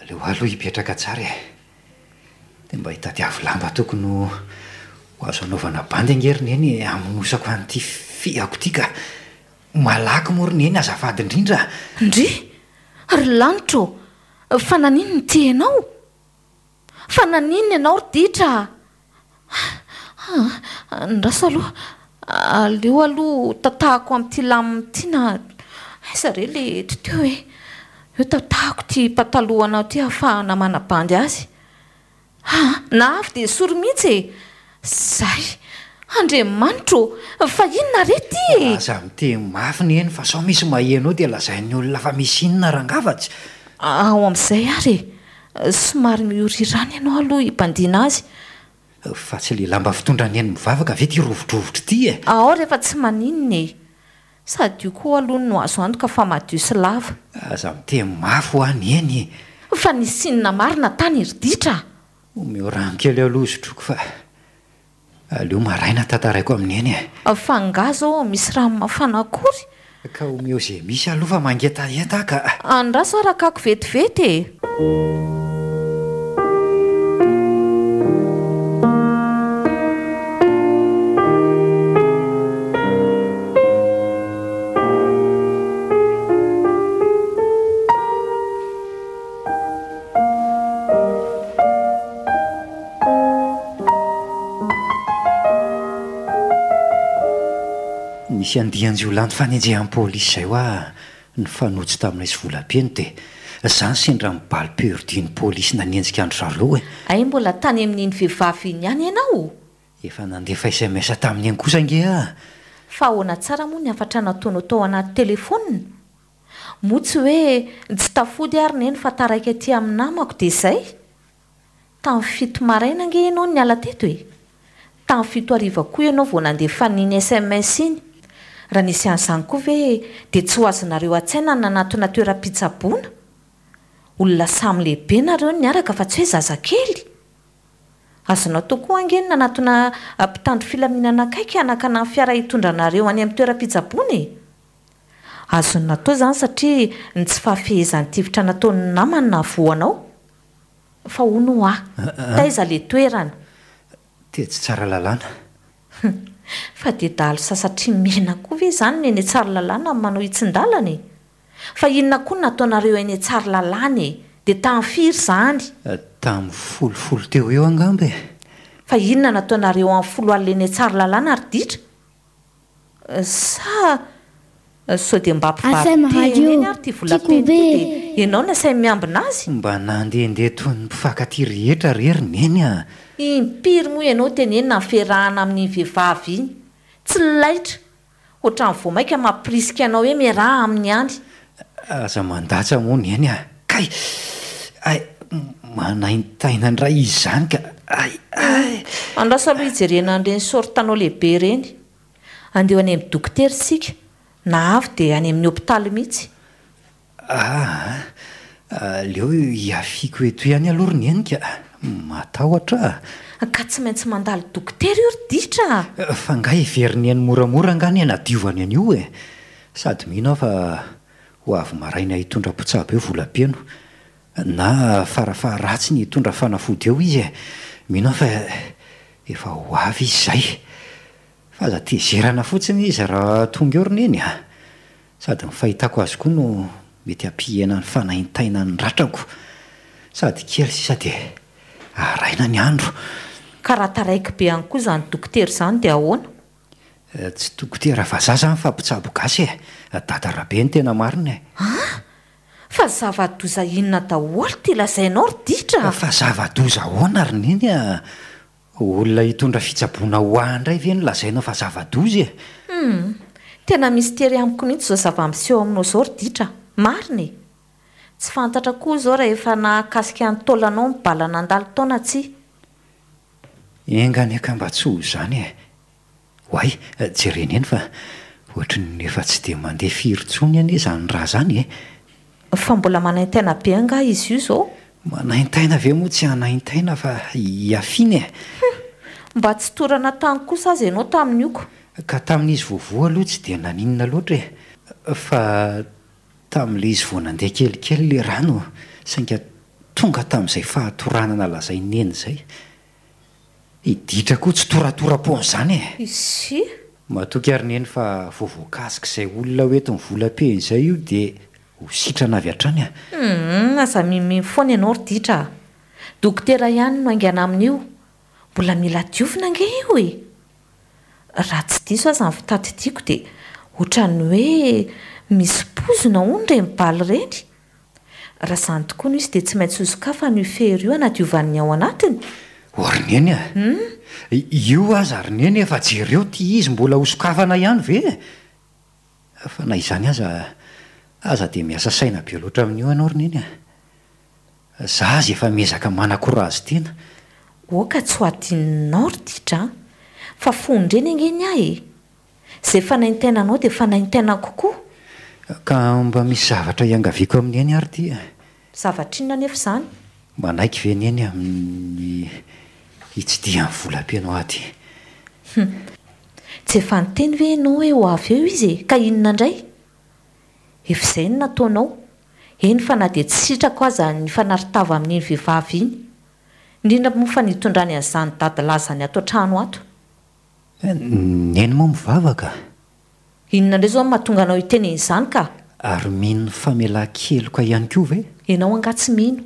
B: ale hoaloha hipetraka tsara e dea mba hitadiavo lamba tokony ho azo anaovanabandy angeri ny eny aminosako hany ity fiako ti ka malaky moro nye ny azafady indrindra ndre ry lanitro fa naninony ti anao
D: fa naninona ianao ry dihtra a nrasa aloha aleo aloha tatahako amin'ity laminty na izareo ile tyteo oe eo tatahako ti patalohana ty ahfanamanabandy azy aa na afy dia sory mihitsye zay
B: andriamanitro ô fa inona re ty eaza mite mafy ny heny fa saho misy mahina ao dia lazai ny olona fa mis inona rangavatsy ao amin'izay a re
D: somary miory rany ianao aloha ibandina azy
B: fa tsy le lamba fitondra ny eny mivavaka avye tya rovotrovotra
D: ity e aao rehefa tsy maninonae sady io koa h alohan no azo andro ka fa madio sy lava
B: aza mite mafo a ny eny
D: fa ni sinona marina tany iriditra a
B: mioranikely aloha izotroka fa aleo maraina tantaraiko amin'ny eny
D: e fanga zao misy raha fanakory
B: ka omio za misy alofa mangetahetaka
D: andra sarakako vetivety e
B: nisy andianjy ho lany fanenjehain'ny polisy izay hah ny fanotsy tamin'iay sy volabeny dia izao ny send rahamibali perdiny polisy nanenjika andro zalo e
D: ai mbola tany amininy vehivavy ny iany ianao
B: efa nandehfa sms tamin'iny kosange a
D: fa hoana tsara moa ny afatra nataono atao anaty telefonna moa tsy hoe ntsy tafody ary naeny fa taraika tỳ aminamako dia izay tamin'ny fito maraina nge ianao ny ala teto e tamin'ny fito ariva koa ianao vao nandehafaniny sms raha nisy an'izany koa ve di tsy ho azonareo atsy aina n anatona toeram-pisaboana olona samylehibe nareo ny araka fa tsy hoe zazakely azonatao koa angeny nanatona mpitandro filaminanakaikyanaknan iahindraneny am'ntoe-inaonnonantsy e? hahezanyviranataony namanynavoanao fa onoahy
B: ah, ah, ah. taiza
D: la toenad
B: tsy tsrallna
D: fa dea da alo sa satria mena koa ve izany ny eny tsary lalàna an' manao hitsindalana e fa inona koan natao nareo eny tsary lalàna e dia tamin'ny firy izany
B: eh, tamin'ny folofolo teo eo angambo e
D: fa inona nataonareo amin'y folo alna eny tsary lalàna eh, eh, ary ditra sa
B: sao dea mba mpiateneny ary t volatend ianao no asai miambina azy mba nandehndeha tony mpifaka tyrehetra reeri neny a ah.
D: impiry moa ianao tenyeny na iyfirahana amin'nyvehivavy iny tsy laitra oatran'ny vo mainka mampirisika anao hoe miaraha amin'ny
B: any ah, aza mandatsa moa ny eny a ah. kay ai manayntaina ndraha izy zany ka ai
D: ay an rasa loha hijerena anireny sortanao lehibe ireny andeho any amin'ny dokotera sika na avy dia any amin'ny hopitaly
B: mihitsy aa ah, leo iafiako hoetoy iany aloronyenyka mataotraa
D: ka tsy maintsy mandal dokoter ordisitra
B: eh, fa nga everinyny moramora ngany enadioany anyio e sady minaao fa ho avy maraina hitondra-pitsabo eo volapeno na farafahratsy ny itondra fanafody eo izyemihina fae hoay izy e. zayfa za tezeana fotsiny izy raha tonga eo rneny a sady ny fahitako azy koa no mety ampiena ny fanaintaina ny ratrako sadykely sy sady raina ny andro
D: ka raha taraiky be any koa izany dokotery izany dia
B: ahoana eh, tsy dokotera va zahza ny fampitsabogasy e dadarabe ny tena marina e a
D: fa zavadoza inona daholo ti lazainao ry
B: ditra fa zavadoza ahoana ry niny a e? olona hitondra fitsaboana hoandray ve ny lazainao fa zava-dozy e
D: hmm. tena misy tery amiko mihitsy zao zavamoseho aminao izao ry ditra marinae tsy fantatra koa izao raha efa nakasika nytaoloanao mibalana andalo taona tsy
B: enga ny aka mba tsho izany e hoay jereneny fa oatrany efa tsy dia mandeha firotsony ianye izany raha izany e fa mbola manaintaina be anga izy io izao manaintaina ave moa tsy hanaintaina fa iafina e
D: mba tsy torana tany ko sa aza ianao taminy ioko
B: ka tamin'izy vovo aloha tsy dia naninina loatra e fa tamin'lay izy voanandehakelikely lay rano sainga tonga tamin'izay fahatoranana lazai neny izay iditra koa tsy toratoram-pon izany eisi matok ari neny fa vovoankasika izay olona oety ny vola-penyizay io dia hositra na avy a-trany ah e.
D: hmm, azamimfony ianao ry ditraa dokotera ihany noangena amin'io mbola mila diovina nge io e raha tsy di so a zany fitatydiako dia otra ny hoe misy ozona hono dra ny baly ireny raha izany tokoa nyo izy dia tsy maintsy hozokafa na ifehry io anadyovanny ao anatiny
B: horineny a e? m hmm? io aza arineny efa jereo tia izy mbola hozokafana ihany ve fa na izany aza aza dia miasa saina be loatra amin'io ianao rineny a e? za azay efa miezaka manankorazy tena
D: oka tsy ho adinnao ryditra an fa fondreny angeny ahy e izay fa naintainanao dia fanaintana kokoa
B: ka mba misy zavatra hiangaviako aminy eny ary dia
D: zavatra inona ny efa izany
B: manaiky ve ny eny aminny hitsidi amin'ny volapeno aty
D: hm. tsy efa ny teny ve enao oeo avy eo izy e ka inona indray efa izay no nataonao eny fa na dia tssitrako aza ny fanaritava amin'iny vehivavy iny nrina mofa nitondrany an'izany dady laza eh, ny ato an-trano ato
B: nyeny moa miak
D: inona indray zao n mahatonga anao hitenenyizany ka
B: ary mino famela kelyka ihany ko ve
D: ianao angatsy mino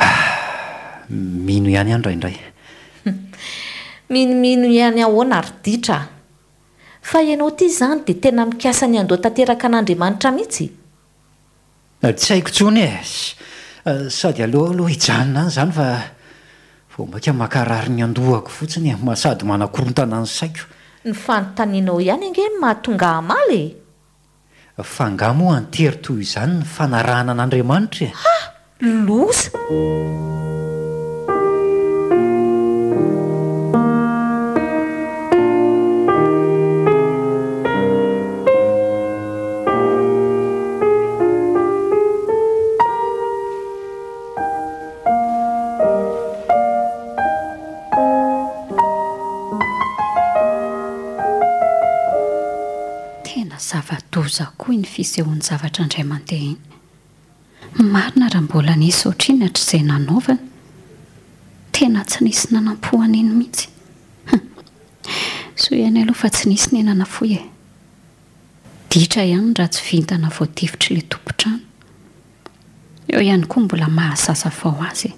B: mino iany ihany raindray
D: minomino ihany ahoana ary ditrah fa ianao ity izany di tena mikasany andoa tanteraka an'andriamanitra
B: mihitsy ah, tsy haiko ntsony e ah, sady alohaaloha hijanona any zany fa vo mbak makarary ny andohako fotsiny e. mahasady manakorontana any saiko
D: ny fanontaninao ihany ange mahatonga amala
B: e fanga mo antery to izany ny fanarahana an'andriamanitra e a
D: losa
C: avadozakoa iny fisehon'ny zavatra indray mandeha iny marina raha mbola nisy sotrainy hatr' izay nanaovana tena tsy nisy nanampohana iny mihitsy so iany aloha fa tsy nisy n enanafo ie ditra ihanyn raha tsy vintana voadivitra lay topon-trano eo ihany koa mbola mahazasa vao azy e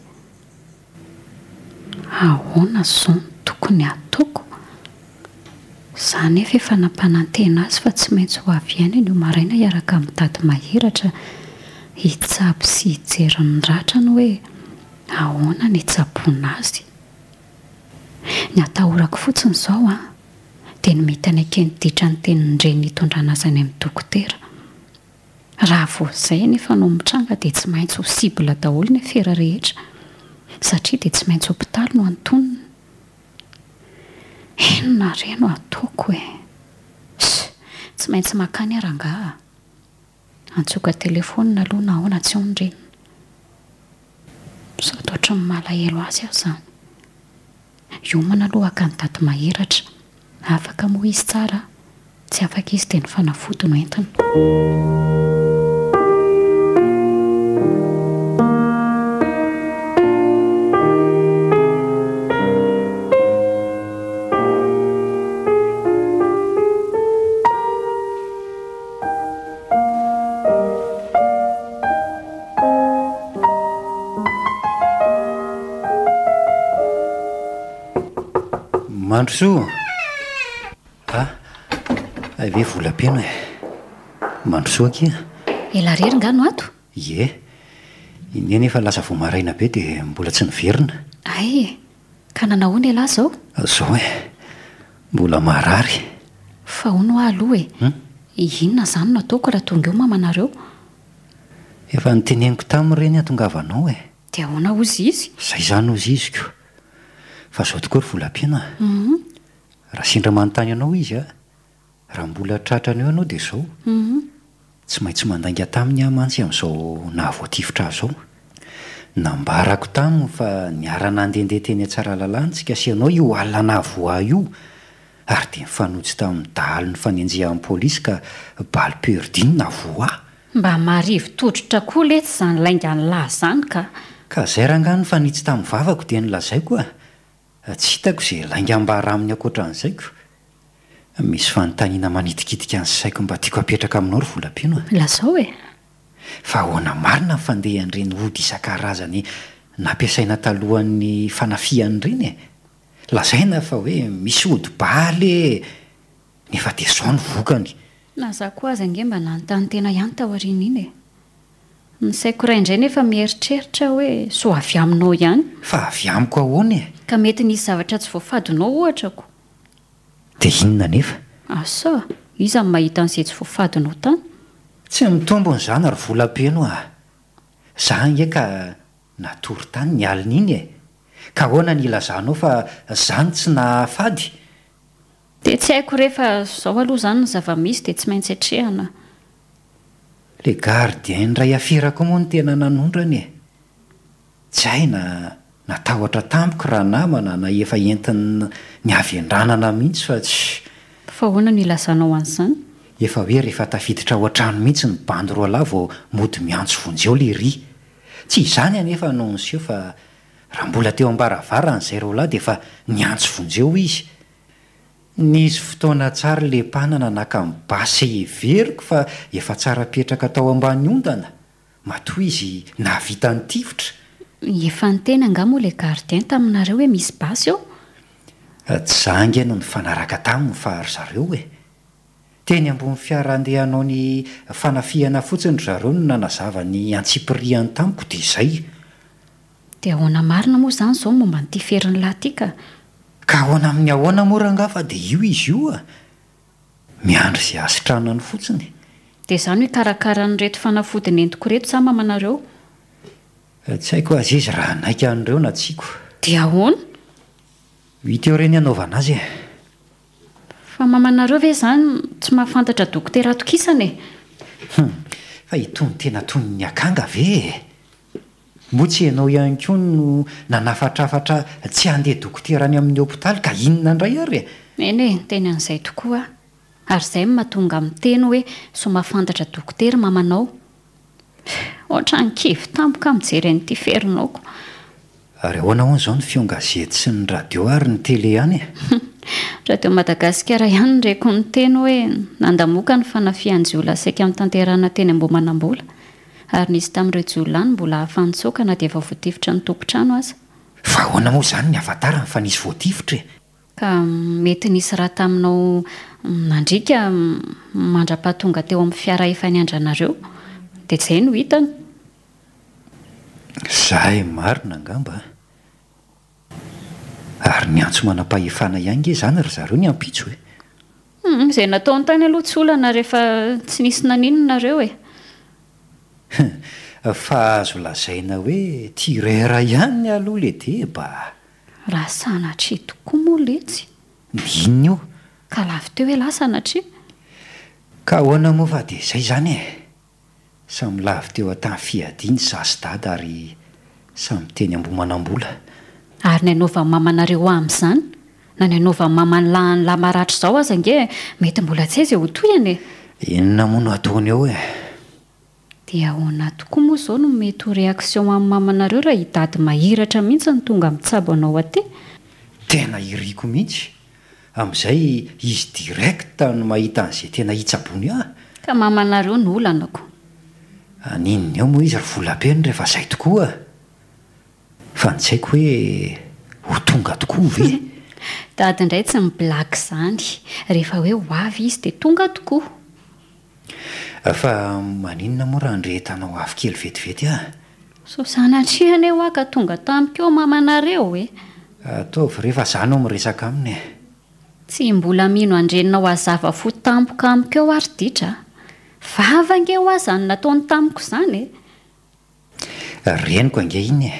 C: ahona zaon tokony atoko zao nefa efa nampana an-tena azy fa tsy maintsy ho avy iany ny eo maraina hiaraka amin'ny dady maheratra hitsabo sy hijeri n'ny ratra ny hoe ahoana ny hisabona azy ny atahoraka fotsiny izao a ah, dia no mety any akenyditra ny tenynyindreni ny itondranazany amin'ny dokotera raha vao zay nefa no mitranga dia tsy maintsy ho sibla daholo ny fera rehetra satria dia tsy maintsy hopitaly no antonona enona reno ataaoko es tsy maintsy makany arangaha antsoka telefônina aloha na ao ana tsy ho ny irenyna sao atotra ny malahelo azy aho izany eomana aloha aka ny dady maheratra afaka mo izy tsara tsy afaka izy di ny fanafotono entina
B: Ah, e? mandro soa ah ave volapeno e mandrosoakia
C: ela rery nga no ato
B: ie ineny efa lasa voamaraina be dia mbola tsy niverina
C: aye ka nanao hoa no alahy zaao
B: zao e mbola marary
C: fa ho no ah aloha e hmm? inona izany no ataoko raha tonga eo mamanareo
B: efa niteneniko taminy ireny atongavanao e
C: dea hoana ozy izy izay
B: izany ozy izyko zao tokoryvlaiana mhm. raha sindra manontanyanao izy a raha mbola tratra ana eo ianao dia zao mhm. tsy maintsy mandainga taminy hamantsy amin'izao navo ativitra azao nambarako taminy fa niaranandehandehateny tsara lalany tsika sianao io alnanavoa io ary de nifanotsy tamin'ny dalo ny faneneha amin'ny poisy ka bali perdin na oa
C: mba maivo totritra koa le tsy izany lainga nylah zany ka
B: ay rahanganonyfantsy tamin'nyavao da laao atsy ah, hitako izay laingamba hrahamin'ny akoatra an'izaiko misy fanontaniana manidikitika ny saiko mba tiako apetraka aminao ry volabeno a lazao e fa ahoana marina nyfandehanyireny ody izan-karazany nampiasaina talohan'ny fanafihany ireny e lazai na fa hoe misy hodybalye nefa de zao ny vokany
C: nazako aza ange mba nanontanytena ihany tahoariana iny e ny saiko rahaindray nefa miheritreritra hoe so avy aminao ihany
B: fa avy amiko ahoana e?
C: ka mety nisy zavatra tsy voafadinao ohatra ko
B: dia inona nefa
C: asa iza nn mahita an'izay tsy voafadinao tany
B: tsy mitombo ny izana ry volapeno ah iza ny ie ka natory tany nyalina iny e ka hoana ny ilazahnao fa izany tsy naahafady
C: dia tsy haiko rehefa zaho aloha izany ny zava-misy dia tsy maintsy atrehana a
B: la gardien ny ray afirako moa no tena nanondrany e tsy aina natahotra tamiko raha namana na efa entinna ny avendranana mihitsy fa
C: tsynan
B: efa hoe rehefa tafiditra aoan-trano mihitsy ny bany ro lahy vao mody miantso vonjeo le ry tsy izany anefa anaonseo fa raha mbola teo ambaravara an'izay ro lahy dia fa niantso vonjeo izy nisy fotoana tsary le panana naka ni base everiko fa efa tsara petraka atao ambany ondana matoy izy nahavita ny tivitra
C: efa ny teny anga moa lay gardin taminareo hoe misy basy eho
B: ah, tsy za angeny ny fanaraka tamin ny fary zareo e teny ambon'ny fiaraandehanao ny fanafihana fotsiny zareo no nanazava ny antsipirihany tamiko dia izay
C: dia ahoana marina moa izany izao momba nytiferiny lahtia ka
B: ka ahoana amin'ny ahoana moaranga fa dia io izy io a miandry izay asitrahona ny fotsiny
C: dia izany hoe karakara ny reto fanafodinyentiko reto zao mamanareo
B: a eh, tsy haiko azy izy raha naika an'ireo na tsiako dia hona mit eo ireny anaovana azy e
C: fa mamanareo ve izany tsy mahafantatra dokotera atokisana
B: ehu fa itonytena toy ny akanga ve e mbo tsy hiainao ihany koa no nanafatrafatra tsy andeha dokotera any amin'ny hôpitaly ka inona indray ary e
C: eny e tena an'izay tokoaa ary izay n mahatonga amin'ny teny hoe so mafantatra dokotera mamanao ohatra ny kivy tampoka mijerynyitiferinaoko
B: ary hoanaho any izao ny fionga zety sy ny radio ary ny tele ihany e
C: raha dio madagasikaraha ihany ndrako ny teno hoe nandamoka ny fanafianjola saik amin'ny tanterana teny ambomanambola ary nisy tamin'ireo jololany mbola hafanitsoaka na di efa voativitra ny tompotrano aza
B: fa hoana moa izany ny avatarany fa nisy voativitra e
C: ka mety nisy raha taminao nandrika mandra-pahatonga teo amin'ny fiara efanyandranareo dia tsy zay no hitana
B: za a mari nangambaa ary nyantso manampahefana ihany ke izany ryha zareo ny ampitso hoe
C: hmm, izay nataony tany aloha tsolana rehefa tsy nisy naninonareo e
B: fa azo lazaina hoe tirera ihany ny aloha le de ba
C: lasanatry tokoa moaletsy inny io ka lavy teo hoe lasana tri
B: ka ahoana mofade izay izany e samy lavy teo atany fiadiny zasy dady ary samyteny ambomanambola
C: ary ny anaovany mamanareo ami'' izany na ny anovany mamany lahny lamaratra izao azange mety mbola tsy aiza e hotoyana e
B: enonamono ataona eo e
C: dia hoanatokoa moa izao no mety ho réaktion amin'ny mamanareo raha hidady mahiratra mihitsy no tonga mitsabo nao aty
B: tena iriko mihitsy amin'izay izy direct a ny mahita an'izay tena hitsabony ah
C: ka mamanareo n olanako
B: aninina eo moa izy rya volabeny rehefa zay tokoa a fa nitsaiko hoe ho tonga tokoa ve
C: dadi indray tsy ni blaky izany rehefa hoe ho avy izy dia tonga tokoa
B: fa maninona moa raha ndrehetanao avy kely vetivety a
C: sao sanaatrian e ho aka tonga tamoka eo mamanareo e eh?
B: ataovy rehefa zaonao mi resaka aminy e
C: tsy mbola mino andreninao azava fo tampokamika eo ary ditra vava nge ho azany nataony tamiko izany
B: e reniko nge inye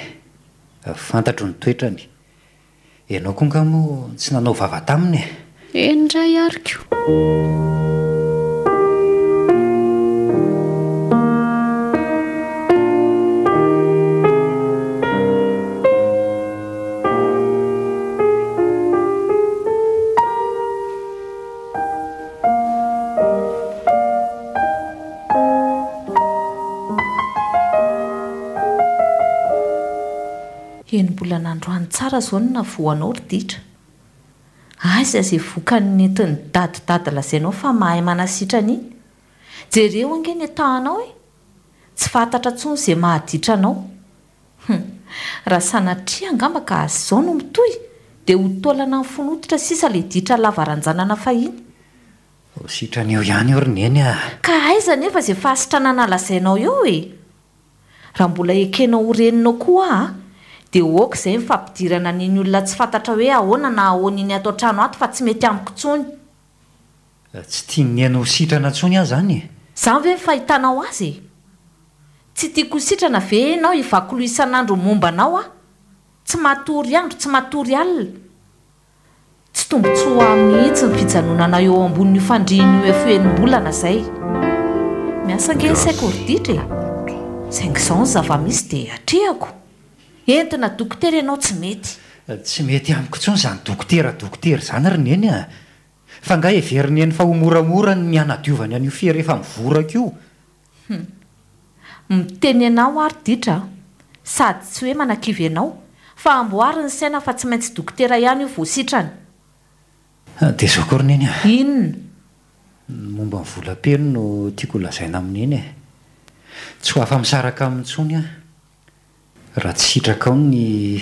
B: fantatro ny toetrany ianao kongano tsy nanao vava taminye
C: en ndray ariko
D: sara zao no navanao ry ditra aiza zay vokannentiny dadidady lazainao fa mahay manasitrana iny jereo ange ny atahanao e tsy fantatra tsony izay mahaditranao hm, raha sanatria angambaka azy izao no mitohy di ho tolana ny finotitra sisa la ditra lavaranjanana fahiny
B: o sitran'eo ihany o rneny a
D: ka aiza nefa zay fahasitranana lazainao eo e raha mbola ekenao horeninao ko a ah? da zay nyfampidirana niny olona tsy fantara hoe ahoana na ahon'ny atao-trano a fa tsy mety amiko tsonyty
B: iann vehiaoaty
D: tiako irn ve enaoivisan'andro mombanaoa tsy matory andro tsy matory alina tsy tombo tsy ho ami'nitsy nifijanonana eo ambon'ny ndrnenyaidasaigzaony
B: e? zava-misy d
D: entina dokotera ianao tsy mety
B: eh, tsy mety amikontsony izany dokotera dokotery izany rineny a e. fa nga heverineny fa ho moramora ny anadiovany any io fieryefa hmm. mivorako
D: miteny ianao ary ditra aho sady tsy hoe manakivy ianao fa amboary ny saina fa tsy maintsy dokotera ihany io voasitrany
B: eh, dia zao koa ri neny a e. inona nmomba mivolapeno no tiako holazaina amineny e tsy h afamisaraka min'ntsonya e. raha tsy sitraka ao ny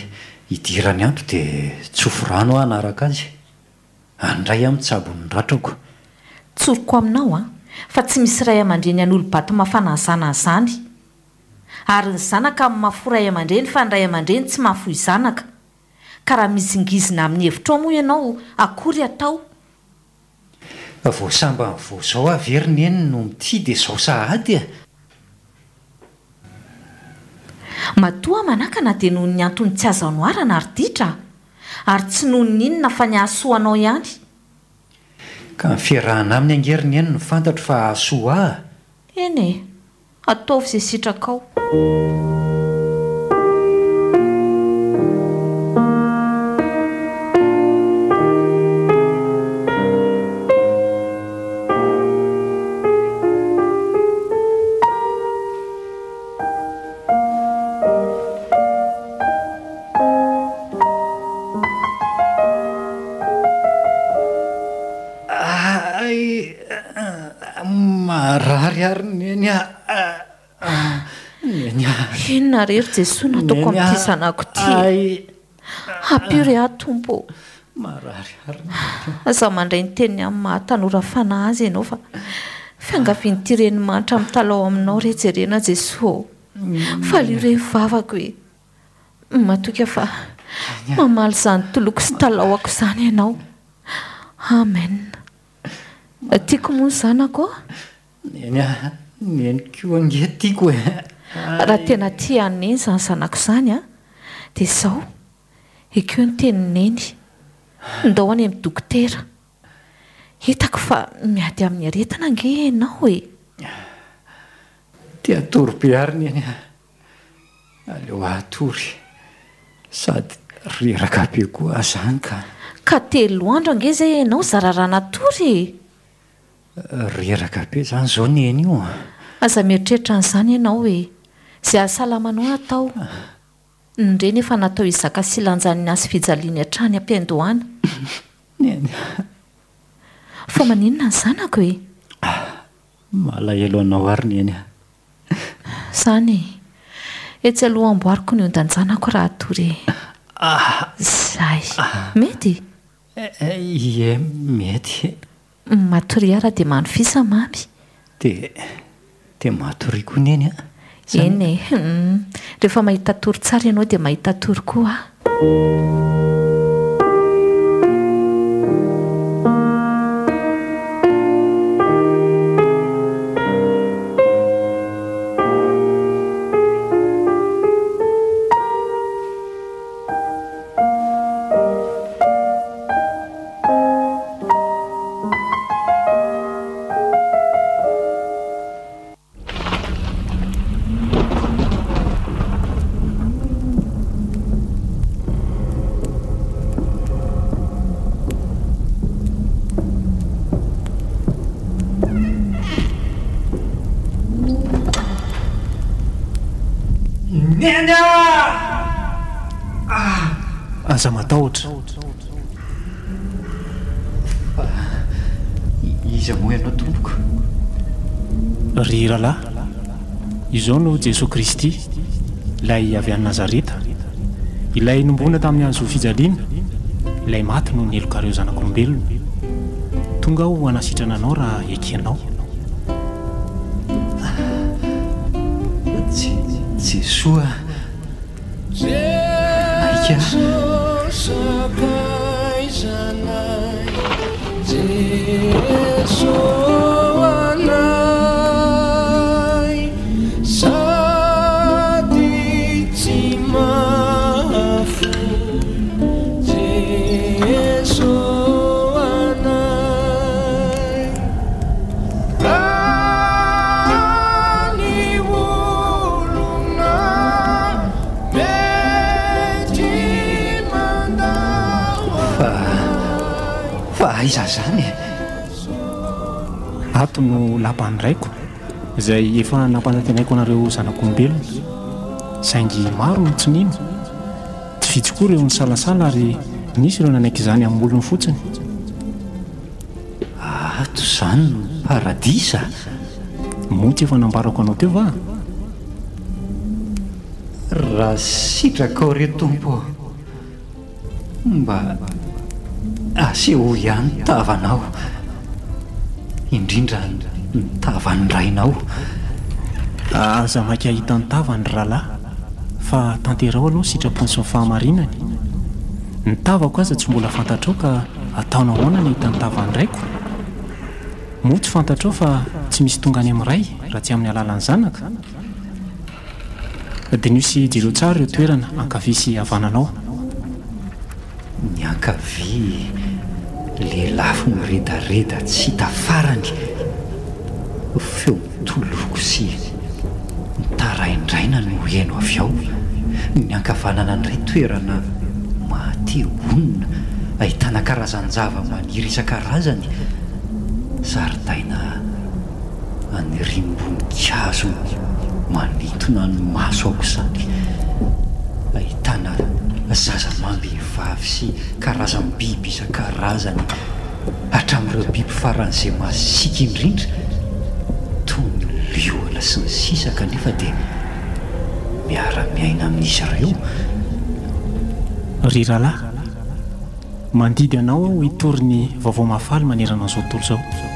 B: hidirany andro dia tsofo rano aho hanaraka azy andray amin'ny ts abonyny ratrako
D: tsoroko aminao a fa tsy misy ray amandreny an'olo-bato mafanahazana ny izany ary ny zanaka amin'ny maforay aman-dreny fa nyray amandreny tsy mahafo izanaka ka raha misingizina amin'ny hevitra o moa ianao akory hatao
B: voasamba n'voizao av ery ny eny no miti dia zao sa hady a e.
D: matoa manakana dia noho ny antony tsy azanoarana ary ditra a ary tsy noho nyinona fa nyhahasoanao ihany
B: ka ni fiarahana amin'ny angerina eny ny fantatro fa ahaso aha
D: ene ataovy izay sitrakao
B: rer jesos nataoko amty zanako ty ampire a tompoaa
D: zaho mandray nteny amin'nymahatanora fana azy ianao fa fiangavianyitirenimahnitra ami talao aminao reh jerena jesos ao mm. fa alio re ni vavako oe mm, matoka fa mamaly zany toloko sy talaoako izany ianao ame atiako mono
B: zanakonenynekagao
D: raha tena ti aneny izany zanako izany a ah, dia zaho ekeo no tenineny ndao any amin'ndokotera hitako fa miady amin'ny aretina nge enao e
B: ti atory be ary nyeny a ah. aleo aatory sady reraka be koa zany ka
D: ka teloandro ange izay enao zaraharahanatory
B: e reraka be izany zao neny ioa ah.
D: aza mieritreritra n'izany ianao oe zy asalamanao atao nireny efa natao hizaka silanjany azy fijaliany atrany ham-piaindohanaen fa maninona ny zanako oe
B: malay alohanao ary ny eny a
D: izany e. etsy aloha amboaryko ny ondanjanako raha atoryeh zay mety
B: eh, eh, ie mety
D: matori araha dia mano fisa maby
B: dia dia matoriako neny a eny
D: e hmm. rehefa mahita tory tsara ianao di mahita tory koaa
A: lah izao no jesosy kristy ilay avy ani nazareta ilay nomboana tamin'ny hanzo fijaliana ilay maty no nielokareo zanakolombelona tonga hoanasitrananao raha ekianao
B: jesosa zany e.
A: ato no lapanydraiko izay efa nampanatenaiko anareo zanakombelona saingy maro notsinina tsyfitsikoa ireo ny salasala ary nisy ireo nanaiky izany amin'n'olony fotsiny
B: ato zany no paradisa moitsy efa nambarako anao teo va raha sitrak ao re tompo mba seho iahny tavanao indrindra nitavanyrainao
A: ah, za maka ahitan'ny tavany rahalahy fa tanterao aloha sitrapony syfahamarinany ny tavako aza tsy mbola fantatraao ka ataonaohoana ny ahitan'ny tavany raiko moa tsy fantatrao fa tsy misy tonga any amin'nray raha tsy amin'ny alalany zanaka dia nhosy jereo tsaro reo toerana ankavi sy
B: avananao ny ankavia lelafo nyredareda tsy tafarany feo mitoloko sy nitaraindraina no oaino avy ao ny ankavanana ndray toerana maateonina ahitana karazanzava maniry isan-karazany saridaina any rimboni-kazo manitona ny maso ako zany ahitana zazamamby vavy sy karazany biby izykarazany atrami'ireo biby faran'izay masiky indrindra tony liola sy ny sisa kanefa di miara-miaina amin'izy reo
A: ry rahalahy mandidy anao itoryny vaovao mafaly maneranao zao tontolo zao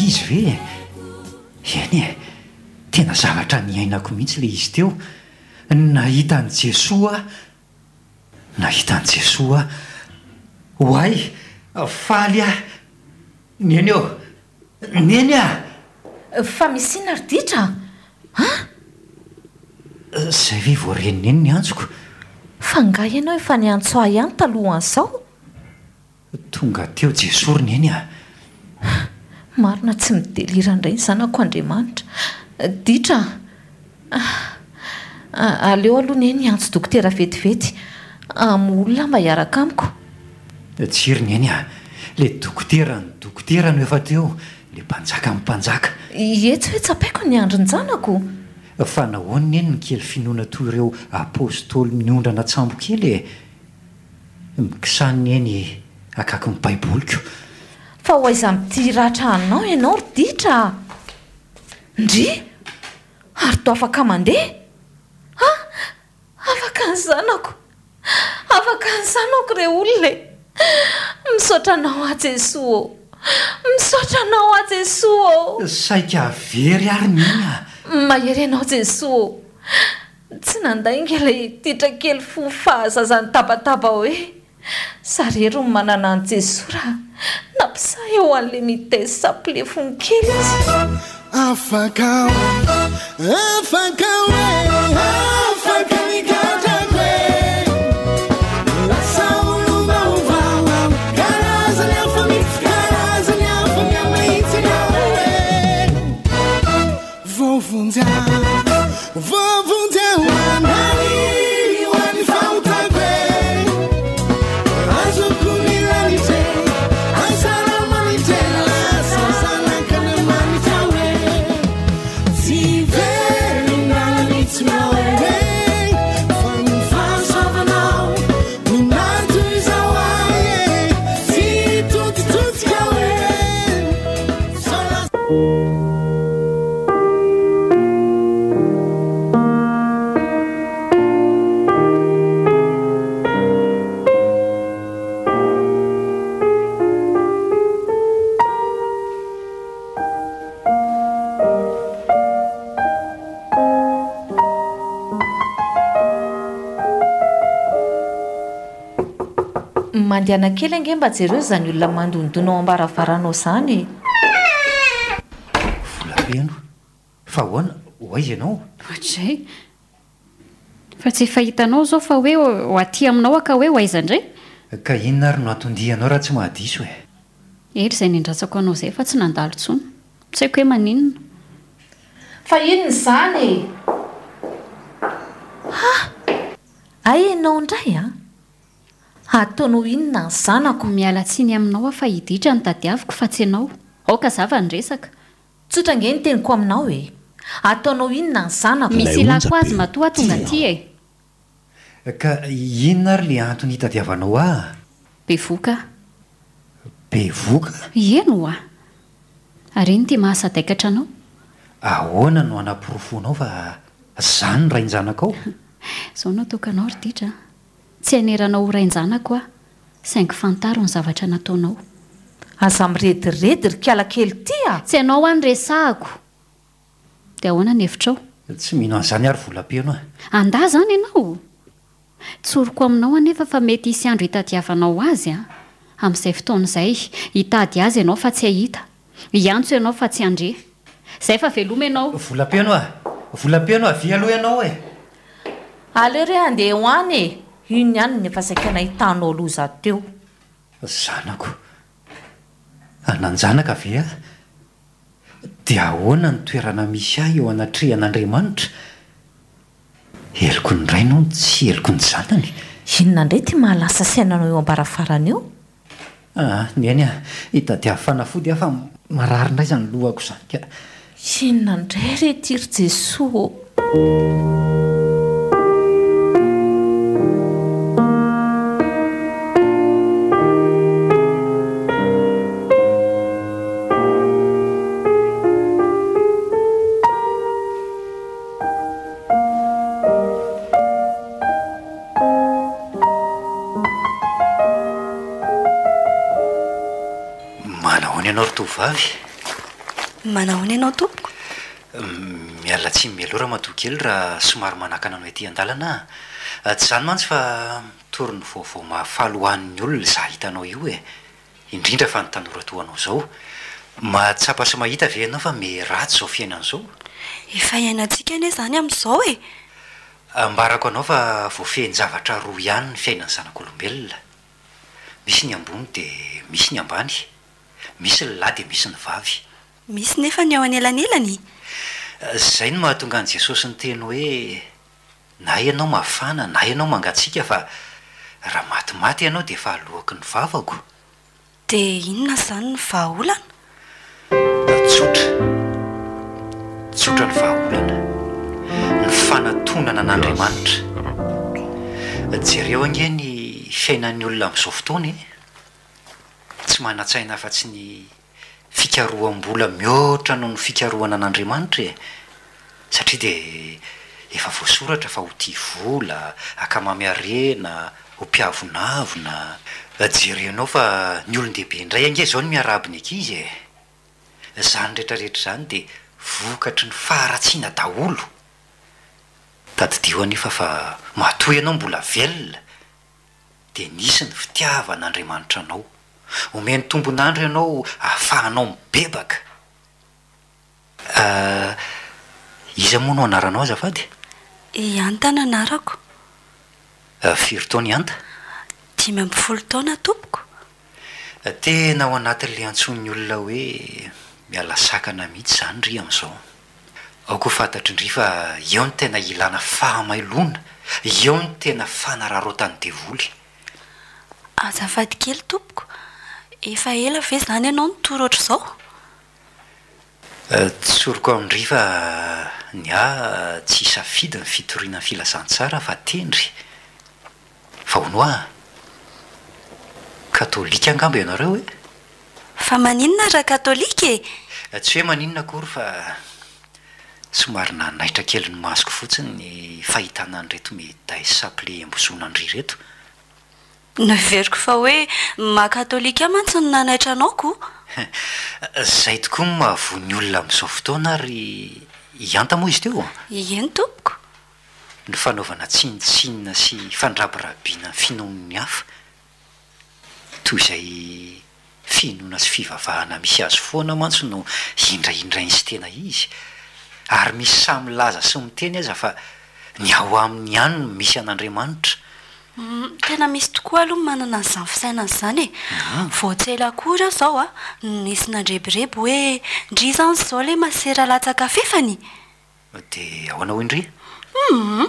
B: izy ve eny e tena zavatra miainako mihitsy le izy teo nahitany jesos aho nahita n' jesosy ao ho ay faly a nyeny eo neny a fa misiana riditra an zay hoe voa renineny ny antsoko
D: fa nga ianao efa niantso aha ihany talohan'izao
B: tonga teo jesoa ry neny ah
D: marona tsy midelira indray ny zanako andriamanitra ditra ah, aleo aloha ny eny antso dokotera vetivety am olona ma hiaraka amiko
B: tsiry ny eny a ah. la dokotera ny dokotera no efa teo la mpanjaka min'ny mpanjaka
D: etsy hoe tsy apaiko ny andry ny janako
B: fa nahon na eny ny kely finoana toy ireo apôstôly miondra na tsambo kely e mikisanina eny akaky ny baibolyko
D: fa ho aiza miti raha trahanao ianao ry ditra ndria ary to afaka mandeha ah afaka e? ny zanako afaka ny zanako ire olona misotranao aojeso ô misotranao aojeso
B: ô saika avery ary nyna
D: mahery ianao jeso ô tsy nandayngyilay ditrakely fony fahazazany tabataba hoe sarero ny manana an' jesos rah nampisa eo an'le mide saple fonkilsy afakaoafakaofk andeanakely nge mba jereo zany olona mandondonao ambaravaranao zany
B: volapeno fa hoana oaiza
D: ianaozay eh?
C: fa tsy fahitanao zao fa hoe o ay aminao aka hoe oaiza indrayy
B: ka ino na ary noatondihaanao raha tsy mahadiso e
C: ery zay nyndratsako anao izay fa tsy nandalo tsona mitsaiko hoe mannonafa
D: inonyzanyehaynoay ataonao inona ny zanako
C: miala tsiny aminao aho fa hiditra ny tadiaviko fa tsy anao aoka zava nyresaka tsotrange
D: ny tenyko aminao e ataonao inona ny zanako
C: misy la ko azy matoha tonga ti
D: e
B: ka inona ary la antony hitadiavanao ah be voka be voka
C: eno aho ary iny ti mahasadaikatra anao
B: ahoana no hanam-pirofonao fa za ny ra injanak ao
C: izao naotokanao ry ditra a tsy aneranao orainjanako a saingy fantaro ny zavatra nataonao aza mirediiredi ry kalakely ti a tsy anao hany resahako dea ahoana nyhevitrao
B: tsy mihino any zany ary volam-peno e
C: anda izany ianao tsoroko aminao anefa fa mety hisy andro hitadiavanao azy a amin'izay fotoanaizay hitady azy ianao fa tsy ahita iantso ianao fa tsy andre
D: izay fa veloma ianao
B: volapeno a volapeno avyaloha ianao e
D: aleo re andeha hoanye i ny iany nyefa zaikana hitanao aloha zateo
B: zanako ananjanaka ave a dia ahoana ny toerana misy ahy eo anatre an'andriamanitra eloko ny ray no tsy heloko ny zanany
D: inona indrey ty mahalasa sainanao eo ambarafarana eo
B: aha nyeny a hitadiafanafody ah fa marariindray izany lohako izany ka inona indre retiry jesos av
F: manao ny anao
B: tompoko mm, miala tsyy miloraha matokely raha somary manakana ano ety an-dàlana a ah, tsy izany mantsy fa mitory ny vovao maafalohannny olona za hitanao io e indrindra fa nytanorato anao izao mahatsapa sy mahita ve anao fa mi ratsy izao fiainan' izao
F: efa iainantsika ne izany amin'izao e
B: ambarako anao fa vo fehny zavatra roa ihany ny fiainany zanak'olombelona misy ny ambony de misy ny ambany misy nalahy de misy ny vavy
F: misy nefa ny ao any elan elany
B: eh, zay no mahatonga any jesosy ny teny hoe naay ianao mafana na ay ianao mangatsiaka fa raha matimaty ianao de efa alohaky ny vavako
F: de inona izany ny vahaolana
B: a tsotra tsotra ny vahaolana ny fanatonana an'andriamanitra eh, jereo ange ny fiainan'ny olona mi'izao fotoana iny e. tsy mana-tsaina fa tsy ny fikaroham-bola mihotra anao ny fikarohana an'andriamanitra e satria de efa voasoratra fa ho ti vola akamamiarena ho mpiavonavona jerenao fa ny olonydehibe indray angeh zao no miarabiny ak izy e zany rehetrarehetra izany de vokatry ny faharatsiana daholo dadidiho any efa fa matoy ianao mbola velona de nisy ny fitiava n'andriamanitra anao omeny tombonandro ianao hahafahanao mibebaka ah, iza moa no anaranao azavady
F: ianta eh, na anarako
B: ah, firotona ianta dimy ampyy folo taona tompoko ah, tena ao anatin'lay antson'ny olona hoe mialasakana mihitsy izany ri amin'izao ao ko fantatry indri fa eo no tena ilana fahamailoana eo no tena fanararotany devoly
F: azavady kely tompoko efa ela ve izany ianao no toro ohatra izao
B: eh, tsoroko ami'ndri fa ny ah tsyisa fidy ny fitoriana n'ny filazantsara fa tendry va ho noa katôlika angambo ianareo he
F: fa maninona raha katôlika e
B: eh, tsy hoe maninona kory fa somarina nahitra kely ny masoko fotsinyny fahitanany reto me dai saple ambozona anyd ry reto
F: noiveriko fa hoe maha-katôlika aho mantso ny nanaitra anaokoa
B: zay tokoa n mahavony olona ami'izao fotoana ary ian tamoa izy teoa
F: eny tompoko
B: ny fanaovana tsinitsinna sy fandraborabianan finonony hafa toy izay finoana sy fivavahana misy azo foana mantso no indraindrainy sy tena izy ary misy samy laza sy miteny aza fa ny ao amin'ny ihanyno misy an'andriamanitra
F: Mm, tena misy tokoa alohany manana ny e. ah. izany fisainanyizany e voatselakory a izao a nnisinandrebireby hoe ndri zanyy izao ley masera latsaka fefany
B: ah, de ao anao indrim
F: hmm,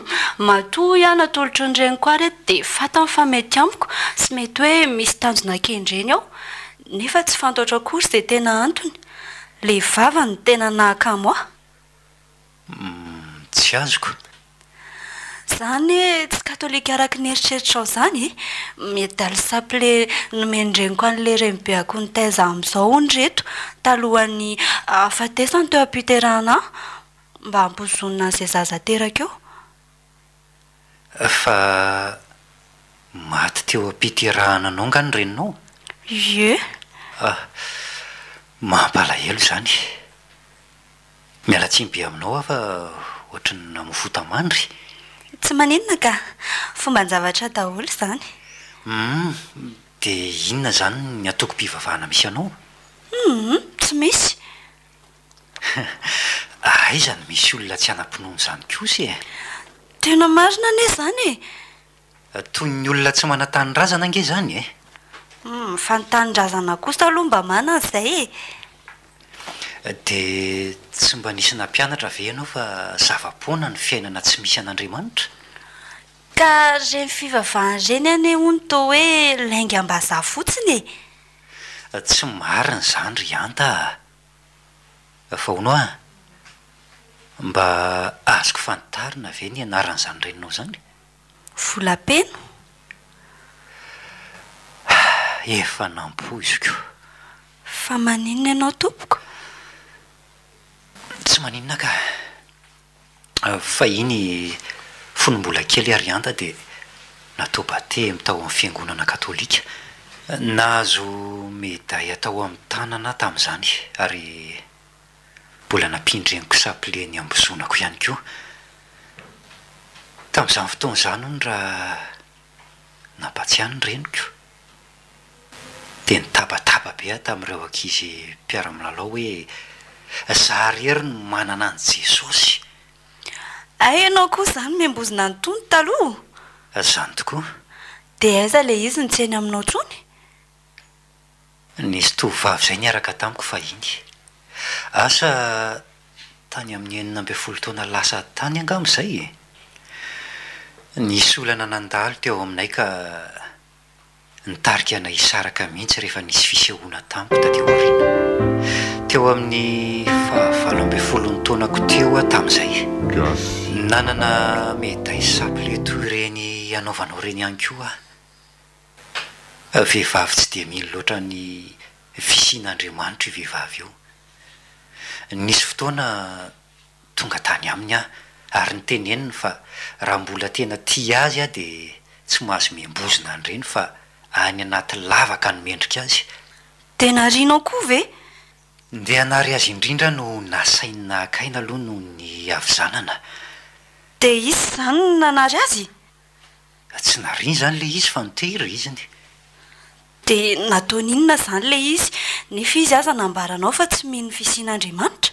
F: matoa iah natolotro ndreny ko a rety e. de fatany famety amiko sy mety hoe misy tanjonakeindreny ao nefa tsy fantotra korsy di tena antony le vava ny tena nahaka mo aho
B: hmm, tsy azoko
F: zany e, tsy katôlika araky ny eritreritraao izany e. medalisaple nomendreniko an'la remibe ako nytaza am'izao o ndrehetra talohany ah, afa tesany teo ampiterahanaa mba ampozoninaizay zaza terakaeo
B: fa maty teo ampiterahananao ngano reninao ye ah, mampalaelo izany miala tsimbe aminao afa otrany namofotamandry
F: tsy maninona ka fomba ny zavatra daholo izanyum
B: hmm, de inona izany ny atoko mpivavahana misy anao
F: uum hmm, tsy misy
B: ah, aizany misy olona tsy hanam-pinoano izany kosy e tena marina ane izany e ah, toy ny olona tsy manataninrazana nge zany e
F: hmm, fa nitanindrazana kosa aloha mba manay zay e
B: de tsy mba nisy na mpianatra ave ianao fa zava-poana ny fiainana tsy misy an'andriamanitra
F: ka zay ny fivavahanyizeny any e ho ny to hoe langy ambazaha fotsiny
B: e tsy mariny zany ry anta fa hoanao a mba azoko fanotarina ave ny ianaran'izany reninao zany
F: vola-peno
B: efa nampo izy ko
F: fa maninona ianao tompoko
B: tsy maninona ka ah, fa iny fony mbola kely arianta de natoba te mitao amin'ny fiangonana katôlika nahazo meday atao amin'ny tanana tam'izany ary mbola nampiandrenyko sapleny ambozonako ihany koa tamn'izany fotoana izany o ny raha napatsiany ny reniko de nytabataba bea tami'reo akaizy mpiaramlalo aho hoe zaryery no manana any jesosy
F: ay ianao koa izany miambozina ny tono taloha
B: zany tokoa
F: de aiza lay izy nytseny aminao trony
B: nisy tovavy izay niaraka tamiko fa iny asa tany amin'ny enina amby folo taoana lasa tany angamo izay e nisolana nandalo te eo aminay ka nitarika ana isaraka mihitsy rehefa nisy fisehoana tamiko dateo ryy teo amin'ny fahavalo ambyn folony taonako teo a tamn'izay nanana medais saple toy reny anaovanao reny ihany ko a vehivavy tsy de miny loatra ny visianaandriamanitro iovehivavy eo nisy fotoana tonga tany aminy ah ary ny tenenina fa raha mbola tena ti azy a de tsy mahazo membozina any reny fa any anaty lavaka ny mendrika azy dena rianao koa ve ndeha naary azy indrindra no nasainyna hakaina aloha noho ny avi zanana
F: de izy izany nanary azy
B: ah, tsy nariny izany la izy fa no toe hiriziny
F: dia nataonyinona izany lay izy nefa izy aza nambaranao fa tsy mihny fisin'aandriamanitra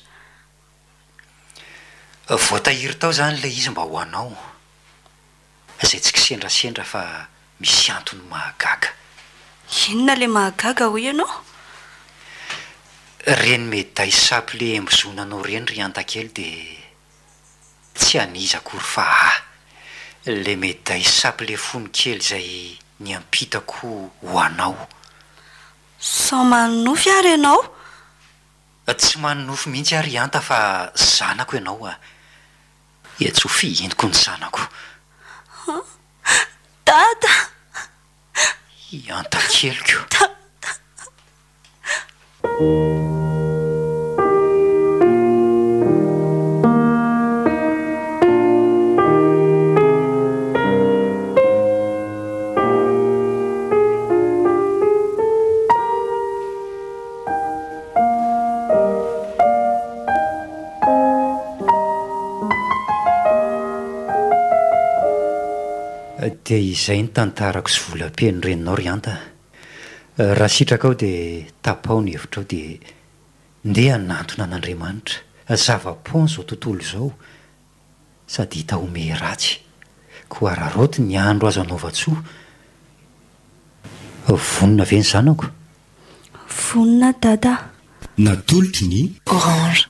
B: ah, votahiry tao izany lay izy mba ho anao izay tsika sendrasendra fa misy antony mahagaga
F: inona ilay mahagaga hoi ianao
B: reny medaisapy le mbizonanao reny ry anta kely de tsy anizaakory fa le medaisapy le fony kely izay ny ampitako ho anao
F: sao maonofy ary ianao
B: tsy manonofy mihitsy a ry anta fa zanako ianao a etsofi intiko ny zanako data hianta kelykeo dia izay no tantarako sy volam-peny reninao rianta raha sitraka aho dea tapahona hevitra ao dea ndeha hnantona an'andriamanitra zava-pon izao tontolo zao sady hita homey ratsy koaraharoto ny andro azo anaovatsoa vonona ve ny zany ao ko
F: vonona dada
B: natolotry ny orange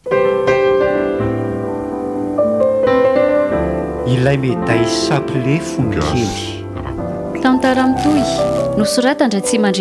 B: ilay mi dai saplet
C: fombikelytatatodas